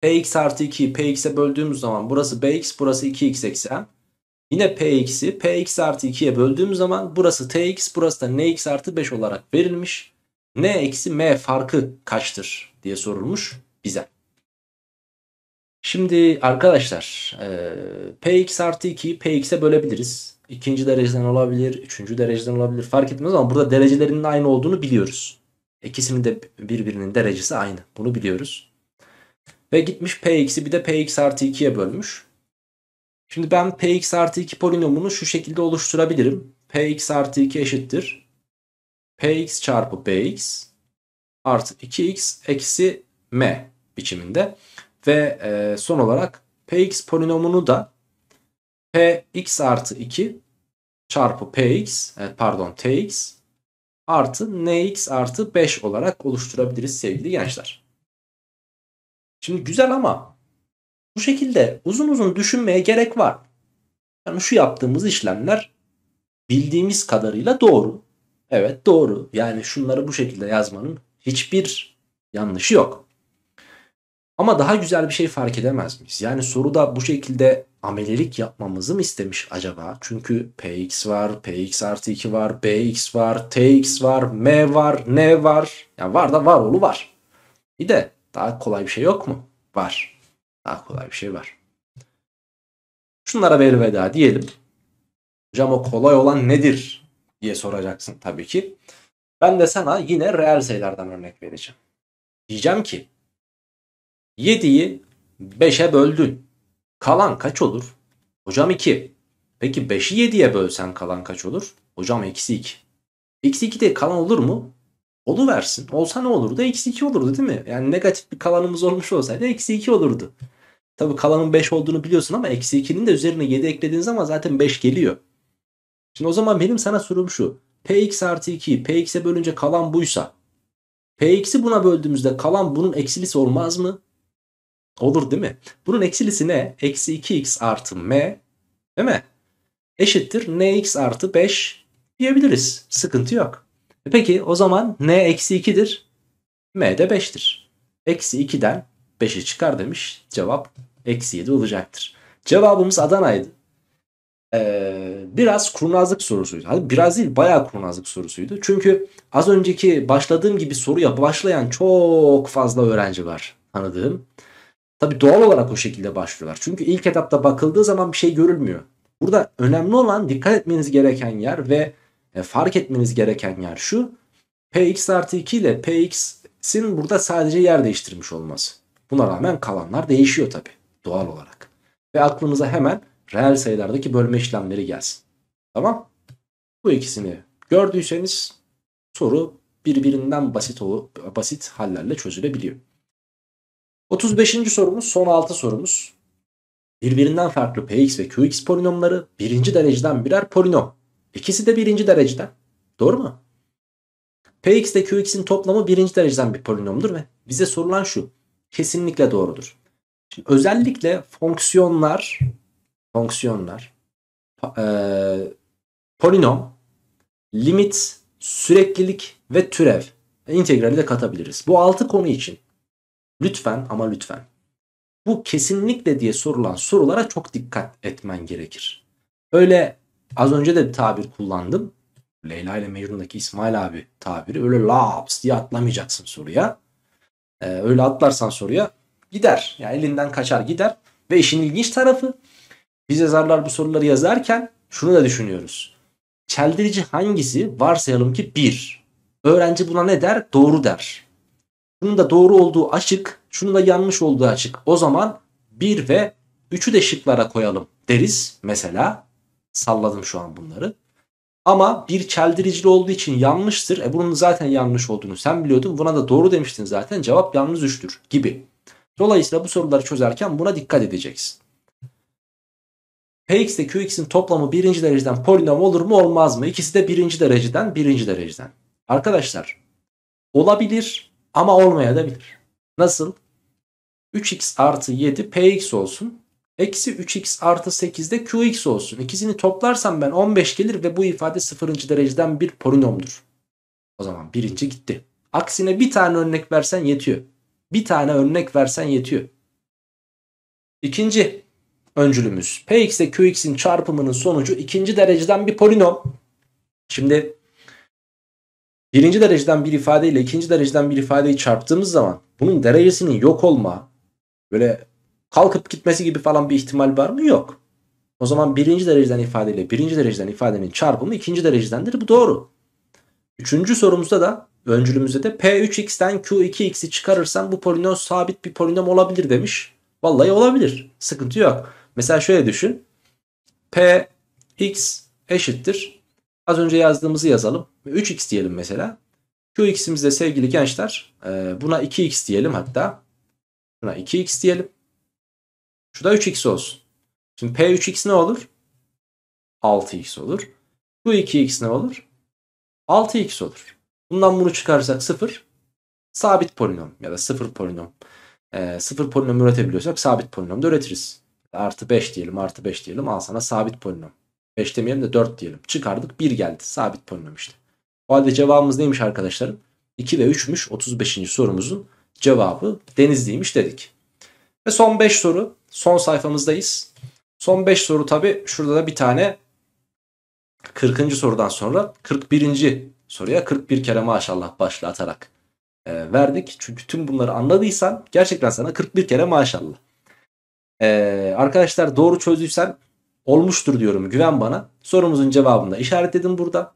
S1: Px artı 2'yi Px'e böldüğümüz zaman burası Bx burası 2x eksen. Yine Px'i Px artı 2'ye böldüğümüz zaman burası Tx burası da Nx artı 5 olarak verilmiş. N eksi M farkı kaçtır diye sorulmuş bize. Şimdi arkadaşlar e, Px artı 2'yi Px'e bölebiliriz. İkinci dereceden olabilir, üçüncü dereceden olabilir fark etmez ama burada derecelerinin aynı olduğunu biliyoruz. İkisinin de birbirinin derecesi aynı. Bunu biliyoruz. Ve gitmiş Px'i bir de Px artı 2'ye bölmüş. Şimdi ben Px artı 2 polinomunu şu şekilde oluşturabilirim. Px artı 2 eşittir. Px çarpı Bx artı 2x eksi m biçiminde. Ve e, son olarak px polinomunu da px artı 2 çarpı px e, pardon tx artı nx artı 5 olarak oluşturabiliriz sevgili gençler. Şimdi güzel ama bu şekilde uzun uzun düşünmeye gerek var. Yani şu yaptığımız işlemler bildiğimiz kadarıyla doğru. Evet doğru. Yani şunları bu şekilde yazmanın hiçbir yanlışı yok. Ama daha güzel bir şey fark edemez miyiz? Yani soruda bu şekilde amelilik yapmamızı mı istemiş acaba? Çünkü px var, px artı 2 var, bx var, tx var, m var, n var. Yani var da var oğlu var. İyi de daha kolay bir şey yok mu? Var. Daha kolay bir şey var. Şunlara bir veda diyelim. Hocam o kolay olan nedir diye soracaksın tabii ki. Ben de sana yine reel sayılardan örnek vereceğim. Diyeceğim ki 7'yi 5'e böldün. Kalan kaç olur? Hocam 2. Peki 5'i 7'ye bölsen kalan kaç olur? Hocam eksi 2. Eksi 2 de kalan olur mu? Olu versin. Olsa ne olurdu? Eksi 2 olurdu değil mi? Yani negatif bir kalanımız olmuş olsaydı eksi 2 olurdu. Tabii kalanın 5 olduğunu biliyorsun ama eksi 2'nin de üzerine 7 eklediğin zaman zaten 5 geliyor. Şimdi o zaman benim sana sorum şu. Px artı 2'yi Px'e bölünce kalan buysa Px'i buna böldüğümüzde kalan bunun eksilisi olmaz mı? Olur değil mi? Bunun eksilisi ne? Eksi 2x artı m değil mi? Eşittir nx artı 5 diyebiliriz. Sıkıntı yok. E peki o zaman n eksi 2'dir. m de 5'tir. Eksi 2'den 5'i çıkar demiş. Cevap eksi 7 olacaktır. Cevabımız Adana'ydı. Ee, biraz kurnazlık sorusuydu. Hadi biraz değil bayağı kurnazlık sorusuydu. Çünkü az önceki başladığım gibi soruya başlayan çok fazla öğrenci var tanıdığım. Tabi doğal olarak o şekilde başlıyorlar. Çünkü ilk etapta bakıldığı zaman bir şey görülmüyor. Burada önemli olan dikkat etmeniz gereken yer ve e, fark etmeniz gereken yer şu. Px artı 2 ile Px'in burada sadece yer değiştirmiş olması. Buna rağmen kalanlar değişiyor tabi doğal olarak. Ve aklınıza hemen reel sayılardaki bölme işlemleri gelsin. Tamam. Bu ikisini gördüyseniz soru birbirinden basit, basit hallerle çözülebiliyor. 35. sorumuz son 6 sorumuz. Birbirinden farklı px ve qx polinomları birinci dereceden birer polinom. İkisi de birinci dereceden. Doğru mu? px ile qx'in toplamı birinci dereceden bir polinomdur ve bize sorulan şu. Kesinlikle doğrudur. Şimdi özellikle fonksiyonlar fonksiyonlar e, polinom limit, süreklilik ve türev. integrali de katabiliriz. Bu 6 konu için Lütfen ama lütfen. Bu kesinlikle diye sorulan sorulara çok dikkat etmen gerekir. Öyle az önce de bir tabir kullandım. Leyla ile Mecnun'daki İsmail abi tabiri öyle laps diye atlamayacaksın soruya. Ee, öyle atlarsan soruya gider. Yani elinden kaçar gider. Ve işin ilginç tarafı biz yazarlar bu soruları yazarken şunu da düşünüyoruz. Çeldirici hangisi? Varsayalım ki bir. Öğrenci buna ne der? Doğru der. Bunun da doğru olduğu açık. Şunun da yanlış olduğu açık. O zaman 1 ve 3'ü de şıklara koyalım deriz. Mesela salladım şu an bunları. Ama bir çeldiricili olduğu için yanlıştır. E bunun zaten yanlış olduğunu sen biliyordun. Buna da doğru demiştin zaten. Cevap yalnız 3'tür gibi. Dolayısıyla bu soruları çözerken buna dikkat edeceksin. Px ile Qx'in toplamı birinci dereceden polinom olur mu olmaz mı? İkisi de birinci dereceden birinci dereceden. Arkadaşlar olabilir ama olmaya da bilir. Nasıl? 3x artı 7 px olsun. Eksi 3x artı 8 de qx olsun. İkisini toplarsam ben 15 gelir ve bu ifade sıfırıncı dereceden bir polinomdur. O zaman birinci gitti. Aksine bir tane örnek versen yetiyor. Bir tane örnek versen yetiyor. İkinci öncülümüz. Px ile Qx'in çarpımının sonucu ikinci dereceden bir polinom. Şimdi birinci dereceden bir ifadeyle ikinci dereceden bir ifadeyi çarptığımız zaman bunun derecesinin yok olma böyle kalkıp gitmesi gibi falan bir ihtimal var mı? Yok. O zaman birinci dereceden ifadeyle birinci dereceden ifadenin çarpımı ikinci derecedendir. Bu doğru. Üçüncü sorumuzda da öncülümüzde de P3x'ten Q2x'i çıkarırsan bu polinom sabit bir polinom olabilir demiş. Vallahi olabilir. Sıkıntı yok. Mesela şöyle düşün. Px eşittir. Az önce yazdığımızı yazalım. 3x diyelim mesela. Şu de sevgili gençler e, buna 2x diyelim hatta. Buna 2x diyelim. Şu da 3x olsun. Şimdi P3x ne olur? 6x olur. Q2x ne olur? 6x olur. Bundan bunu çıkarırsak 0 sabit polinom ya da 0 polinom. E, polinom üretebiliyorsak sabit polinom da üretiriz. Artı 5 diyelim artı 5 diyelim al sana sabit polinom. 5 demeyelim de 4 diyelim. Çıkardık 1 geldi sabit polinom işte. O halde cevabımız neymiş arkadaşlarım? 2 ve 3'müş 35. sorumuzun cevabı Denizli'ymiş dedik. Ve son 5 soru. Son sayfamızdayız. Son 5 soru tabi şurada da bir tane 40. sorudan sonra 41. soruya 41 kere maşallah başlığı atarak e, verdik. Çünkü tüm bunları anladıysan gerçekten sana 41 kere maşallah. E, arkadaşlar doğru çözdüysen olmuştur diyorum güven bana. Sorumuzun cevabını da işaretledim burada.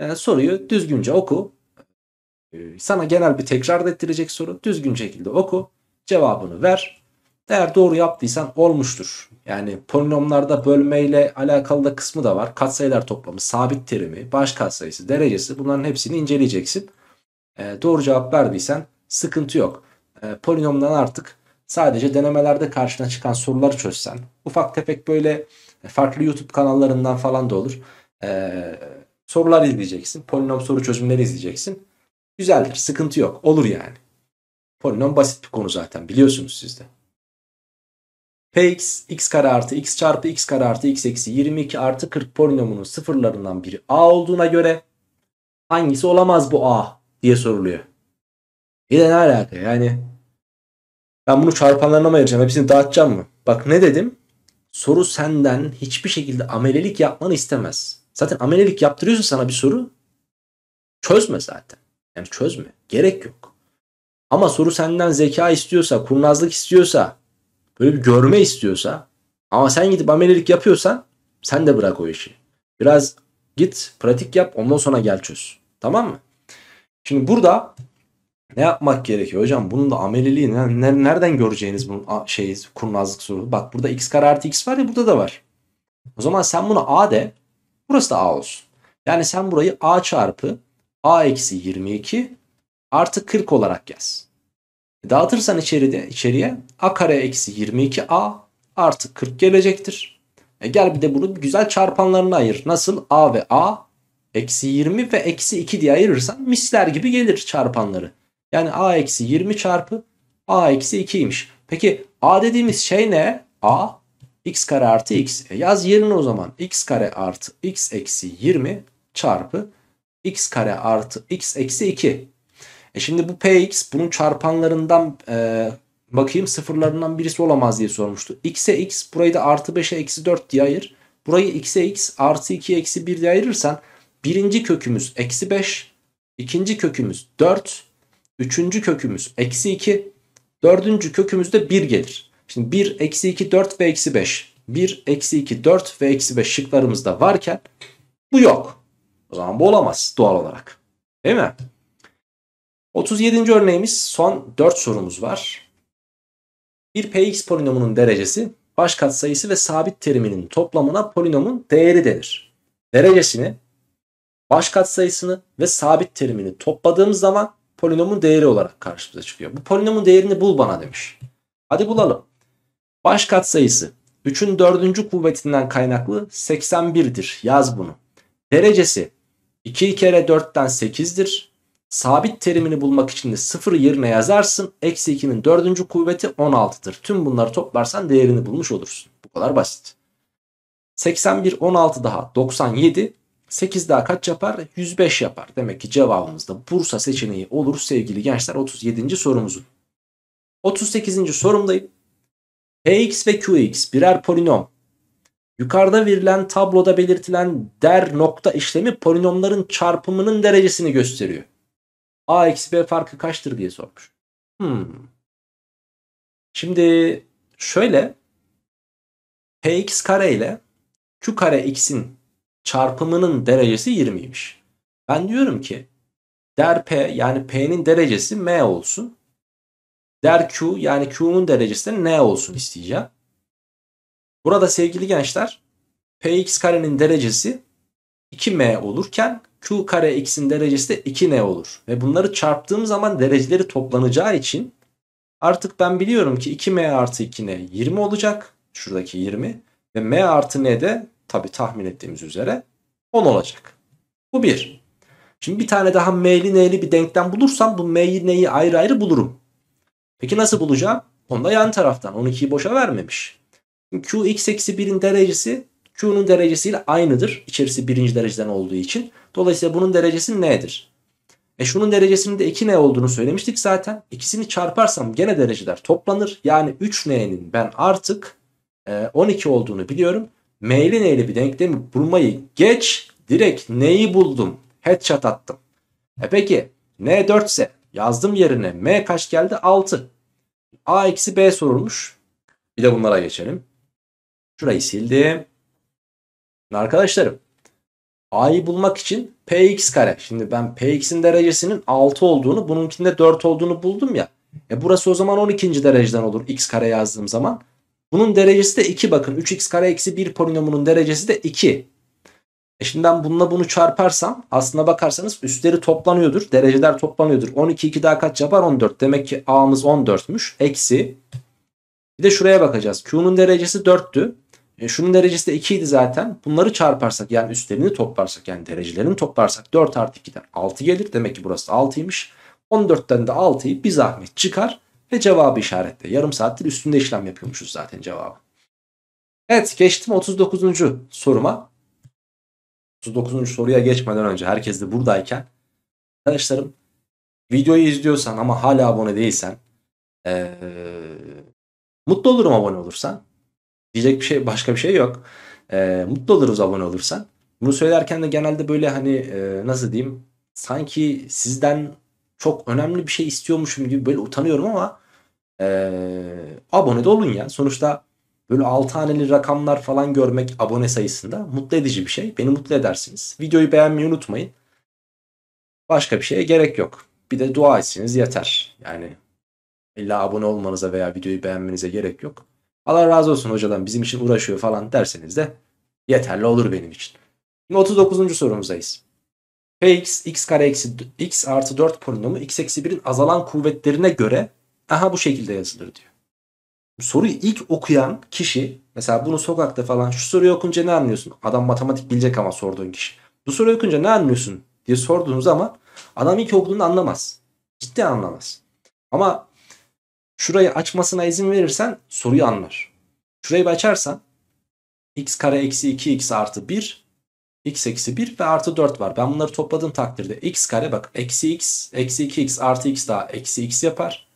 S1: E, soruyu düzgünce oku. E, sana genel bir tekrar ettirecek soru. Düzgün şekilde oku. Cevabını ver. Eğer doğru yaptıysan olmuştur. Yani polinomlarda bölmeyle alakalı da kısmı da var. Katsayılar toplamı, sabit terimi, baş katsayısı, derecesi bunların hepsini inceleyeceksin. E, doğru cevap verdiysen sıkıntı yok. E, polinomdan artık sadece denemelerde karşına çıkan soruları çözsen. Ufak tefek böyle farklı YouTube kanallarından falan da olur. E, sorular izleyeceksin. Polinom soru çözümleri izleyeceksin. Güzeldir. Sıkıntı yok. Olur yani. Polinom basit bir konu zaten biliyorsunuz sizde. Px x kare artı x çarpı x kare artı x eksi 22 artı 40 polinomunun sıfırlarından biri a olduğuna göre hangisi olamaz bu a diye soruluyor. Bir de ne alaka yani ben bunu çarpanlarına mı ayıracağım hepsini dağıtacağım mı? Bak ne dedim soru senden hiçbir şekilde amelelik yapmanı istemez. Zaten amelelik yaptırıyorsa sana bir soru çözme zaten. Yani çözme. Gerek yok. Ama soru senden zeka istiyorsa, kurnazlık istiyorsa, böyle bir görme istiyorsa ama sen gidip amelelik yapıyorsan sen de bırak o işi. Biraz git pratik yap ondan sonra gel çöz. Tamam mı? Şimdi burada ne yapmak gerekiyor hocam? Bunun da ameliliği nereden göreceğiniz bunun şey kurnazlık sorusu. Bak burada x kare artı x var ya burada da var. O zaman sen bunu a de Burası da A olsun. Yani sen burayı A çarpı A eksi 22 artı 40 olarak yaz. E, dağıtırsan içeride, içeriye A kare eksi 22A artı 40 gelecektir. E gel bir de bunu güzel çarpanlarına ayır. Nasıl? A ve A eksi 20 ve eksi 2 diye ayırırsan misler gibi gelir çarpanları. Yani A eksi 20 çarpı A eksi 2'ymiş. Peki A dediğimiz şey ne? A x kare artı x. E yaz yerine o zaman x kare artı x eksi 20 çarpı x kare artı x eksi 2. E şimdi bu px bunun çarpanlarından e, bakayım sıfırlarından birisi olamaz diye sormuştu. x'e x burayı da artı 5'e eksi 4 diye ayır. Burayı x'e x artı 2 eksi 1 diye ayırırsan birinci kökümüz eksi 5. ikinci kökümüz 4. Üçüncü kökümüz eksi 2. Dördüncü kökümüz de 1 gelir. Şimdi 1, eksi 2, 4 ve eksi 5. 1, eksi 2, 4 ve eksi 5 şıklarımızda varken bu yok. O zaman bu olamaz doğal olarak. Değil mi? 37. örneğimiz son 4 sorumuz var. Bir px polinomunun derecesi baş katsayısı ve sabit teriminin toplamına polinomun değeri denir. Derecesini, baş katsayısını ve sabit terimini topladığımız zaman polinomun değeri olarak karşımıza çıkıyor. Bu polinomun değerini bul bana demiş. Hadi bulalım. Baş katsayısı 3'ün 4. kuvvetinden kaynaklı 81'dir. Yaz bunu. Derecesi 2 kere 4'ten 8'dir. Sabit terimini bulmak için de 0 yerine yazarsın. Eksi 2'nin 4. kuvveti 16'dır. Tüm bunları toplarsan değerini bulmuş olursun. Bu kadar basit. 81, 16 daha 97. 8 daha kaç yapar? 105 yapar. Demek ki cevabımız da Bursa seçeneği olur sevgili gençler 37. sorumuzun. 38. sorumdayım. Px ve Qx birer polinom. Yukarıda verilen tabloda belirtilen der nokta işlemi polinomların çarpımının derecesini gösteriyor. A eksi B farkı kaçtır diye sormuş. Hmm. Şimdi şöyle Px kare ile Q kare x'in çarpımının derecesi 20'ymiş. Ben diyorum ki der P yani P'nin derecesi M olsun der Q yani Q'nun derecesi ne olsun isteyeceğim. Burada sevgili gençler Px karenin derecesi 2M olurken Q kare x'in derecesi de 2N olur. Ve bunları çarptığım zaman dereceleri toplanacağı için artık ben biliyorum ki 2M artı 2N 20 olacak. Şuradaki 20 ve M artı N de tabi tahmin ettiğimiz üzere 10 olacak. Bu bir. Şimdi bir tane daha M'li N'li bir denklem bulursam bu M'yi N'yi ayrı ayrı bulurum. Peki nasıl bulacağım? Onda yan taraftan 12'yi boşa vermemiş. Q x eksi 1'in derecesi Q'nun derecesiyle aynıdır. İçerisi birinci dereceden olduğu için. Dolayısıyla bunun derecesi nedir? E şunun derecesinin de 2n olduğunu söylemiştik zaten. İkisini çarparsam gene dereceler toplanır. Yani 3n'nin ben artık 12 e, olduğunu biliyorum. M'li n'li bir denklemi bulmayı geç. Direkt n'yi buldum. Headshot attım. E peki n 4 ise Yazdım yerine M kaç geldi? 6. A eksi B sorulmuş. Bir de bunlara geçelim. Şurayı sildim. Arkadaşlarım A'yı bulmak için Px kare. Şimdi ben Px'in derecesinin 6 olduğunu bununkinde 4 olduğunu buldum ya. E burası o zaman 12. dereceden olur x kare yazdığım zaman. Bunun derecesi de 2 bakın. 3x kare eksi 1 polinomunun derecesi de 2. E Şimdiden bununla bunu çarparsam aslına bakarsanız üstleri toplanıyordur. Dereceler toplanıyordur. 12 2 daha kaç yapar? 14. Demek ki A'mız 14'müş. Eksi. Bir de şuraya bakacağız. Q'nun derecesi 4'tü. E, şunun derecesi de 2 idi zaten. Bunları çarparsak yani üstlerini toplarsak yani derecelerini toplarsak 4 artı 2'den 6 gelir. Demek ki burası 6'ymış. 14'ten de 6'yı bir zahmet çıkar ve cevabı işaretle. Yarım saattir üstünde işlem yapıyormuşuz zaten cevabı. Evet geçtim 39. soruma. 39. soruya geçmeden önce herkes de buradayken arkadaşlarım videoyu izliyorsan ama hala abone değilsen ee, mutlu olurum abone olursan. Diyecek bir şey başka bir şey yok. Ee, mutlu oluruz abone olursan. Bunu söylerken de genelde böyle hani e, nasıl diyeyim sanki sizden çok önemli bir şey istiyormuşum gibi böyle utanıyorum ama e, abone de olun ya. Sonuçta Böyle 6 haneli rakamlar falan görmek abone sayısında mutlu edici bir şey. Beni mutlu edersiniz. Videoyu beğenmeyi unutmayın. Başka bir şeye gerek yok. Bir de dua etsiniz yeter. Yani illa abone olmanıza veya videoyu beğenmenize gerek yok. Allah razı olsun hocadan bizim için uğraşıyor falan derseniz de yeterli olur benim için. 39. sorumuzdayız. Px x kare eksi x artı 4 polinomu x eksi 1'in azalan kuvvetlerine göre aha bu şekilde yazılır diyor soruyu ilk okuyan kişi mesela bunu sokakta falan şu soruyu okunca ne anlıyorsun? Adam matematik bilecek ama sorduğun kişi. Bu soruyu okunca ne anlıyorsun diye sorduğun zaman adam ilk okuduğunu anlamaz. Ciddi anlamaz. Ama şurayı açmasına izin verirsen soruyu anlar. Şurayı bir açarsan x kare eksi 2x artı 1 x eksi 1 ve artı 4 var. Ben bunları topladığım takdirde x kare bak eksi x eksi 2x artı x daha eksi x yapar.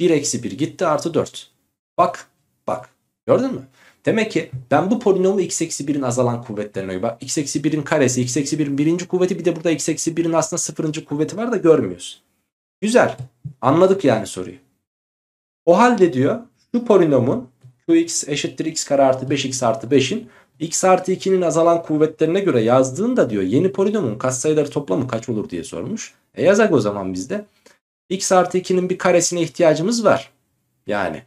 S1: 1 eksi 1 gitti artı 4. Bak, bak. Gördün mü? Demek ki ben bu polinomu x eksi 1'in azalan kuvvetlerine bak. x eksi 1'in karesi, x eksi 1'in birinci kuvveti bir de burada x eksi 1'in aslında sıfırıncı kuvveti var da görmüyoruz. Güzel. Anladık yani soruyu. O halde diyor şu polinomun qx eşittir x kare artı 5x artı 5'in x artı 2'nin azalan kuvvetlerine göre yazdığında diyor yeni polinomun katsayıları toplamı kaç olur diye sormuş. E yazak o zaman bizde. x artı 2'nin bir karesine ihtiyacımız var. Yani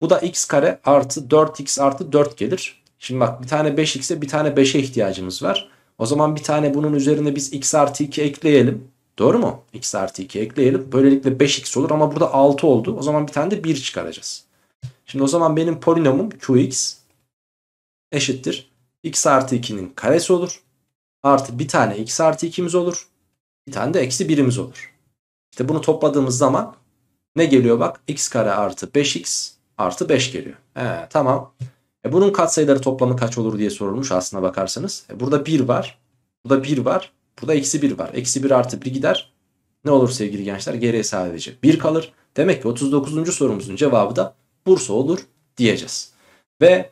S1: bu da x kare artı 4x artı 4 gelir. Şimdi bak bir tane 5x'e bir tane 5'e ihtiyacımız var. O zaman bir tane bunun üzerine biz x artı 2 ekleyelim. Doğru mu? x artı 2 ekleyelim. Böylelikle 5x olur ama burada 6 oldu. O zaman bir tane de 1 çıkaracağız. Şimdi o zaman benim polinomum qx eşittir. x artı 2'nin karesi olur. Artı bir tane x artı 2'miz olur. Bir tane de eksi 1'imiz olur. İşte bunu topladığımız zaman ne geliyor bak? x kare artı 5x artı 5 geliyor. He, tamam. E bunun katsayıları toplamı kaç olur diye sorulmuş aslına bakarsanız. E burada 1 var. Burada 1 var. Burada eksi 1 var. Eksi 1 artı 1 gider. Ne olur sevgili gençler? Geriye sadece 1 kalır. Demek ki 39. sorumuzun cevabı da Bursa olur diyeceğiz. Ve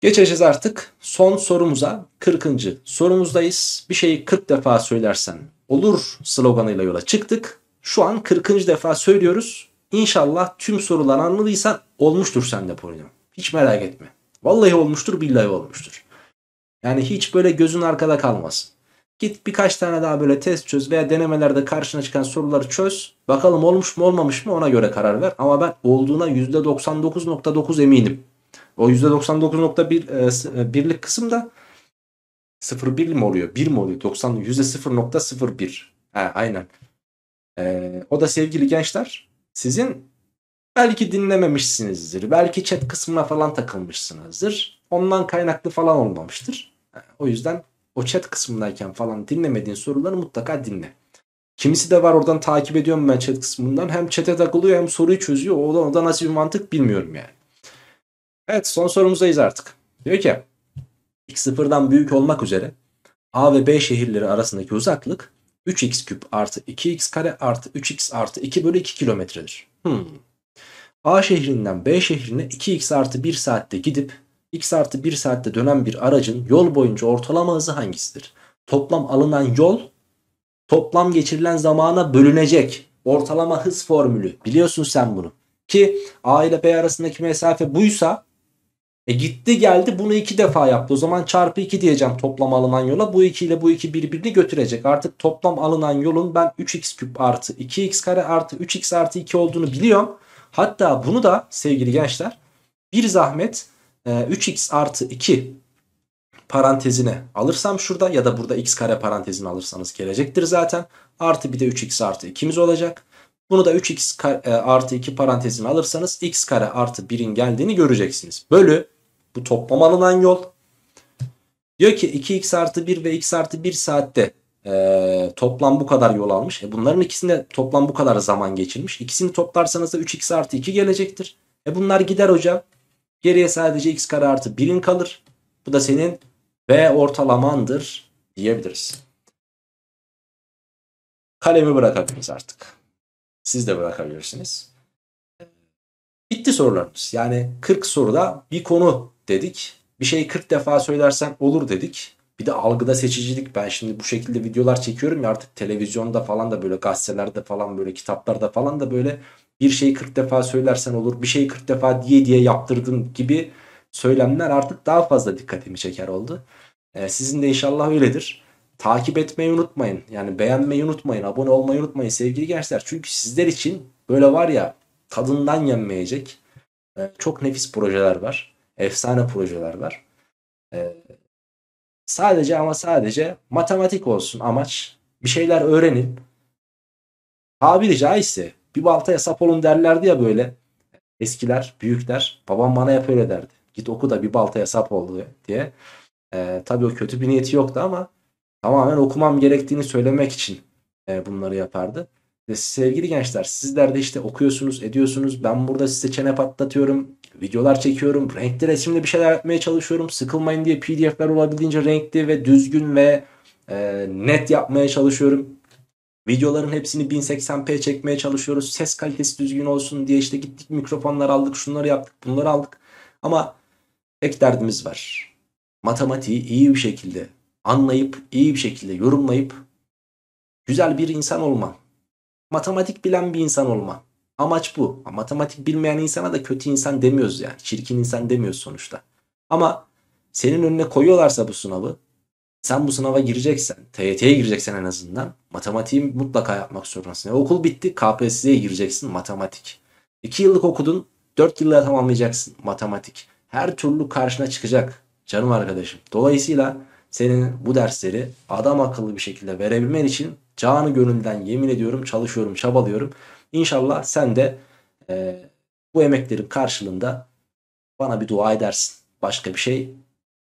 S1: geçeceğiz artık son sorumuza. 40. sorumuzdayız. Bir şeyi 40 defa söylersen olur sloganıyla yola çıktık. Şu an 40. defa söylüyoruz İnşallah tüm sorular anladıysan olmuştur sende problem. Hiç merak etme. Vallahi olmuştur billahi olmuştur. Yani hiç böyle gözün arkada kalmasın. Git birkaç tane daha böyle test çöz veya denemelerde karşına çıkan soruları çöz. Bakalım olmuş mu olmamış mı ona göre karar ver. Ama ben olduğuna %99.9 eminim. O %99.1 e, e, birlik kısım da 0.1 mi oluyor? 1 mi oluyor? 90 %0.01. Ha aynen. Ee, o da sevgili gençler sizin belki dinlememişsinizdir. Belki chat kısmına falan takılmışsınızdır. Ondan kaynaklı falan olmamıştır. O yüzden o chat kısmındayken falan dinlemediğin soruları mutlaka dinle. Kimisi de var oradan takip ediyorum ben chat kısmından. Hem chat'e takılıyor hem soruyu çözüyor. O da, o da nasıl bir mantık bilmiyorum yani. Evet son sorumuzdayız artık. Diyor ki x sıfırdan büyük olmak üzere A ve B şehirleri arasındaki uzaklık 3x küp artı 2x kare artı 3x artı 2 bölü 2 kilometredir. Hmm. A şehrinden B şehrine 2x artı 1 saatte gidip x artı 1 saatte dönen bir aracın yol boyunca ortalama hızı hangisidir? Toplam alınan yol toplam geçirilen zamana bölünecek ortalama hız formülü. Biliyorsun sen bunu. Ki A ile B arasındaki mesafe buysa e gitti geldi bunu iki defa yaptı. O zaman çarpı 2 diyeceğim toplam alınan yola. Bu 2 ile bu 2 birbirini götürecek. Artık toplam alınan yolun ben 3x küp artı 2x kare artı 3x artı 2 olduğunu biliyorum. Hatta bunu da sevgili gençler bir zahmet 3x e, artı 2 parantezine alırsam şurada ya da burada x kare parantezini alırsanız gelecektir zaten. Artı bir de 3x artı 2'miz olacak. Bunu da 3x e, artı 2 parantezine alırsanız x kare artı 1'in geldiğini göreceksiniz. Bölü bu toplam alınan yol. Diyor ki 2x artı 1 ve x artı 1 saatte e, toplam bu kadar yol almış. E, bunların ikisinde toplam bu kadar zaman geçirmiş. İkisini toplarsanız da 3x artı 2 gelecektir. E bunlar gider hocam. Geriye sadece x kare artı 1'in kalır. Bu da senin v ortalamandır diyebiliriz. Kalemi bırakabiliriz artık. Siz de bırakabilirsiniz. Bitti sorularımız. Yani 40 soruda bir konu dedik. Bir şeyi 40 defa söylersen olur dedik. Bir de algıda seçicilik. Ben şimdi bu şekilde videolar çekiyorum ya artık televizyonda falan da böyle gazetelerde falan böyle kitaplarda falan da böyle bir şeyi 40 defa söylersen olur. Bir şeyi 40 defa diye diye yaptırdım gibi söylemler artık daha fazla dikkatimi çeker oldu. Ee, sizin de inşallah öyledir. Takip etmeyi unutmayın. Yani beğenmeyi unutmayın. Abone olmayı unutmayın sevgili gençler. Çünkü sizler için böyle var ya tadından yenmeyecek e, çok nefis projeler var efsane projeler var. E, sadece ama sadece matematik olsun amaç. Bir şeyler öğrenin. Tabiri caizse bir baltaya sap olun derlerdi ya böyle. Eskiler, büyükler. Babam bana yap öyle derdi. Git oku da bir baltaya sap ol diye. E, tabii o kötü bir niyeti yoktu ama tamamen okumam gerektiğini söylemek için e, bunları yapardı. Ve sevgili gençler sizler de işte okuyorsunuz, ediyorsunuz. Ben burada size çene patlatıyorum, videolar çekiyorum. Renkli resimle bir şeyler yapmaya çalışıyorum. Sıkılmayın diye pdf'ler olabildiğince renkli ve düzgün ve e, net yapmaya çalışıyorum. Videoların hepsini 1080p çekmeye çalışıyoruz. Ses kalitesi düzgün olsun diye işte gittik mikrofonlar aldık, şunları yaptık, bunları aldık. Ama ek derdimiz var. Matematiği iyi bir şekilde anlayıp, iyi bir şekilde yorumlayıp güzel bir insan olma, Matematik bilen bir insan olma. Amaç bu. Matematik bilmeyen insana da kötü insan demiyoruz yani. Çirkin insan demiyoruz sonuçta. Ama senin önüne koyuyorlarsa bu sınavı sen bu sınava gireceksen, TYT'ye gireceksen en azından matematiği mutlaka yapmak zorundasın. Yani e, okul bitti, KPSS'ye gireceksin matematik. 2 yıllık okudun, 4 yılda tamamlayacaksın matematik. Her türlü karşına çıkacak canım arkadaşım. Dolayısıyla senin bu dersleri adam akıllı bir şekilde verebilmen için canı gönülden yemin ediyorum çalışıyorum, çabalıyorum. İnşallah sen de e, bu emeklerin karşılığında bana bir dua edersin. Başka bir şey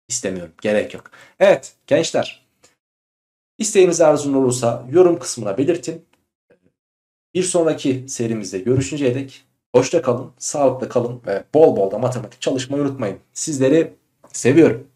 S1: istemiyorum. Gerek yok. Evet gençler. İsteğiniz arzun olursa yorum kısmına belirtin. Bir sonraki serimizde görüşünceye dek hoşça kalın, sağlıklı kalın ve bol bol da matematik çalışmayı unutmayın. Sizleri seviyorum.